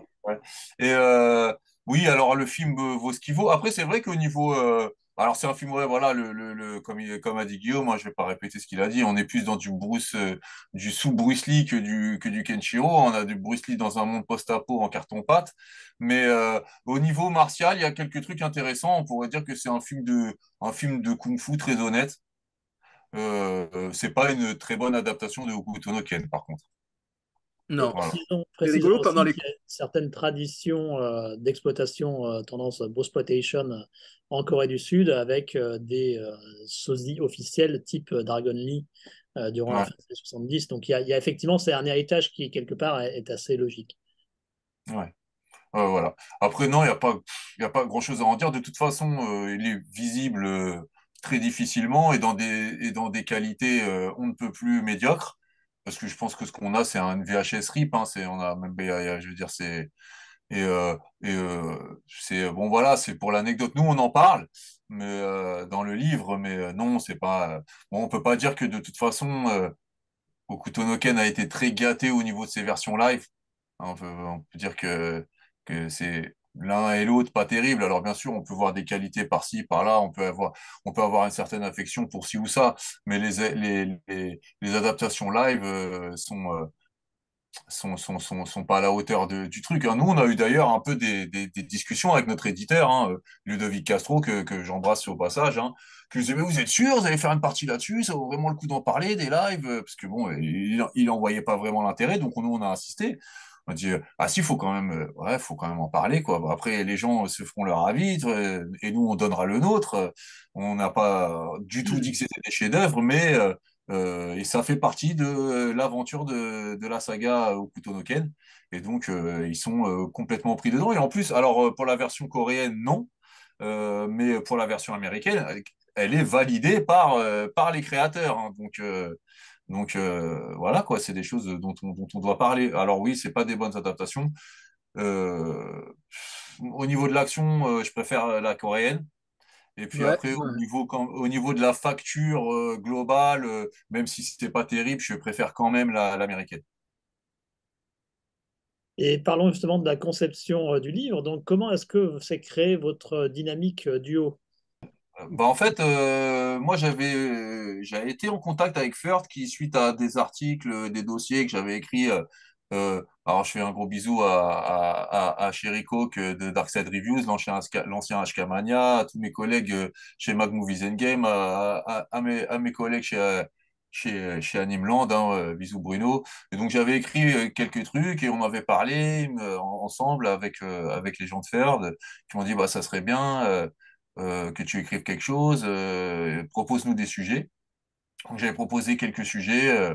Et euh, oui, alors le film vaut ce qu'il vaut. Après, c'est vrai qu'au niveau alors, c'est un film, ouais, voilà, le, comme, comme, a dit Guillaume, moi, hein, je ne vais pas répéter ce qu'il a dit, on est plus dans du Bruce, euh, du sous-Bruce Lee que du, que du Kenshiro. On a du Bruce Lee dans un monde post-apo en carton-pâte. Mais euh, au niveau martial, il y a quelques trucs intéressants. On pourrait dire que c'est un film de, un film de kung-fu très honnête. Ce euh, c'est pas une très bonne adaptation de Hokuto Ken, par contre. Non. Sinon, pendant certaines traditions d'exploitation euh, tendance Bosploitation euh, en Corée du Sud avec euh, des sosies officielles type Dragon Lee durant les années 70. Donc il y, a effectivement c'est un héritage qui quelque part est, assez logique. Ouais. voilà. Après non, il n'y a pas a pas grand chose à en dire. De toute façon, il est visible très difficilement et dans des et dans des qualités on ne peut plus médiocres parce que je pense que ce qu'on a, c'est un VHS RIP. Hein, c'est, on a même, euh, je veux dire, c'est et, euh, euh, c'est bon voilà, c'est pour l'anecdote. Nous, on en parle, mais dans le livre, mais non, c'est pas. bon, on peut pas dire que de toute façon, Okutonoken a été très gâté au niveau de ses versions live. on, peut, on, peut, dire que que c'est l'un et l'autre pas terrible. Alors bien sûr, on peut voir des qualités par-ci, par-là, on peut avoir, on peut avoir une certaine affection pour ci ou ça, mais les, adaptations live euh, euh, sont, sont, sont, pas à la hauteur du truc. Hein. Nous, on a eu d'ailleurs un peu des, discussions avec notre éditeur, hein, euh, Ludovic Castro, que, j'embrasse au passage, hein, qui nous disait, mais vous êtes sûr, vous allez faire une partie là-dessus, ça vaut vraiment le coup d'en parler, des lives, parce que bon, il n'en voyait pas vraiment l'intérêt, donc nous, on a insisté on dit euh, ah si faut quand même euh, faut quand même en parler quoi après les gens euh, se feront leur avis et nous on donnera le nôtre on n'a pas du tout mm. dit que c'était des chefs-d'œuvre mais et ça fait partie de l'aventure de, de, la saga au et donc ils sont complètement pris dedans et en plus alors pour la version coréenne non mais pour la version américaine elle est validée par par les créateurs hein. donc donc euh, voilà, quoi, c'est des choses dont on, doit parler. Alors oui, ce c'est pas des bonnes adaptations. Euh, au niveau de l'action, euh, je préfère la coréenne. Et puis après, Au, niveau, au niveau de la facture globale, même si ce n'était pas terrible, je préfère quand même l'américaine. et parlons justement de la conception du livre. Donc, comment est-ce que s'est créé votre dynamique duo bah, en fait, euh, moi euh, j'avais été en contact avec Ferd qui, suite à des articles, euh, des dossiers que j'avais écrits, alors je fais un gros bisou à, à, à, Sherry Cook de Darkside Reviews, l'ancien, HK Mania, à tous mes collègues chez Mag Movies Game, à, mes, à mes collègues chez, chez, chez hein, bisous Bruno. donc j'avais écrit quelques trucs et on avait parlé ensemble avec, avec les gens de Ferd qui m'ont dit bah, ça serait bien. Euh, que tu écrives quelque chose, euh, propose-nous des sujets. Donc j'avais proposé quelques sujets. Euh,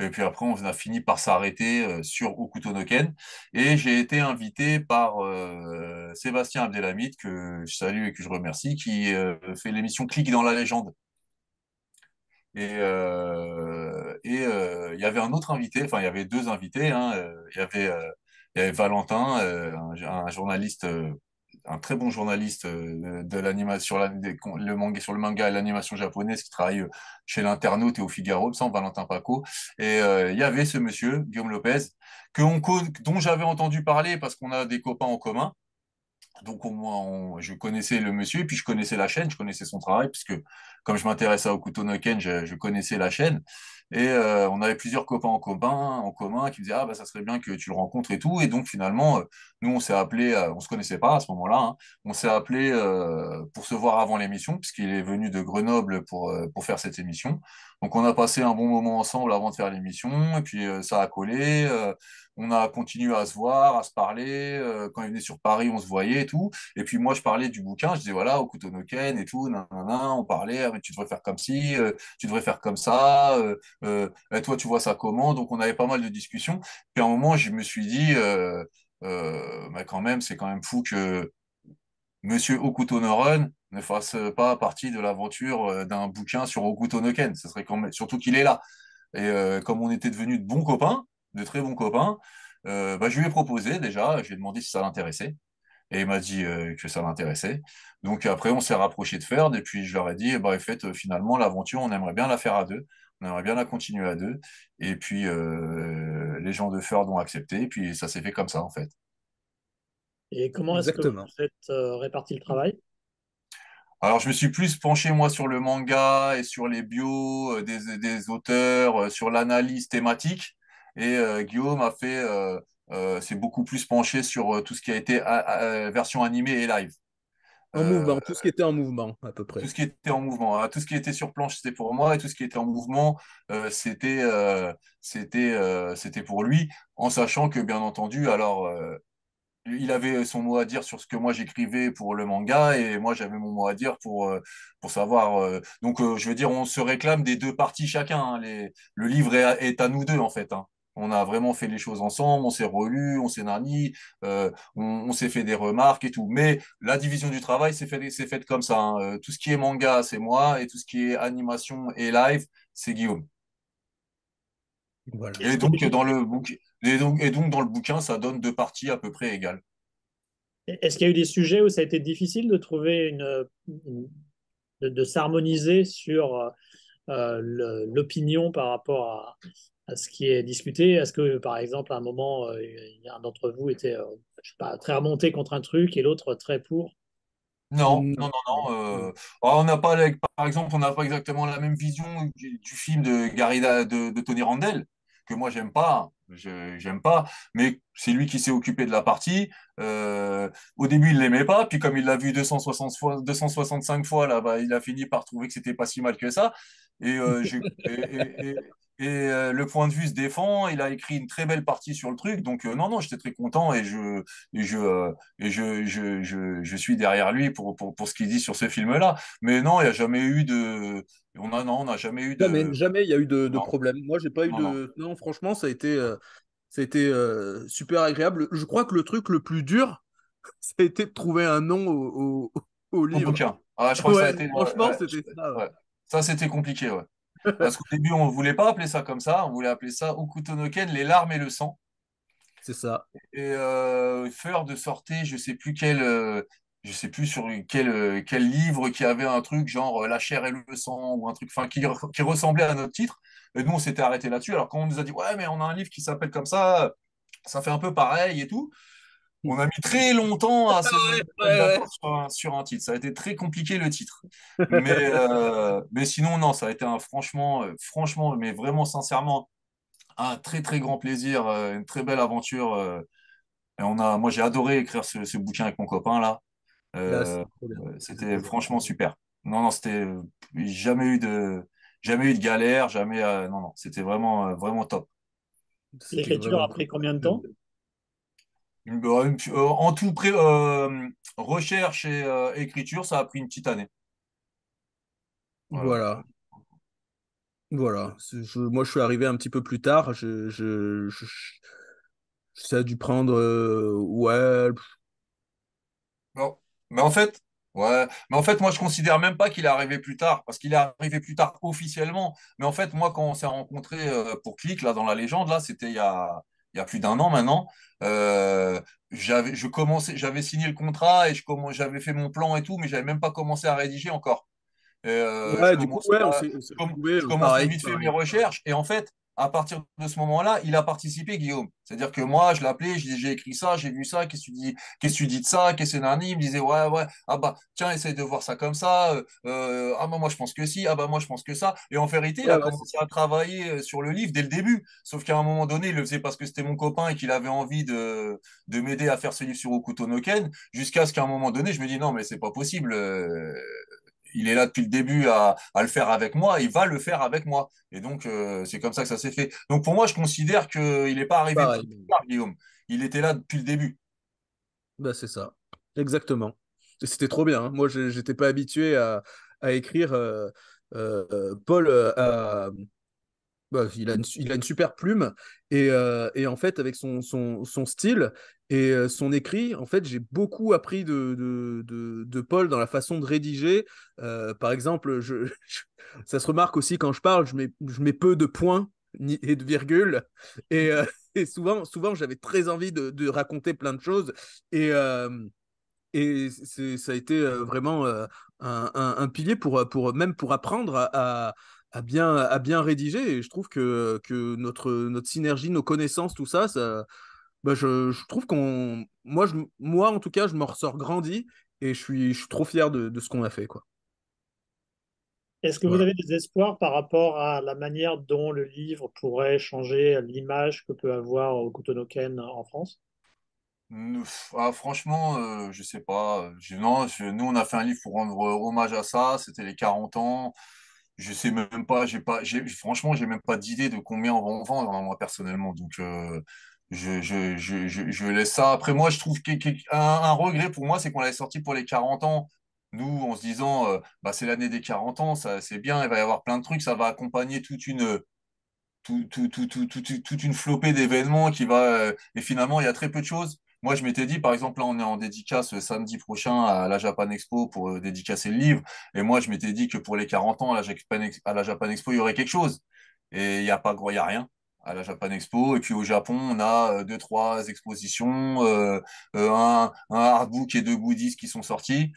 et puis après, on a fini par s'arrêter sur Okutonoken. Et j'ai été invité par Sébastien Abdelhamid, que je salue et que je remercie, qui fait l'émission Clique dans la légende. Et il y avait un autre invité, enfin, il y avait deux invités. Hein, il y, avait Valentin, un, journaliste un très bon journaliste euh, de l'animation, sur le manga et l'animation japonaise qui travaille euh, chez l'internaute et au Figaro, sans Valentin Paco. Et euh, il y avait ce monsieur, Guillaume Lopez, que dont j'avais entendu parler parce qu'on a des copains en commun. Donc au moins, je connaissais le monsieur, puis je connaissais la chaîne, je connaissais son travail, puisque comme je m'intéressais à Okuto je, connaissais la chaîne. Et euh, on avait plusieurs copains en commun, en commun qui me disaient Ah, bah, ça serait bien que tu le rencontres et tout. Et donc, finalement, euh, nous, on s'est appelé, euh, on se connaissait pas à ce moment-là, hein. on s'est appelé pour se voir avant l'émission, puisqu'il est venu de Grenoble pour, pour faire cette émission. Donc, on a passé un bon moment ensemble avant de faire l'émission, et puis ça a collé on a continué à se voir, à se parler. Euh, quand il venait sur Paris, on se voyait et tout. Et puis moi, je parlais du bouquin, je disais voilà, au et tout, on parlait, ah, mais tu devrais faire comme ci, euh, tu devrais faire comme ça, euh, et toi, tu vois ça comment Donc on avait pas mal de discussions. Puis à un moment, je me suis dit, bah, quand même, c'est quand même fou que Monsieur Okutonoren ne fasse pas partie de l'aventure d'un bouquin sur Okutonoken. Ce serait surtout qu'il est là. Et comme on était devenus de bons copains, de très bons copains. Euh, bah, je lui ai proposé déjà, je lui ai demandé si ça l'intéressait. Et il m'a dit euh, que ça l'intéressait. Donc après, on s'est rapproché de Ferd et puis je leur ai dit, bah, en fait, finalement, l'aventure, on aimerait bien la faire à deux. On aimerait bien la continuer à deux. Et puis, euh, les gens de Ferd ont accepté. Et puis, ça s'est fait comme ça, en fait. Et comment est-ce que vous réparti le travail alors, je me suis plus penché, moi, sur le manga et sur les bios des auteurs, sur l'analyse thématique. Et euh, Guillaume a fait, c'est euh, euh, beaucoup plus penché sur tout ce qui a été version animée et live. En mouvement, tout ce qui était en mouvement à peu près. Tout ce qui était en mouvement, hein. tout ce qui était sur planche c'était pour moi et tout ce qui était en mouvement c'était c'était c'était pour lui, en sachant que bien entendu alors il avait son mot à dire sur ce que moi j'écrivais pour le manga et moi j'avais mon mot à dire pour, pour savoir. Donc je veux dire, on se réclame des deux parties chacun. Hein. le livre est à, nous deux en fait. Hein. On a vraiment fait les choses ensemble, on s'est relu, on s'est nani, euh, on, s'est fait des remarques et tout. Mais la division du travail, s'est faite comme ça. Hein. Euh, tout ce qui est manga, c'est moi, et tout ce qui est animation et live, c'est Guillaume. Et, donc, dans le bouquin, ça donne deux parties à peu près égales. Est-ce qu'il y a eu des sujets où ça a été difficile de trouver une, de, s'harmoniser sur euh, l'opinion par rapport à, à ce qui est discuté Est-ce que, par exemple, à un moment, euh, un d'entre vous était euh, pas, très remonté contre un truc et l'autre très pour non, non, non, non. Euh, on n'a pas, par exemple, on n'a pas exactement la même vision du, film de Gary de, Tony Randel, que moi j'aime pas, j'aime pas, mais c'est lui qui s'est occupé de la partie. au début, il l'aimait pas, puis comme il l'a vu 260 fois, 265 fois là, bah, il a fini par trouver que c'était pas si mal que ça. Et, et, et euh, le point de vue se défend. Il a écrit une très belle partie sur le truc. Donc, euh, non, non, j'étais très content euh, et je, je, je, je, suis derrière lui pour, pour, pour ce qu'il dit sur ce film-là. Mais non, il n'y a jamais eu de. On a, non, on n'a jamais eu de. Non, mais jamais il y a eu de, de problème. Moi, j'ai pas eu de. Non. franchement, ça a été, ça a été super agréable. Je crois que le truc le plus dur, <laughs> ça a été de trouver un nom au, au, livre. Au bouquin. Ah, je crois que ça a été. Franchement, c'était ça. Ça, c'était compliqué, ouais. Parce qu'au début, on ne voulait pas appeler ça comme ça. On voulait appeler ça Okutonoken, les larmes et le sang. C'est ça. Et euh, Feur de sortir je sais plus quel, euh, je sais plus sur quel, euh, quel livre qui avait un truc genre euh, La chair et le sang ou un truc fin, qui, qui ressemblait à notre titre. Et nous, on s'était arrêté là-dessus. Alors quand on nous a dit, ouais, mais on a un livre qui s'appelle comme ça, ça fait un peu pareil et tout. On a mis très longtemps à se ah sur un, titre. Ça a été très compliqué le titre. Mais, euh, sinon, non, ça a été un franchement, euh, franchement, mais vraiment sincèrement, un très très grand plaisir, euh, une très belle aventure. Et on a, moi, j'ai adoré écrire ce, bouquin avec mon copain là. c'était franchement super. Non, non, c'était jamais eu de jamais eu de galère, jamais. non, non, c'était vraiment vraiment top. L'écriture a pris combien de temps bah, euh, en tout, euh, recherche et euh, écriture, ça a pris une petite année. Voilà. Voilà. moi, je suis arrivé un petit peu plus tard. Je, ça a dû prendre. ouais. Mais en fait, Ouais, mais en fait, moi, je considère même pas qu'il est arrivé plus tard, parce qu'il est arrivé plus tard officiellement. Mais en fait, moi, quand on s'est rencontrés pour Click, là, dans la légende, là, c'était il y a, il y a plus d'un an maintenant. Euh, j'avais, signé le contrat et j'avais fait mon plan et tout, mais je n'avais même pas commencé à rédiger encore. Euh, ouais, du coup, ouais, on s'est, je, vite fait mes recherches et en fait, à partir de ce moment-là, il a participé, Guillaume. C'est-à-dire que moi, je l'appelais, j'ai écrit ça, j'ai vu ça, qu'est-ce que tu dis, de ça, qu'est-ce que c'est il me disait, ouais, ouais, ah bah, tiens, essaye de voir ça comme ça, euh, euh, ah bah, moi, je pense que si, ah bah, moi, je pense que ça. Et en vérité, il a commencé à travailler euh, sur le livre dès le début. Sauf qu'à un moment donné, il le faisait parce que c'était mon copain et qu'il avait envie de, de m'aider à faire ce livre sur Okuto jusqu'à ce qu'à un moment donné, je me dis, non, mais c'est pas possible il est là depuis le début à, le faire avec moi, il va le faire avec moi. Et donc, euh, c'est comme ça que ça s'est fait. Donc, pour moi, je considère qu'il n'est pas arrivé Guillaume. Il était là depuis le début. Bah, c'est ça, exactement. C'était trop bien. Hein. Moi, je n'étais pas habitué à, écrire Paul il, a une, super plume et, euh, en fait avec son style et son écrit, en fait, j'ai beaucoup appris de, de, de, Paul dans la façon de rédiger. par exemple, je, ça se remarque aussi quand je parle, je mets, je mets peu de points et de virgules. Et, <laughs> et souvent, souvent j'avais très envie de, raconter plein de choses. Et, et ça a été vraiment un, un, pilier pour, pour, même pour apprendre à, à à bien, à bien rédiger. Et je trouve que, que notre, notre synergie, nos connaissances, tout ça, ça, bah, je, je, trouve qu'on. Moi, je, moi, en tout cas, je me ressors grandi et je suis, je suis trop fier de, de ce qu'on a fait. quoi. Est-ce que vous avez des espoirs par rapport à la manière dont le livre pourrait changer l'image que peut avoir Kutonoken en France ah, franchement, euh, je sais pas. non, nous, on a fait un livre pour rendre hommage à ça. C'était les 40 ans. Je sais même pas. J'ai pas. J'ai, franchement, j'ai même pas d'idée de combien on va en vendre hein, moi personnellement. Donc, euh, je, je, je, je, laisse ça. Après, moi, je trouve qu'un regret pour moi, c'est qu'on l'avait sorti pour les 40 ans. Nous, en se disant, euh, bah, c'est l'année des 40 ans, ça, c'est bien, il va y avoir plein de trucs, ça va accompagner toute une, tout, toute une flopée d'événements qui va. Euh, et finalement, il y a très peu de choses. Moi, je m'étais dit, par exemple, là, on est en dédicace samedi prochain à la Japan Expo pour euh, dédicacer le livre. Et moi, je m'étais dit que pour les 40 ans à la Japan, Expo, il y aurait quelque chose. Et il n'y a pas, il y a rien à la Japan Expo. Et puis au Japon, on a euh, deux, trois expositions, euh, euh, un, un artbook et deux goodies qui sont sortis.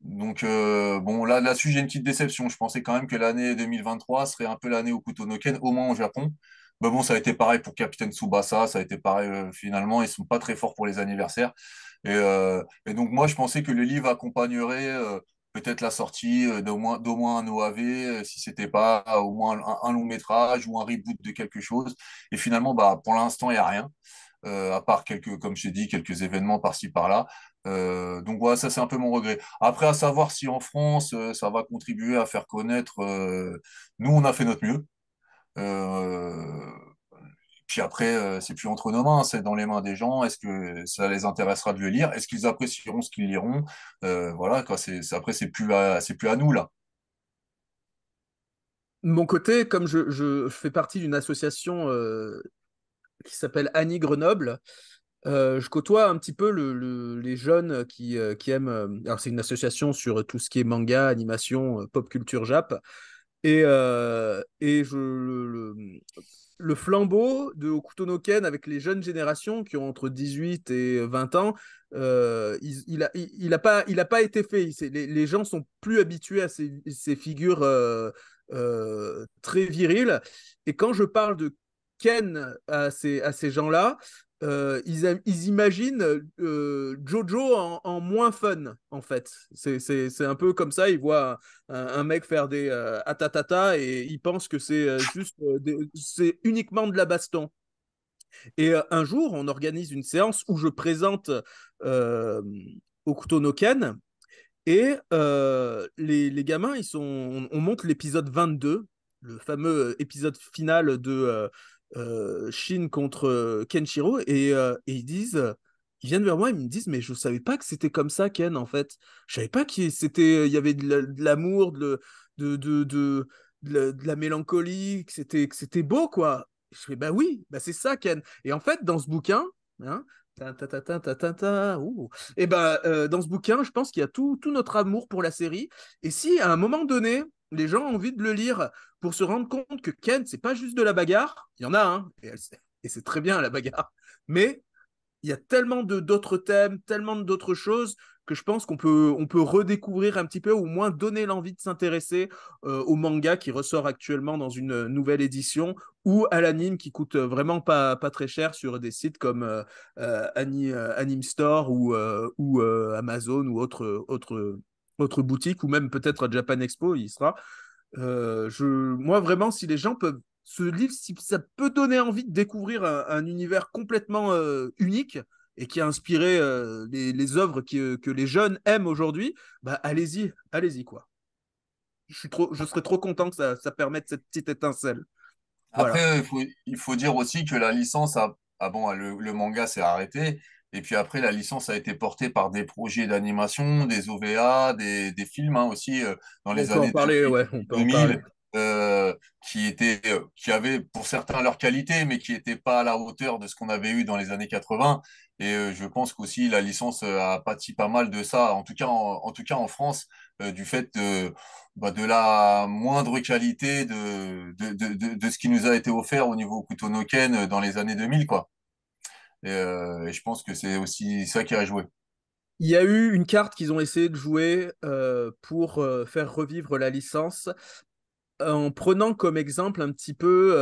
Donc, bon, là, là-dessus, j'ai une petite déception. Je pensais quand même que l'année 2023 serait un peu l'année au couteau Noken, au moins au Japon. Mais bon, ça a été pareil pour Captain Tsubasa, ça a été pareil finalement. Ils sont pas très forts pour les anniversaires. Et, et donc, moi, je pensais que les livres accompagnerait peut-être la sortie euh, d'au moins, d'au moins un OAV, euh, si c'était pas euh, au moins un, long métrage ou un reboot de quelque chose. Et finalement, bah, pour l'instant, il n'y a rien. à part quelques, comme j'ai dit, quelques événements par-ci par-là. donc voilà, ça c'est un peu mon regret. Après, à savoir si en France, ça va contribuer à faire connaître. nous, on a fait notre mieux. Puis après, euh, c'est plus entre nos mains, c'est dans les mains des gens. Est-ce que ça les intéressera de le lire Est-ce qu'ils apprécieront ce qu'ils liront euh, Voilà, quoi, c'est, après, c'est plus, c'est plus à nous, là. Mon côté, comme je, fais partie d'une association euh, qui s'appelle Annie Grenoble, je côtoie un petit peu les jeunes qui, aiment. alors, c'est une association sur tout ce qui est manga, animation, pop culture jap. Et, et je, le, le flambeau de Ken avec les jeunes générations qui ont entre 18 et 20 ans, euh, il n'a pas, pas été fait. les, gens sont plus habitués à ces, figures euh, euh, très viriles. Et quand je parle de Ken ces, à ces gens-là, euh, ils, imaginent euh, Jojo en, moins fun, en fait. C'est un peu comme ça, ils voient un, mec faire des euh, atatata et ils pensent que c'est euh, juste, c'est uniquement de la baston. Et un jour, on organise une séance où je présente Okuto no Ken et les, gamins, ils sont, on, montre monte l'épisode 22, le fameux épisode final de euh, Shin contre euh, Kenshiro et, euh, et ils disent ils viennent vers moi, ils me disent mais je savais pas que c'était comme ça Ken en fait. Je savais pas qu'il c'était il y avait de l'amour, de, de, de, la mélancolie, que c'était c'était beau quoi. Je fais bah oui, bah c'est ça Ken. Et en fait dans ce bouquin, hein, et bah dans ce bouquin, je pense qu'il y a tout, tout notre amour pour la série. Et si à un moment donné, les gens ont envie de le lire pour se rendre compte que Ken, c'est pas juste de la bagarre. Il y en a, un hein, et, c'est très bien la bagarre. Mais il y a tellement d'autres thèmes, tellement d'autres choses que je pense qu'on peut, on peut redécouvrir un petit peu, ou au moins donner l'envie de s'intéresser euh, au manga qui ressort actuellement dans une nouvelle édition, ou à l'anime qui coûte vraiment pas, pas très cher sur des sites comme euh, euh, euh Store ou, ou Amazon ou autres autre notre boutique ou même peut-être à Japan Expo, il sera. Euh, je, moi, vraiment, si les gens peuvent. Ce livre, si ça peut donner envie de découvrir un, univers complètement euh, unique et qui a inspiré euh, les, œuvres que les jeunes aiment aujourd'hui, bah, allez-y, allez-y, quoi. Je, suis trop, je serais trop content que ça, ça permette cette petite étincelle. Après, il faut, dire aussi que la licence a. Ah bon, le manga s'est arrêté, et puis après, la licence a été portée par des projets d'animation, des OVA, des, films hein, aussi euh, dans les années 2000, euh, qui étaient, euh, qui avaient pour certains leur qualité, mais qui n'étaient pas à la hauteur de ce qu'on avait eu dans les années 80. Et je pense qu'aussi la licence a pâti pas mal de ça, en tout cas en, tout cas en France, du fait de, bah, de la moindre qualité de de, de, de, ce qui nous a été offert au niveau Kutonoken dans les années 2000, quoi. Euh, et, je pense que c'est aussi ça qui a joué. Il y a eu une carte qu'ils ont essayé de jouer euh, pour euh, faire revivre la licence en prenant comme exemple un petit peu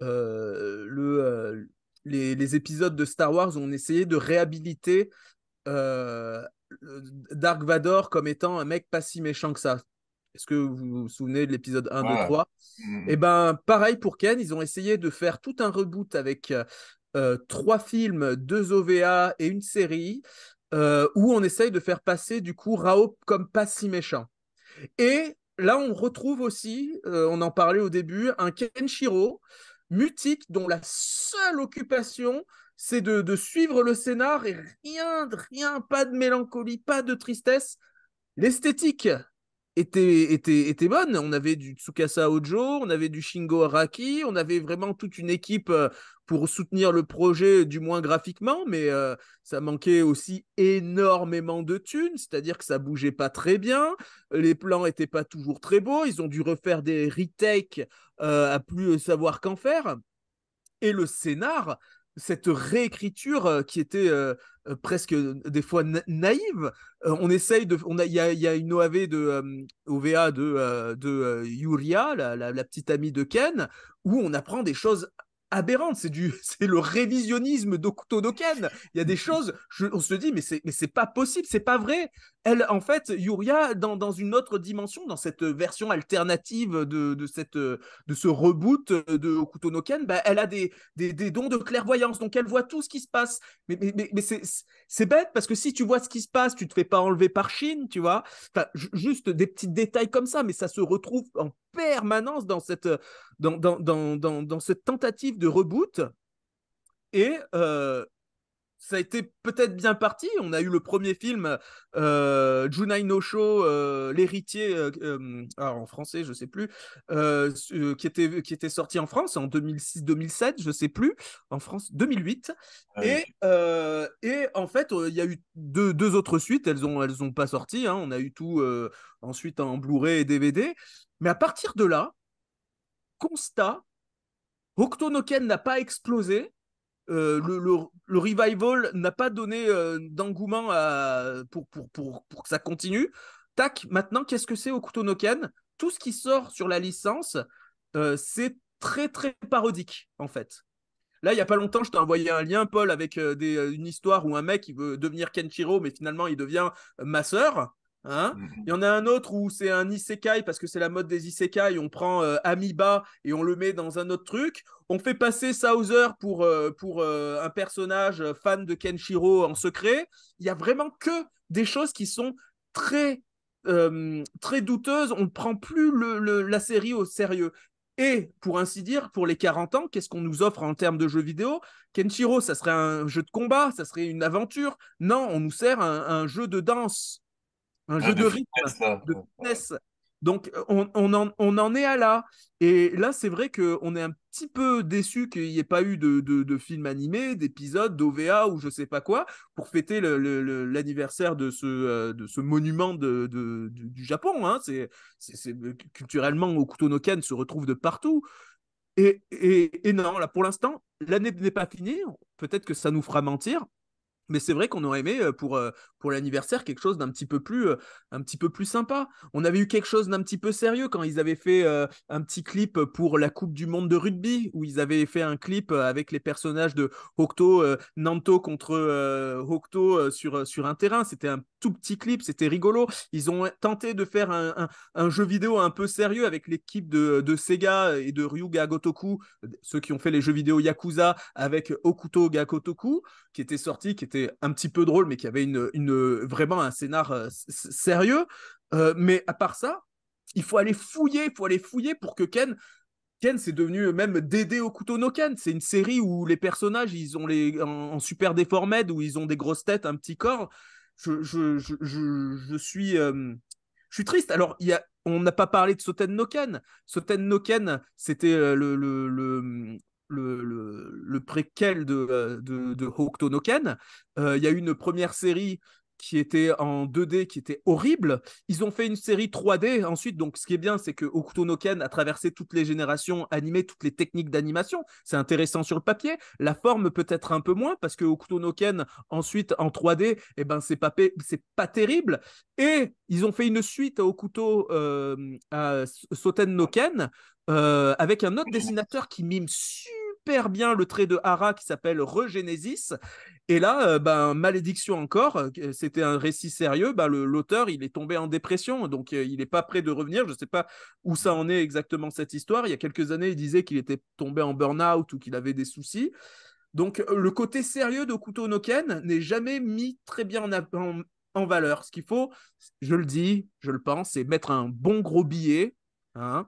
le, les, épisodes de Star Wars où on essayait de réhabiliter Dark Vador comme étant un mec pas si méchant que ça. Est-ce que vous vous souvenez de l'épisode 1, 2, 3 Et ben pareil pour Ken, ils ont essayé de faire tout un reboot avec euh, trois films, deux OVA et une série, euh, où on essaye de faire passer du coup Rao comme pas si méchant. Et là, on retrouve aussi, euh, on en parlait au début, un Kenshiro mutique dont la seule occupation c'est de, de, suivre le scénar et rien, rien, pas de mélancolie, pas de tristesse. L'esthétique, était, était, bonne. On avait du Tsukasa Ojo, on avait du Shingo Araki, on avait vraiment toute une équipe euh, pour soutenir le projet, du moins graphiquement, mais euh, ça manquait aussi énormément de thunes, c'est-à-dire que ça bougeait pas très bien, les plans étaient pas toujours très beaux, ils ont dû refaire des retakes euh, à plus savoir qu'en faire. Et le scénar, cette réécriture euh, qui était euh, euh, presque des fois naïve. on essaye de, on a, il y, a, une OAV de OVA de de Yuria, la, la, petite amie de Ken, où on apprend des choses aberrante, c'est du, <laughs> c'est le révisionnisme Noken Il y a des <laughs> choses, on se dit, mais c'est, mais c'est pas possible, c'est pas vrai. Elle, en fait, Yuria, dans, dans une autre dimension, dans cette version alternative de, de cette, de ce reboot de bah, elle a des, des, des, dons de clairvoyance, donc elle voit tout ce qui se passe. Mais, mais, mais, c'est, c'est bête, parce que si tu vois ce qui se passe, tu te fais pas enlever par Chine, tu vois. Enfin, juste des petits détails comme ça, mais ça se retrouve en permanence dans cette, euh, dans, dans, dans, cette tentative de reboot. Et euh, ça a été peut-être bien parti. On a eu le premier film, euh, Junai no Show l'héritier, ah, en français, je sais plus, qui, était, qui était sorti en France en 2006-2007, je sais plus, en France 2008. Ah et, en fait, il y a eu deux, deux autres suites, elles n'ont elles ont pas sorti. Hein. On a eu tout ensuite en Blu-ray et DVD. Mais à partir de là, constat, Octonoken n'a pas explosé, euh, le, revival n'a pas donné euh, d'engouement pour, que ça continue. Tac, maintenant, qu'est-ce que c'est Octonoken Tout ce qui sort sur la licence, euh, c'est très, très parodique, en fait. Là, il n'y a pas longtemps, je t'ai envoyé un lien, Paul, avec une histoire où un mec il veut devenir Kenshiro, mais finalement, il devient ma sœur. Hein. Mm, mm. il y en a un autre où c'est un isekai parce que c'est la mode des isekai. On prend Ami euh, Amiba et on le met dans un autre truc. On fait passer Sauser pour, euh, pour euh, un personnage fan de Kenshiro en secret. Il y a vraiment que des choses qui sont très, très douteuses. On ne prend plus la série au sérieux. Et pour ainsi dire, pour les 40 ans, qu'est-ce qu'on nous offre en termes de jeux vidéo Kenshiro, ça serait un jeu de combat, ça serait une aventure. Non, on nous sert un jeu de danse un ah, jeu de, de finesse. Donc, on, en, est à là. Et là, c'est vrai qu'on est un petit peu déçu qu'il n'y ait pas eu de, de, de film animé, d'épisode, d'OVA ou je sais pas quoi, pour fêter l'anniversaire de, ce, euh, de ce monument de, du Japon. Hein. C'est, euh, culturellement, Okutonoken se retrouve de partout. Et, et non, là, pour l'instant, l'année n'est pas finie. Peut-être que ça nous fera mentir. Mais c'est vrai qu'on aurait aimé pour, pour l'anniversaire quelque chose d'un petit peu plus un petit peu plus sympa. On avait eu quelque chose d'un petit peu sérieux quand ils avaient fait un petit clip pour la Coupe du Monde de rugby où ils avaient fait un clip avec les personnages de Hokuto Nanto contre Hokuto sur sur un terrain. C'était un tout petit clip, c'était rigolo. Ils ont tenté de faire un, un, jeu vidéo un peu sérieux avec l'équipe de, de, Sega et de Ga Gotoku, ceux qui ont fait les jeux vidéo Yakuza avec Hokuto Gakotoku qui était sorti, qui était un petit peu drôle, mais qui avait une, une vraiment un scénar euh, sérieux. Euh, mais à part ça, il faut aller fouiller, il faut aller fouiller pour que Ken Ken, c'est devenu même Dédé au couteau no Ken. C'est une série où les personnages, ils ont les en, super déformés, où ils ont des grosses têtes, un petit corps. Je, je, je, je suis, euh, je suis triste. Alors, il y a, on n'a pas parlé de Soten no Ken. Soten no Ken, c'était le, le, le, préquel de, Hokuto euh, no Ken. Euh, il y a eu une première série qui était en 2D, qui était horrible. Ils ont fait une série 3D ensuite. Donc, ce qui est bien, c'est que Hokuto no Ken a traversé toutes les générations animées, toutes les techniques d'animation. C'est intéressant sur le papier. La forme peut-être un peu moins, parce que Hokuto no Ken, ensuite, en 3D, eh ben, c'est pas, c'est pas terrible. Et ils ont fait une suite euh, à Hokuto, à Soten no Ken, avec un autre dessinateur qui mime super super bien le trait de Hara qui s'appelle Regenesis. Et là, euh, ben, malédiction encore, euh, c'était un récit sérieux. Ben, l'auteur, il est tombé en dépression, donc euh, il n'est pas prêt de revenir. Je ne sais pas où ça en est exactement cette histoire. Il y a quelques années, il disait qu'il était tombé en burn-out ou qu'il avait des soucis. Donc, le côté sérieux de Kuto Noken n'est jamais mis très bien en, en, en valeur. Ce qu'il faut, je le dis, je le pense, c'est mettre un bon gros billet, hein,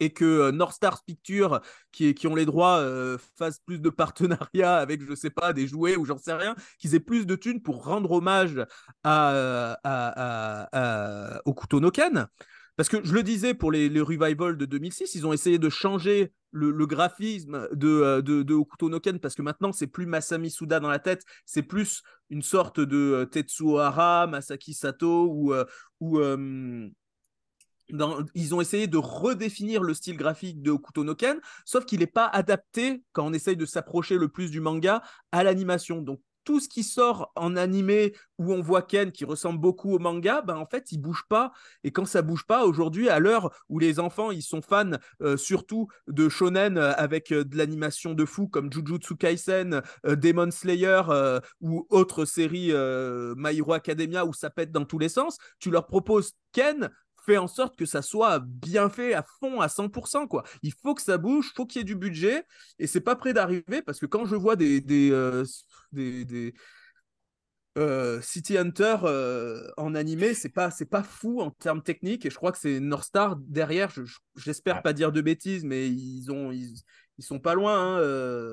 et que euh, North Stars Pictures, qui, qui ont les droits, euh, fassent plus de partenariats <laughs> avec, je ne sais pas, des jouets ou j'en sais rien, qu'ils aient plus de thunes pour rendre hommage à, euh, à, à, au Parce que je le disais pour les, revivals de 2006, ils ont essayé de changer le, graphisme de, de, de parce que maintenant c'est plus Masami Suda dans la tête, c'est plus une sorte de Tetsuo Hara, Masaki Sato ou, ou ils ont essayé de redéfinir le style graphique de Ken sauf qu'il n'est pas adapté, quand on essaye de s'approcher le plus du manga, à l'animation. Donc tout ce qui sort en animé où on voit Ken qui ressemble beaucoup au manga, ben en fait, il bouge pas. Et quand ça bouge pas, aujourd'hui, à l'heure où les enfants, ils sont fans euh, surtout de shonen euh, avec euh, de l'animation de fou comme Jujutsu Kaisen, Demon Slayer ou autres séries My Hero Academia où ça pète dans tous les sens, tu leur proposes Ken fais en sorte que ça soit bien fait à fond, à 100%. Quoi. Il faut que ça bouge, faut qu'il y ait du budget, et c'est pas près d'arriver, parce que quand je vois des, des, euh, euh, City Hunter euh, en animé, c'est pas c'est pas fou en termes techniques, et je crois que c'est North derrière. J'espère je, pas dire de bêtises, mais ils ont ils, sont pas loin. Hein,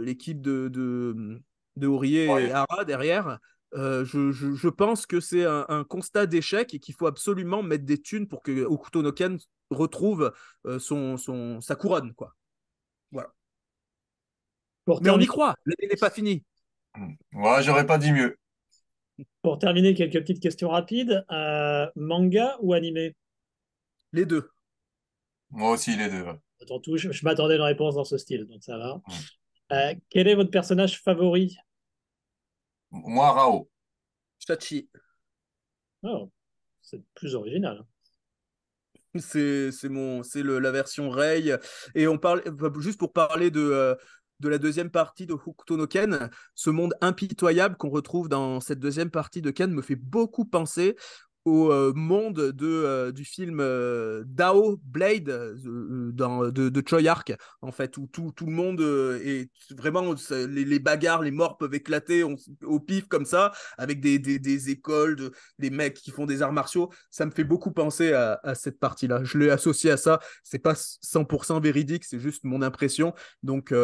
l'équipe de, de, de Aurier et Hara derrière. Euh, je, pense que c'est un, constat d'échec et qu'il faut absolument mettre des thunes pour que Okuto retrouve euh, son, son, sa couronne. Quoi. Voilà. Mais on y croit, l'année n'est pas finie. Mmh. Ouais, j'aurais pas dit mieux. Pour terminer, quelques petites questions rapides. Euh, manga ou animé Les deux. Moi aussi, les deux. Attends, je, m'attendais à une réponse dans ce style, donc ça va. Mmh. quel est votre personnage favori moi, Rao. Chachi. Oh, c'est plus original. C'est mon c'est la version Ray et on parle juste pour parler de euh, de la deuxième partie de Hokuto no Ken, ce monde impitoyable qu'on retrouve dans cette deuxième partie de Ken me fait beaucoup penser au monde de, du film Dao Blade dans, de, de Ark en fait, où tout, le monde est vraiment, les, bagarres, les morts peuvent éclater au pif comme ça, avec des, écoles, des mecs qui font des arts martiaux. Ça me fait beaucoup penser à, cette partie-là. Je l'ai associé à ça. C'est pas 100% véridique, c'est juste mon impression. Donc,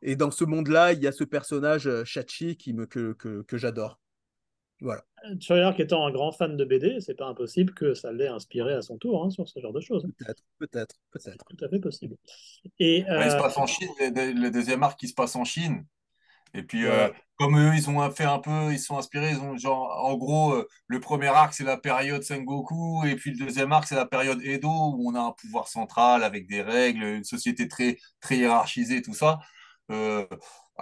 et dans ce monde-là, il y a ce personnage Chachi qui me, que, que j'adore. Voilà. qui étant un grand fan de BD, c'est pas impossible que ça l'ait inspiré à son tour hein, sur ce genre de choses. Peut-être, peut-être, peut-être. Tout à fait possible. Et, il se euh, passe en Chine, le, deuxième arc qui se passe en Chine. Et puis, euh, comme eux, ils ont fait un peu, ils sont inspirés, ils ont genre, en gros, euh, le premier arc, c'est la période Sengoku, et puis le deuxième arc, c'est la période Edo, où on a un pouvoir central avec des règles, une société très, très hiérarchisée, tout ça.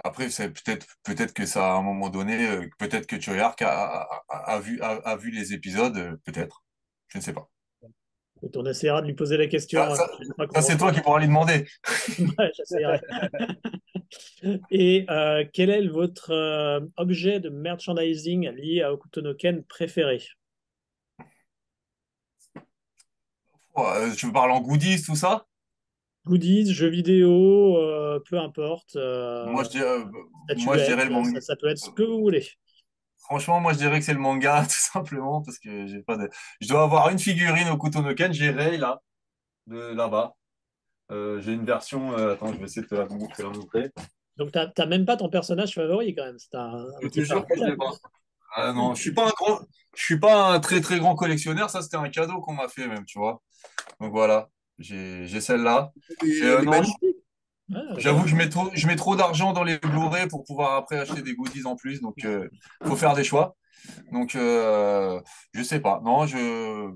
Après, c'est peut-être peut-être que ça à un moment donné, euh, peut-être que Choyark a, vu a, vu les épisodes, euh, peut-être. Je ne sais pas. on essaiera de lui poser la question. Ah, hein. ça, c'est toi qui pourras lui demander. <laughs> <laughs> Et euh, quel est votre objet de merchandising lié à Okutonoken préféré Je Tu parles en goodies, tout ça goodies, jeux vidéo, euh, peu importe. Euh, moi, je dirais, euh, le manga. Ça, peut être ce que vous voulez. Franchement, moi, je dirais que c'est le manga, <laughs> tout simplement, parce que j'ai pas je dois avoir une figurine au couteau Ken, j'ai Ray là, de là-bas. j'ai une version. attends, je vais essayer de te la, montrer. Donc, tu n'as même pas ton personnage favori quand même. C'est un, je ah, non, je suis pas un je suis pas un très très grand collectionneur. Ça, c'était un cadeau qu'on m'a fait même, tu vois. Donc voilà. J'ai celle-là. Ah, J'avoue que je mets trop, je mets trop d'argent dans les Blu-ray pour pouvoir après acheter des goodies en plus. Donc, il euh, faut faire des choix. Donc, euh, je sais pas. Non, je.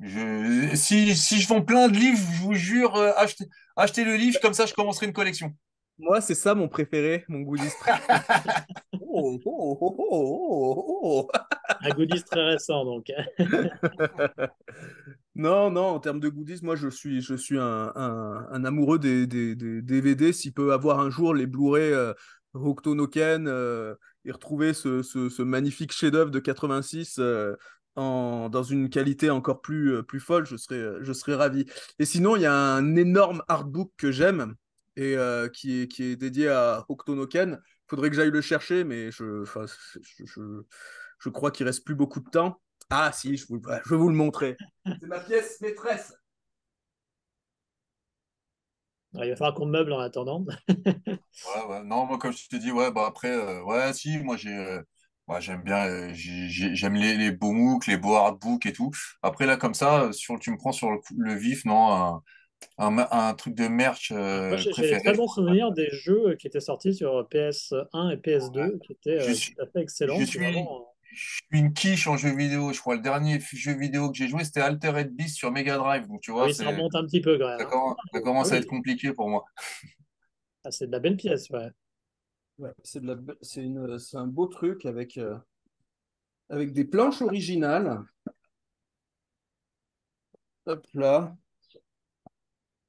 je si, si je vends plein de livres, je vous jure, euh, achetez, achetez le livre, comme ça je commencerai une collection. Moi, c'est ça mon préféré, mon goodies. <laughs> Oh, oh, oh, Un goodies très récent, donc. <laughs> Non, non, en termes de goodies, moi je suis, je suis un, un, amoureux des, des, des DVD. S'il peut avoir un jour les Blu-ray euh, Noken euh, et retrouver ce, ce, ce magnifique chef-d'œuvre de 86 euh, en, dans une qualité encore plus, euh, plus folle, je serais, je serais ravi. Et sinon, il y a un énorme artbook que j'aime et qui, est, qui est dédié à Noken. Faudrait que j'aille le chercher, mais je, je, je, je crois qu'il reste plus beaucoup de temps. Ah si, je, vais vous le montrer. C'est ma pièce maîtresse. Il va falloir qu'on meuble en attendant. <laughs> Non, moi, comme je te dis, ouais, bah, après, euh, ouais, si, moi, j'ai, euh, bah, j'aime bien, euh, j'aime les, beaux MOOCs, les beaux hardbooks et tout. Après, là, comme ça, sur, tu me prends sur le, vif, non, un, truc de merch. j'ai très bon des jeux qui étaient sortis sur PS1 et PS2, qui étaient excellents je suis une quiche en jeu vidéo. Je crois le dernier jeu vidéo que j'ai joué, c'était Altered Beast sur Mega Drive. Donc tu vois, ça remonte un petit peu hein. Ça, commence, à être compliqué pour moi. <laughs> Ah, c'est de la belle pièce, ouais. c'est un beau truc avec, euh, avec des planches originales. Hop là.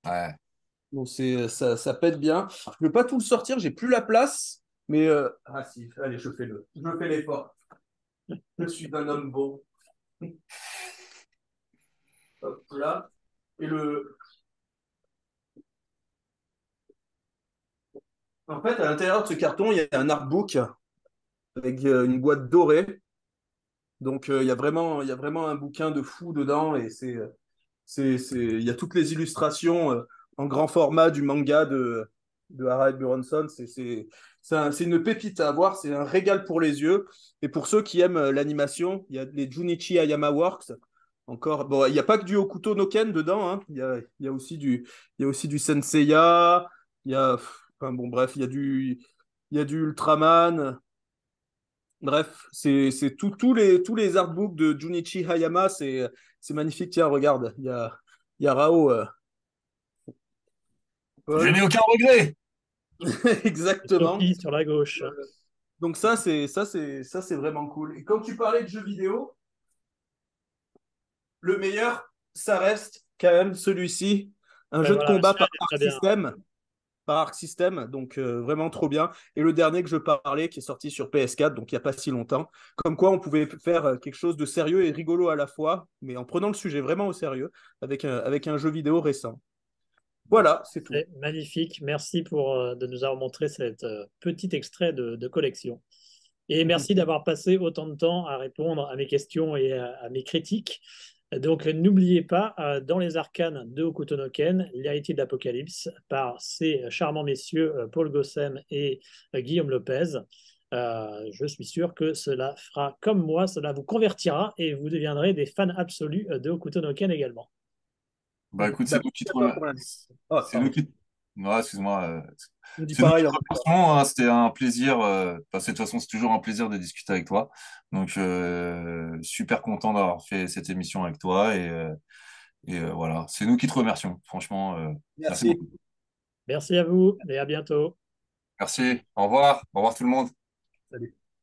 Ouais. Donc c'est ça, ça pète bien. Je ne peux pas tout le sortir, j'ai plus la place. Mais euh, ah si, allez, je fais le, je fais l'effort. Je suis un homme beau. Hop là. Et le. En fait, à l'intérieur de ce carton, il y a un artbook avec euh, une boîte dorée. Donc, euh, il, y a vraiment, il y vraiment un bouquin de fou dedans. Et c'est, c'est, il y a toutes les illustrations euh, en grand format du manga de, de Harald Buronson. C'est une pépite à voir, c'est un régal pour les yeux. Et pour ceux qui aiment euh, l'animation, il y a les Junichi Hayama Works. Encore, bon, il n'y a pas que du Okuto no Ken dedans, hein. il, y a, y a, aussi du, il y a aussi du Senseiya, il y a, enfin bon, bref, il y a du, il y a du Ultraman. Bref, c'est tous tout les, tous les artbooks de Junichi Hayama, c'est magnifique. Tiens, regarde, il y a, il y a Rao. Euh, je n'ai aucun regret. <laughs> Exactement. Sur la gauche. Euh, donc ça, c'est ça, c'est ça, c'est vraiment cool. Et quand tu parlais de jeux vidéo, le meilleur, ça reste quand même celui-ci, un ben jeu de combat par Arc System, par Arc donc euh, vraiment trop bien. Et le dernier que je parlais, qui est sorti sur PS4, donc il n'y a pas si longtemps, comme quoi on pouvait faire euh, quelque chose de sérieux et rigolo à la fois, mais en prenant le sujet vraiment au sérieux, avec avec un jeu vidéo récent. Voilà, c'est tout. Magnifique. Merci pour, euh, de nous avoir montré cet euh, petit extrait de, collection. Et mhm. merci d'avoir passé autant de temps à répondre à mes questions et à, mes critiques. Donc n'oubliez pas, euh, dans les arcanes de Okutonoken, l'héritier de l'Apocalypse par ces charmants messieurs Paul Gossem et Guillaume Lopez. je suis sûr que cela fera comme moi, cela vous convertira et vous deviendrez des fans absolus de Okutonoken également. Bah écoute, c'est nous qui te remercions. Oh, c'est qui. excuse-moi. Euh, hein. hein. c'était un plaisir. Euh, de toute façon, c'est toujours un plaisir de discuter avec toi. Donc, euh, super content d'avoir fait cette émission avec toi. Et, voilà, c'est nous qui te remercions. Franchement, merci. Merci, à vous et à bientôt. Merci. Au revoir. Au revoir tout le monde. Salut.